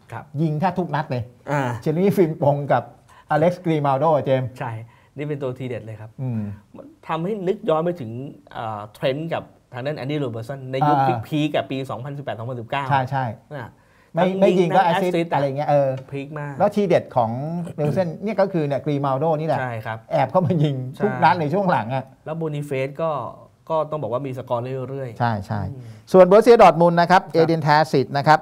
ยิงแทบทุกนัดเลยเชลลี่ฟิลมปงกับอเล็กซ์กรีมาโดเจม ใช่นี่เป็นตัวทีเด็ดเลยครับทำให้นึกย้อนไปถึงเทรนด์กับทางด้านแอนดี้โรเบอร์สัน ในยุคพีกับปี 2018-2019 ใช่ใช่ไม่ไม่ยิงก็แอซิสอะไรเงี้ยเออพีกมาก แล้วทีเด็ดของเนลเซนเนี่ยก็คือเนี่ยกรีมาโดนี่แหละใช่ครับแอบเข้ามายิงทุกนัดในช่วงหลังอ่ะแล้วโบนิเฟสก็ก็ต้องบอกว่ามีสกอร์เรื่อยๆใช่ใช่ส่วนเบอร์เซียดอทมุลนะครับเอเดนแทสิตนะครับ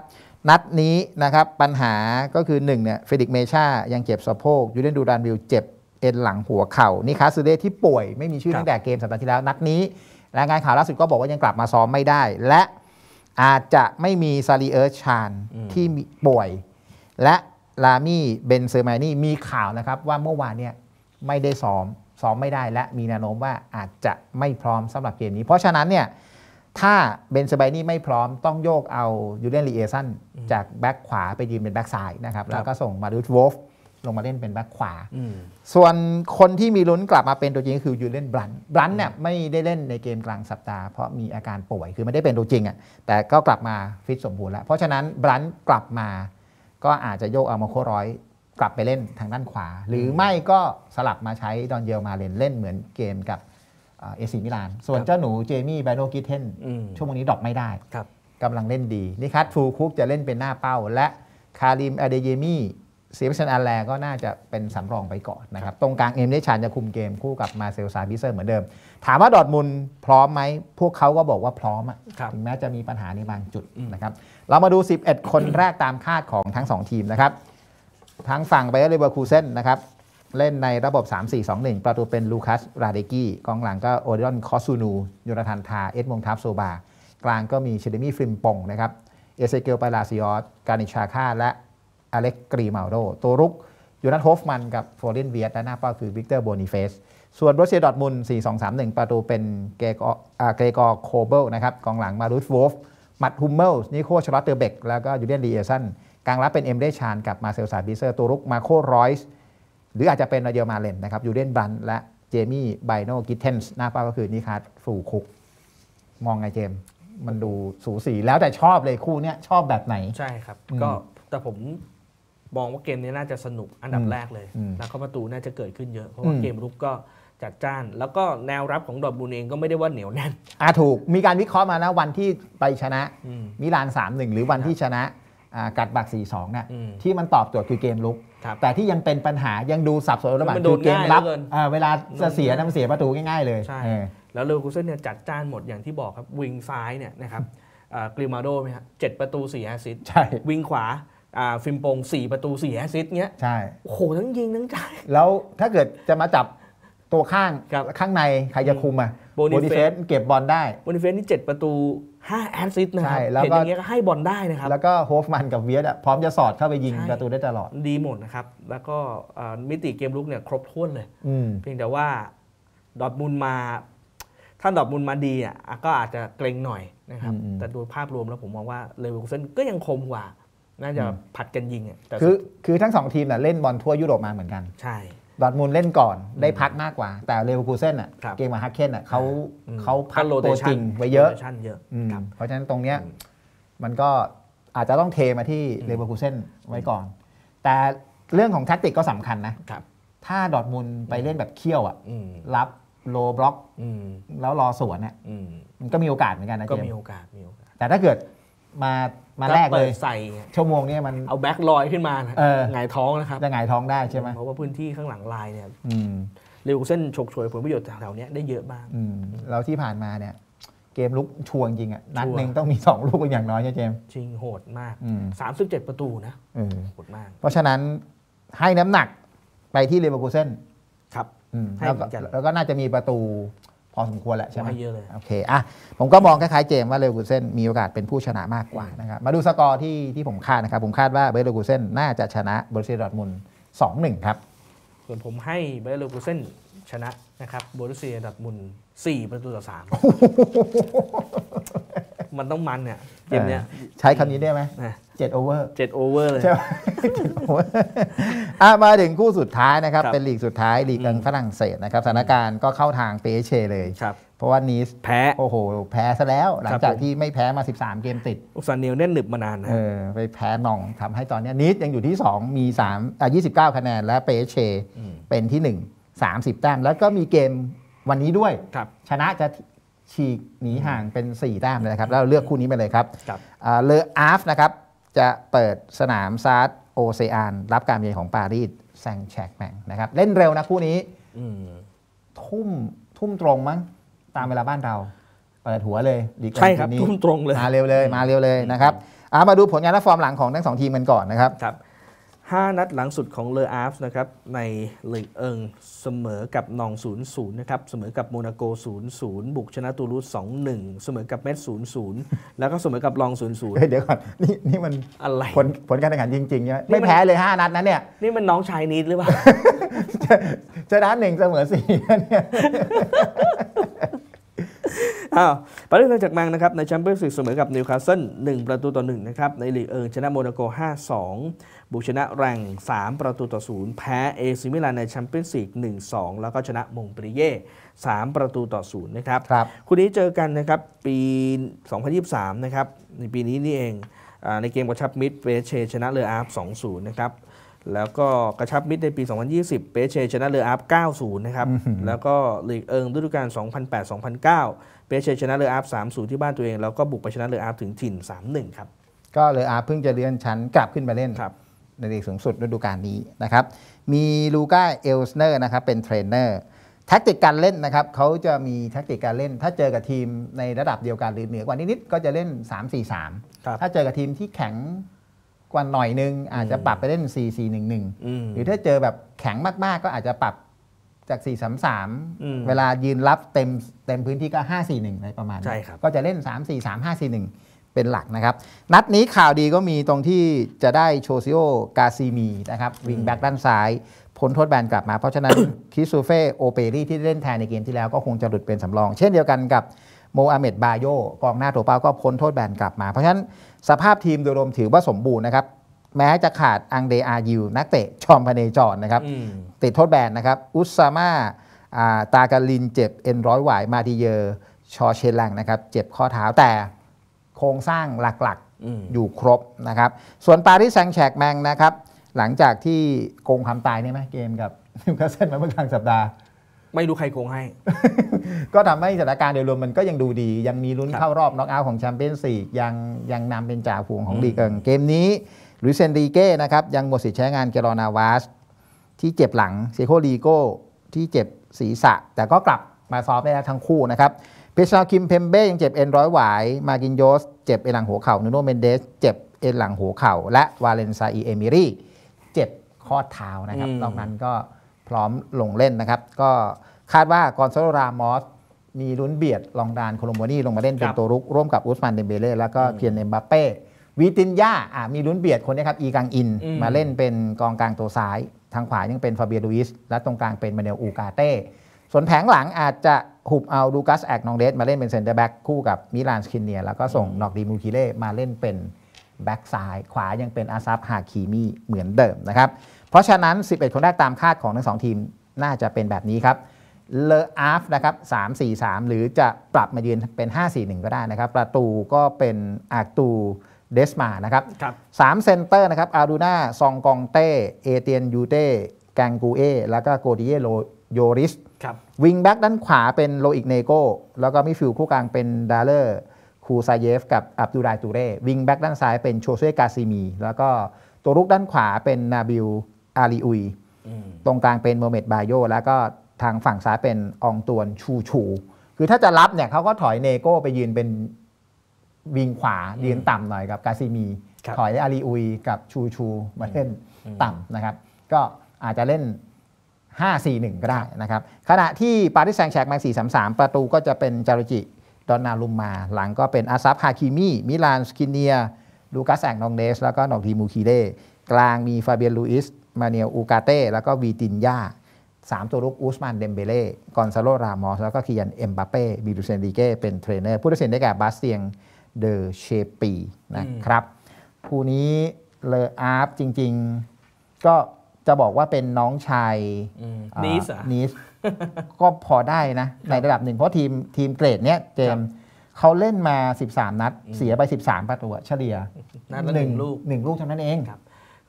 นัดนี้นะครับ ปัญหาก็คือ1เนี่ยเฟดิกเมชายังเจ็บสะโพกยูเรนดูดานวิลเจ็บ เอ็นหลังหัวเข่านี่คาซูเดที่ป่วย ไม่มีชื่อตั้งแต่เกมสัปดาห์ที่แล้วนัดนี้รายงานข่าวล่าสุดก็บอกว่า ยังกลับมาซ้อมไม่ได้ และอาจจะไม่มีซาลีเอิร์ชานที่ป่วย และลามี่เบนเซอร์มานี่มีข่าวนะครับว่าเมื่อวานเนี่ยไม่ได้ซ้อมซ้อมไม่ได้และมีแนวโน้มว่าอาจจะไม่พร้อมสำหรับเกมนี้เพราะฉะนั้นเนี่ยถ้าเบนสไบนี่ไม่พร้อมต้องโยกเอายูเลนลีเอซันจากแบ็กขวาไปยืนเป็นแบ็กซ้ายนะครับแล้วก็ส่งมาดูวอฟลงมาเล่นเป็นแบ็กขวาส่วนคนที่มีลุ้นกลับมาเป็นตัวจริงคือยูเลนบรันบรันเนี่ยไม่ได้เล่นในเกมกลางสัปดาห์ เพราะมีอาการป่วย คือไม่ได้เป็นตัวจริงอ่ะแต่ก็กลับมาฟิตสมบูรณ์แล้ว เพราะฉะนั้นบรันกลับมา ก็อาจจะโยกเอามาโคร้อย กลับไปเล่นทางด้านขวา หรือไม่ก็สลับมาใช้ดอนเยลมาเลนเล่นเหมือนเกมกับเอซีมิลาน ส่วนเจ้าหนูเจมี่แบโนกิเทนช่วงนี้ดรอปไม่ได้กำลังเล่นดีนิคัตฟูคุกจะเล่นเป็นหน้าเป้า และคาริมอเดเยมี่เซียบชันอาแลก็น่าจะเป็นสำรองไปก่อนนะครับ ตรงกลางเอ็มเดชานจะคุมเกมคู่กับมาเซลซาบิเซอร์เหมือนเดิม ถามว่าดอดมุลพร้อมไหม พวกเขาก็บอกว่าพร้อมถึงแม้จะมีปัญหาในบางจุดนะครับเรามาดู 11 คนแรกตามคาดของทั้ง2ทีมนะครับทั้งฝั่งไบเอร์เลเวอร์คูเซนนะครับเล่นในระบบ 3-4-2-1 ประตูเป็นลูคัส ราเดกี้กองหลังก็โอเดรอนคอสูนูยูนาธานทา เอ็ดมงทับโซบา กลางก็มีเชเดมี่ ฟริมปง นะครับ เอเซเกลปาลาซิออส การิชาคาและ อเล็กกรีมาโดตัวรุกยูนัทโฮฟมัน กับโฟอรนเวียตและหน้าเป้าคือ วิกเตอร์ โบนิเฟส ส่วนโรเซียดอทมุน 4-2-3-1 ประตูเป็น เกกอโคเบิลนะครับกองหลัง มารูสโวฟมัดฮุมเมลนิโคชลอตเตอร์เบกแล้วก็ยูเลียนดีเอซันกลางรับเป็นเอ็มเดชานกับมาเซลซาบิเซอร์ตัวรุกมาโครอยส์หรืออาจจะเป็นเยอรมาเลนนะครับยูเดนบันและ เจมี่ไบโนกิทเทนส์หน้าเป้าก็คือนิคาร์ฟูคุกมองไงเจม มันดูสูสี แล้วแต่ชอบเลยคู่เนี้ยชอบแบบไหนใช่ครับ ก็แต่ผมมองว่าเกมนี้น่าจะสนุกอันดับแรกเลยแล้ว้็ประตูน่าจะเกิดขึ้นเยอะ เพราะว่าเกมรุกก็จัดจ้าน แล้วก็แนวรับของดอทบูนเองก็ไม่ได้ว่าเหนียวแน่นอ่าถูกมีการวิเคราะห์มานะวันที่ไปชนะมิลาน 3-1 หรือวันที่ชนะกัดบัก4-2เนี่ยที่มันตอบโจทย์คือเกมลุกแต่ที่ยังเป็นปัญหายังดูสับสนระหว่างดูเกมรับเวลาจะเสียน้ำเสียประตูง่ายๆเลยใช่แล้วเลอคูเซ่นเนี่ยจัดจ้านหมดอย่างที่บอกครับวิงซ้ายเนี่ยนะครับกริมาโดไหมฮะเจ็ดประตูสี่แอซิใช์วิงขวาฟิมปงสี่ประตูสี่แอซิด์เนี้ยใช่โอ้โห ทั้งยิงทั้งจ่ายแล้วถ้าเกิดจะมาจับตัวข้างข้างในใครจะคุมอะโบนิเฟสเก็บบอลได้โบนิเฟสนี่เจ็ดประตูห้าแอสซิสต์นะครับเห็นอย่างเงี้ยก็ให้บอลได้นะครับ แล้วก็โฮฟมันกับเวียดพร้อมจะสอดเข้าไปยิงประตูได้ตลอด ดีหมดนะครับ แล้วก็มิติเกมลุกเนี่ยครบถ้วนเลย เพียงแต่ว่าดอทมูลมา ถ้าดอทมูลมาดีอ่ะก็อาจจะเกรงหน่อยนะครับ แต่ดูภาพรวมแล้วผมมองว่าเลเวอร์คูเซนก็ยังคมกว่า น่าจะผัดกันยิงอ่ะคือคือทั้งสองทีมเน่ยเล่นบอลทั่วยุโรปมาเหมือนกัน ใช่ดอทมูลเล่นก่อน ได้พักมากกว่า แต่เลเวอร์คูเซ่นอ่ะเกมมาฮักเคนอ่ะเขาเขาพักโตจริงไว้เยอะเพราะฉะนั้นตรงเนี้ยมันก็อาจจะต้องเทมาที่เลเวอร์คูเซ่นไว้ก่อน แต่เรื่องของแท็กติกก็สำคัญนะถ้าดอทมูลไปเล่นแบบเคี่ยวอ่ะรับโลบล็อกแล้วรอสวนเนี่ยมันก็มีโอกาสเหมือนกันนะเจมก็มีโอกาสมีโอกาส แต่ถ้าเกิดมามาแรกเลยใส่ชั่วโมงนี้มันเอาแบ็คลอยขึ้นมาหงายท้องนะครับจะหงายท้องได้ใช่ไหมเพราะว่าพื้นที่ข้างหลังลายเนี่ยเร็วเส้นฉกฉวยผลประโยชน์แถวๆนี้ได้เยอะมากเราที่ผ่านมาเนี่ย เกมลุกชวงจริงอ่ะนัดหนึ่งต้องมี 2 ลูกอย่างน้อยใช่เจมจริง โหดมากสสามิบเจ็ดประตูนะโหดมาก เพราะฉะนั้นให้น้ำหนักไปที่เลเวอร์คูเซ่นครับแล้วก็น่าจะมีประตูพอสมควรแหละใช่ไหมเยอะเลยโอเคอ่ะผมก็มองคล้ายๆเจมว่าเลกูเซนมีโอกาสเป็นผู้ชนะมากกว่านะครับมาดูสกอร์ที่ที่ผมคาดนะครับ ผมคาดว่าเบรเลกูเซนน่าจะชนะบริเซียดอทมุนสองหนึ่งครับ ส่วนผมให้เบรเลกูเซนชนะนะครับบริเซียดอทมุนสี่ประตูต่อสามมันต้องมันเนี่ยเกมเนี้ยใช้คำนี้ได้ไหมเจ็ดโอเวอร์เจ็ดโอเวอร์เลยใช่ไหมอ่ะมาถึงคู่สุดท้ายนะครับ เป็นลีกสุดท้ายลีกอังฝรั่งเศสนะครับสถานการณ์ก็เข้าทางเปเชเลยเพราะว่านีสแพ้โอ้โหแพ้ซะแล้ว หลังจากที่ไม่แพ้มา 13 เกมติดอุซานเนียลเน่นหนึบมานานนะไปแพ้นองทำให้ตอนนี้นีสยังอยู่ที่ 2 มี3อ่ะ29 คะแนน และเปเช เป็นที่1 30แต้มแล้วก็มีเกมวันนี้ด้วยชนะจะฉีกหนีห่างเป็น4แต้มเลยนะครับ แล้วเราเลือกคู่นี้ไปเลยครับเลออาร์ฟนะครับจะเปิดสนาม ซาร์ดโอเซียนรับการเยือนของปารีสแซงแชกแมงนะครับเล่นเร็วนะคู่นี้ทุ่มทุ่มตรงมั้ง ตามเวลาบ้านเราเปิดหัวเลย ดีกว่ากฤใช่ครับนี้ทุ่มตรงเลย มาเร็วเลยมาเร็วเลยนะครับมาดูผลงานและฟอร์มหลังของทั้งสองทีมกันก่อนนะครับ5 นัดหลังสุดของเลออาฟนะครับในหลีกเอิงเสมอกับนอง 0-0นะครับเสมอกับโมนาโก0-0 บุกชนะตูรูส2-1เสมอกับเมส0-0 แล้วก็เสมอกับ ลอง 0-0เดี๋ยวก่อน นี่นี่มันอะไรผลผลการแข่งขันจริงๆเนี่ยไม่แพ้เลย 5 นัดนะเนี่ย นี่มันน้องชายนิดหรือเปล่าชนะหนึ่งเสมอสี่เนี่ยอ้าวปารื่องต์แจากแมงนะครับในแชมเปี้ยนส์ลีกเสมอกับนิวคาสเซิล1ประตูต่อ1นะครับในลีกเอิง ชนะโมนาโก5-2บุกชนะแรง3 ประตูต่อศูนย์แพ้เอซิมิลานในแชมเปี้ยนส์ลีก1-2 แล้วก็ชนะมงปริเย่3ประตูต่อศูนย์นะครับครับคู่นี้เจอกันนะครับปี 2023นะครับในปีนี้นี่เองในเกมกระชับมิดเปเชชนะเลออาร์ฟ2-0นะครับแล้วก็กระชับมิดในปี 2020 เปเชชนะเลออาร์ฟ90นะครับแล้วก็ลีกเอิงฤดูกาล2008-2009 เปเชชนะเลออาร์ฟ30 ที่บ้านตัวเอง แล้วก็บุกไปชนะเลออาร์ฟถึงถิ่น 3-1ครับก็เลออาร์ฟเพิ่งจะเลื่อนชั้นกลับขึ้นมาเล่นครับในลีกสูงสุดฤดูกาลนี้นะครับมีลูก้าเอลสเนอร์นะครับเป็นเทรนเนอร์แทักติกการเล่นนะครับเขาจะมีแทักติกการเล่น ถ้าเจอกับทีมในระดับเดียวกันหรือเหนือกว่านิดๆก็จะเล่น 3-4-3 ถ้าเจอกับทีมที่แข็งกว่าหน่อยนึง อาจจะปรับไปเล่น 4-4-1-1 หรือถ้าเจอแบบแข็งมากๆก็อาจจะปรับจาก 4-3-3 เวลายืนรับเต็มเต็มพื้นที่ก็ 5-4-1อะไรประมาณนี้ก็จะเล่น 3-4-3 5-4-1เป็นหลักนะครับ นัดนี้ข่าวดีก็มีตรงที่จะได้โชซิโอกาซิมีนะครับวิงแบ็กด้านซ้าย พ้นโทษแบนกลับมา เพราะฉะนั้นคิสูเฟ่โอเปรี่ที่เล่นแทนในเกมที่แล้วก็คงจะหลุดเป็นสำรอง เช่นเดียวกันกับโมอาเมดบาโยกองหน้าตัวเป้าก็พ้นโทษแบนกลับมา เพราะฉะนั้นสภาพทีมโดยรวมถือว่าสมบูรณ์นะครับแม้จะขาดอังเดอายูนักเตะชอมพเนจรนะครับติดโทษแบนนะครับอุสามาตากาลินเจ็บเอ็นร้อยหวายมาดิเยอชอเชลังนะครับเจ็บข้อเท้าแต่โครงสร้างหลักๆอยู่ครบนะครับ ส่วนปารีสแซงแชกแมงนะครับหลังจากที่โกงความตายเนี่ยไหมเกมกับนิวคาสเซิลมาเมื่อกลางสัปดาห์ ไม่รู้ใครโกงให้ ก็ทำให้สถานการณ์โดยรวมมันก็ยังดูดี ยังมีลุ้นเข้ารอบน็อกเอาท์ของแชมเปี้ยนส์ลีกยังยังนำเป็นจ่าฝูงของดีกเกิงเกมนี้หรือเซนดีเก้นะครับยังหมดสิทธิ์ใช้งานเกโรนาวาส ที่เจ็บหลังเซโคลีโก้ที่เจ็บศีรษะแต่ก็กลับมาซ้อมได้แล้วทั้งคู่นะครับพชาคิมเพมเบ้ยังเจ็บเอ็นร้อยหวายมากินโยสเจ็บเอ็นหลังหัวเข่านูโนเมนเดสเจ็บเอ็นหลังหัวเข่า และวาเลนซาอีเอมิรีเจ็บข้อเท้านะครับนอกนั้นก็พร้อมลงเล่นนะครับ ก็คาดว่ากอนซาโลรามอส มีลุ้นเบียดลองดานโคลมโบนี่ลงมาเล่นเป็นตัวรุก ร่วมกับอุสมานเดมเบเล่แล้วก็เพียนเอมบัปเป้วีตินยาอ่ามีลุ้นเบียดคนนี้ครับอีกังอิน มาเล่นเป็นกองกลางตัวซ้าย ทางขวายังเป็นฟาเบียรูอิสและตรงกลางเป็นมาเนลอูกาเต้ส่วนแผงหลังอาจจะหุบเอาดูกัสแอกนองเดสมาเล่นเป็นเซนเตอร์แบ็กคู่กับมิลานสคินเนียแล้วก็ส่งนอกดีมูคิเล่มาเล่นเป็นแบ็กซ้ายขวายังเป็นอาซับฮาคีมีเหมือนเดิมนะครับเพราะฉะนั้น 11 คนแรกตามคาดของทั้งสองทีมน่าจะเป็นแบบนี้ครับเลอาฟนะครับสามสี่สามหรือจะปรับมายืนเป็น 5 4 1 ก็ได้นะครับประตูก็เป็นอาตูเดสมานะครับรบสามเซนเตอร์นะครับอารูนาซองกองเต้เอเตียนยูเต้แกงกูเอแล้วก็โกดิเยโรโยริสวิงแบ็กด้านขวาเป็นโลอิกเนโก้แล้วก็มิฟิลคู่กลางเป็นดาร์เลอร์คูซาเยฟกับอับดุลายตูเร่วิงแบ็กด้านซ้ายเป็นโชเซ่กาซิมีแล้วก็ตัวรุกด้านขวาเป็นนาบิลอาลีอุยตรงกลางเป็นโมเมตบายโยแล้วก็ทางฝั่งซ้ายเป็นองตวนชูชู คือถ้าจะรับเนี่ยเขาก็ถอยเนโก้ไปยืนเป็นวิงขวายืนต่ำหน่อยกับกาซิมีถอยอาลีอุยกับชูชูมาเล่นต่ำนะครับ ก็อาจจะเล่น5-4-1 ก็ได้นะครับ ขณะที่ ปาริสแซงแชกมา4-3-3 ประตูก็จะเป็น จารุจิ ดอนนาลุมมา หลังก็เป็นอาซับฮาคิมีมิลานสกินเนียลูกัสแองนองเดสแล้วก็นองดีมูคีเดกลางมี ฟาเบียนลูอิส มาเนียอูกาเต้ แล้วก็วีตินยาสามตัวรุก อุสมานเดมเบเล่ กอนซาโลรามอสแล้วก็คียันเอ็มบาเป้บิดูเซนดิเก้เป็นเทรนเนอร์ผู้ตัดสินได้แก่บาสเตียงเดอเชปีนะครับคู่นี้เลออาร์ฟจริง ๆก็จะบอกว่าเป็นน้องชายนิสนิสก็พอได้นะในระดับหนึ่งเพราะทีมทีมเกรดเนี้ยเจมเขาเล่นมา 13 นัดเสียไป 13 ประตูเฉลี่ย นัดละหนึ่งลูกหนึ่งลูกเท่านั้นเองครับ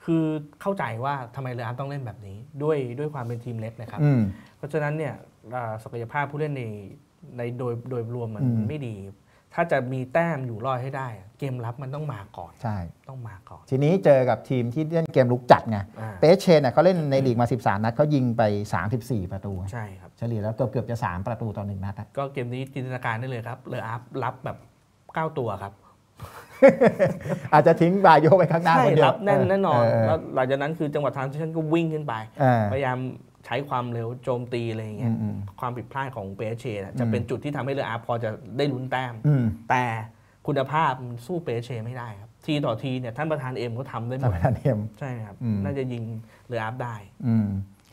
คือเข้าใจว่าทำไมเรอัลต้องเล่นแบบนี้ด้วยด้วยความเป็นทีมเล็กนะครับเพราะฉะนั้นเนี่ยศักยภาพผู้เล่นในในโดยโดยรวมมันไม่ดีถ้าจะมีแต้มอยู่รอดให้ได้ เกมรับมันต้องมาก่อน ใช่ต้องมาก่อน ทีนี้เจอกับทีมที่เล่นเกมลุกจัดไงเปเชนเนี่ยเขาเล่นในลีกมา 13 นัดเขายิงไป 34 ประตู ใช่ครับเฉลี่ยแล้วเกือบเกือบจะ 3 ประตูต่อหนึ่งนัดก็เกมนี้จินตนาการได้เลยครับเลออัพรับแบบ 9 ตัวครับ อาจจะทิ้งบายโยไปข้างหน้าคนเดียวใช่รับแน่นแน่นอนแล้วหลังจากนั้นคือจังหวะทางทซ่ชันก็วิ่งขึ้นไปพยายามใช้ความเร็วโจมตีอะไรอย่างเงี้ยความผิดพลาดของเปเชจะเป็นจุดที่ทำให้เรืออาร์พอจะได้ลุ้นแต้มแต่คุณภาพสู้เปเชไม่ได้ครับ ทีต่อทีเนี่ยท่านประธานเอ็มก็ททำได้หมดท่านประธานเอ็มใช่ครับ น่าจะยิงเรืออาร์ได้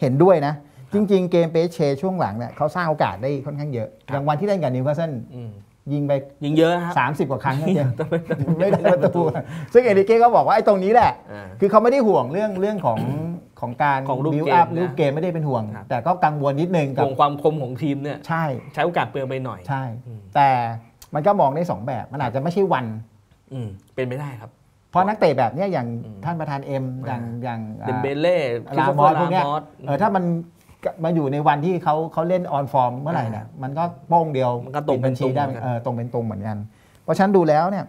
เห็นด้วยนะ จริง ๆ เกมเปเชช่วงหลังเนี่ยเขาสร้างโอกาสได้ค่อนข้างเยอะอย่างวันที่เล่นกับนิวคาสเซิลยิงไปยิงเยอะครับสามสิบกว่าครั้งนี่ยไม่ได้ประตูซึ่งเอริเก้ก็บอกว่าไอ้ตรงนี้แหละ คือเขาไม่ได้ห่วงเรื่องเรื่องของของการของรูปเกมรูปเกมไม่ได้เป็นห่วง แต่ก็กังวลนิดนึงกับความคมของทีมเนี่ยใช่ใช้โอกาสเปลืองไปหน่อยใช่ แต่มันก็มองได้2แบบมันอาจจะไม่ใช่วันเป็นไม่ได้ครับ เพราะนักเตะแบบนี้อย่างท่านประธานเอ็มอย่างอย่างเดนเบเล่ลามอสพวกนี้เออถ้ามันมาอยู่ในวันที่เขาเขาเล่นออนฟอร์ม เมื่อไหร่เนี่ยมันก็โป้งเดียวมันก็ตรงเป็นชีได้เออตรงเป็นตรงเหมือนกัน เพราะฉันดูแล้วเนี่ย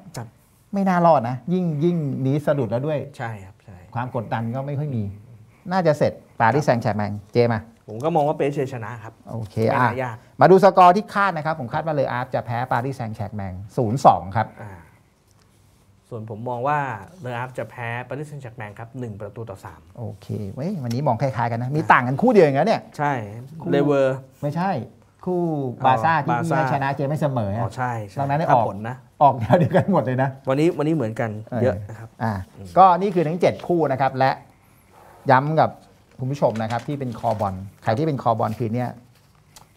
ไม่น่ารอดนะ ยิ่งยิ่งนี้สะดุดแล้วด้วยใช่ครับใช่ความกดดันก็ไม่ค่อยมีน่าจะเสร็จปารีสแซงต์แชร์แมงเจมา ผมก็มองว่าเปเชชนะครับ โอเคอ่ะมาดูสกอร์ที่คาดนะครับ ผมคาดว่าเลยอาร์ฟจะแพ้ปารีสแซงต์แชร์แมงศูนย์สองครับอ่าส่วนผมมองว่าเลอาร์ฟจะแพ้ปารีสแซงต์แชร์แมงครับหนึ่งประตูต่อสามโอเคเว้ยวันนี้มองคล้ายๆกันนะ มีต่างกันคู่เดียวอย่างเงี้ยใช่เลเวอร์ ไม่ใช่ คู่บาร์ซ่าที่บาร์ซ่าชนะเจไม่เสมออ๋อใช่ใช่ดังนั้นได้ออกผลนะ ออกแนวเดียวกันหมดเลยนะ วันนี้วันนี้เหมือนกันเยอะนะครับ อ่า ก็นี่คือทั้ง7คู่นะครับและย้ำกับคุณผู้ชมนะครับที่เป็นคอบอลใครที่เป็นคอบอลคืนนี้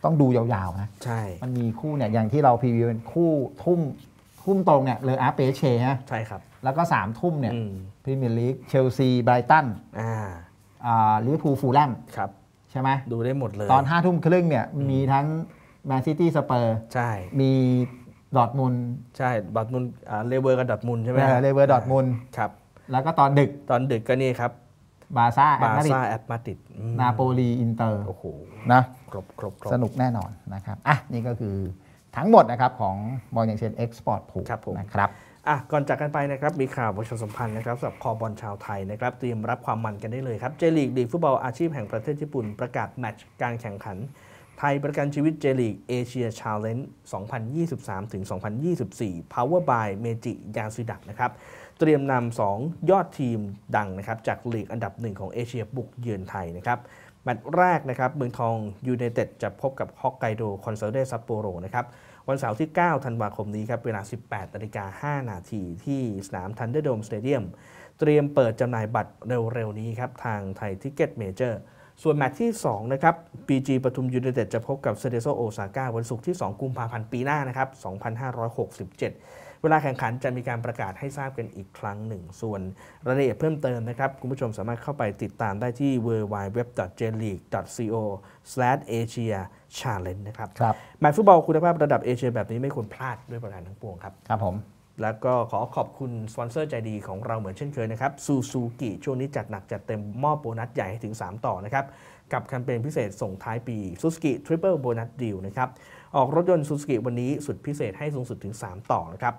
ต้องดูยาวๆนะใช่มันมีคู่เนี่ยอย่างที่เราพรีวิวเป็นคู่ทุ่มทุ่มตรงเนี่ยเลยอาเปเชฮะใช่ครับแล้วก็สามทุ่มเนี่ยพรีเมียร์ลีกเชลซีไบรตันอ่าอ่าลิเวอร์พูลฟูลแลมครับใช่ไหมดูได้หมดเลย ตอนห้าทุ่มครึ่งเนี่ย มีทั้งแมนซิตี้สเปอร์ใช่ มีดอทมุลใช่ดอทมุลเลเวอร์กับดอทมุลใช่ไหมเลเวอร์ดอทมุลครับแล้วก็ตอนดึกตอนดึกก็นี่ครับบาซ่าแอตมาติดบาซ่าแอตมาติดนาโปลีอินเตอร์โอ้โหนะครบครบสนุกแน่นอนนะครับอ่ะนี่ก็คือทั้งหมดนะครับของ บอลอย่างเช่นเอ็กซ์พอร์ตผูกนะครับอ่ะก่อนจากกันไปนะครับมีข่าวประชาสัมพันธ์นะครับสำหรับคอบอลชาวไทยนะครับเตรียมรับความมันกันได้เลยครับเจลีกดีฟุตบอลอาชีพแห่งประเทศญี่ปุ่น ประกาศแมตช์การแข่งขัน ไทยประกันชีวิตเจลีกเอเชียชาเลนจ์ 2023-2024 Power by เมจิยา a s ดักนะครับเตรียมนำสองยอดทีมดังนะครับจากลีกอันดับหนึ่งของเอเชียบุกเยือนไทยนะครับแมตช์แรกนะครับเมืองทองยูไนเต็ดจะพบกับฮอกไกโดคอนเซิร์เดซัปโปโรนะครับวันเสาร์ที่ 9 ธันวาคมนี้ครับเวลา 18นาฬิกา 5 นาทีที่สนามทันเดอร์โดมสเตเดียมเตรียมเปิดจำหน่ายบัตรเร็วๆนี้ครับทางไทยทิกเก็ตเมเจอร์ส่วนแมตช์ที่2นะครับ BG ปทุมยูไนเต็ดจะพบกับเซเดโซโอซาก้าวันศุกร์ที่ 2 กุมภาพันธ์ปีหน้านะครับ 2567วลาแข่งขันจะมีการประกาศให้ทราบกันอีกครั้งหนึ่ง ส่วนรายละเอียดเพิ่มเติมนะครับ คุณผู้ชมสามารถเข้าไปติดตามได้ที่ www.jleague.co/asia-challenge นะครับ ครับหมายฟุตบอลคุณภาพระดับเอเชียแบบนี้ไม่ควรพลาดด้วยประการทั้งปวงครับ ครับผม แล้วก็ขอขอบคุณสปอนเซอร์ใจดีของเราเหมือนเช่นเคยนะครับซูซูกิช่วงนี้จัดหนักจัดเต็มมอบโบนัสใหญ่ให้ถึง 3 ต่อนะครับกับแคมเปญพิเศษส่งท้ายปีซูซูกิทริปเปิลโบนัสดีลนะครับออกรถยนต์ซูซูกิวันนี้สุดพิเศษให้สูงสุดถึง 3 ต่อนะครับ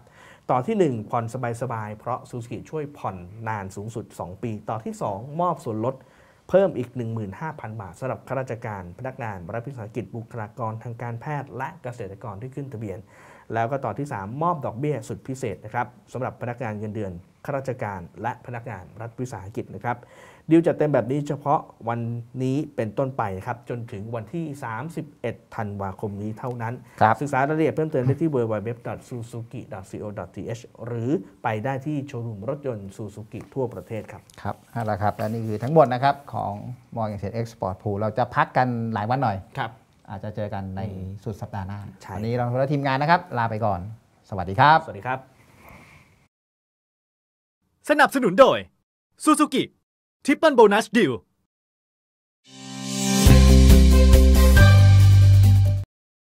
ต่อที่1ผ่อนสบาย ๆ เพราะซูซูกิช่วยผ่อนนานสูงสุด 2 ปี ต่อที่ 2 มอบส่วนลดเพิ่มอีก 15,000 บาทสำหรับข้าราชการพนักงานรัฐวิสาหกิจบุคลากรทางการแพทย์และเกษตรกรที่ขึ้นทะเบียน แล้วก็ต่อที่3มอบดอกเบี้ย สุดพิเศษนะครับสำหรับพนักงานเงินเดือนข้าราชการและพนักงานรัฐวิสาหกิจนะครับดีวจัดเต็มแบบนี้เฉพาะวันนี้เป็นต้นไปครับ จนถึงวันที่ 31 ธันวาคมนี้เท่านั้น ศึกษารายละเอียดเพิ่มเติมได้ที่ www.suzuki.co.th หรือไปได้ที่โชว์รูมรถยนต์ซูซูกิทั่วประเทศครับ ครับเอาละครับ และนี่คือทั้งหมดนะครับ ของ มองอย่างเซ็นเอ็กซ์พอร์ตพูเราจะพักกันหลายวันหน่อย ครับ อาจจะเจอกันในสุดสัปดาห์หน้าวันนี้เราและทีมงานนะครับ ลาไปก่อน สวัสดีครับ สวัสดีครับ สนับสนุนโดย Suzuki ทริปเปิลโบนัสดีล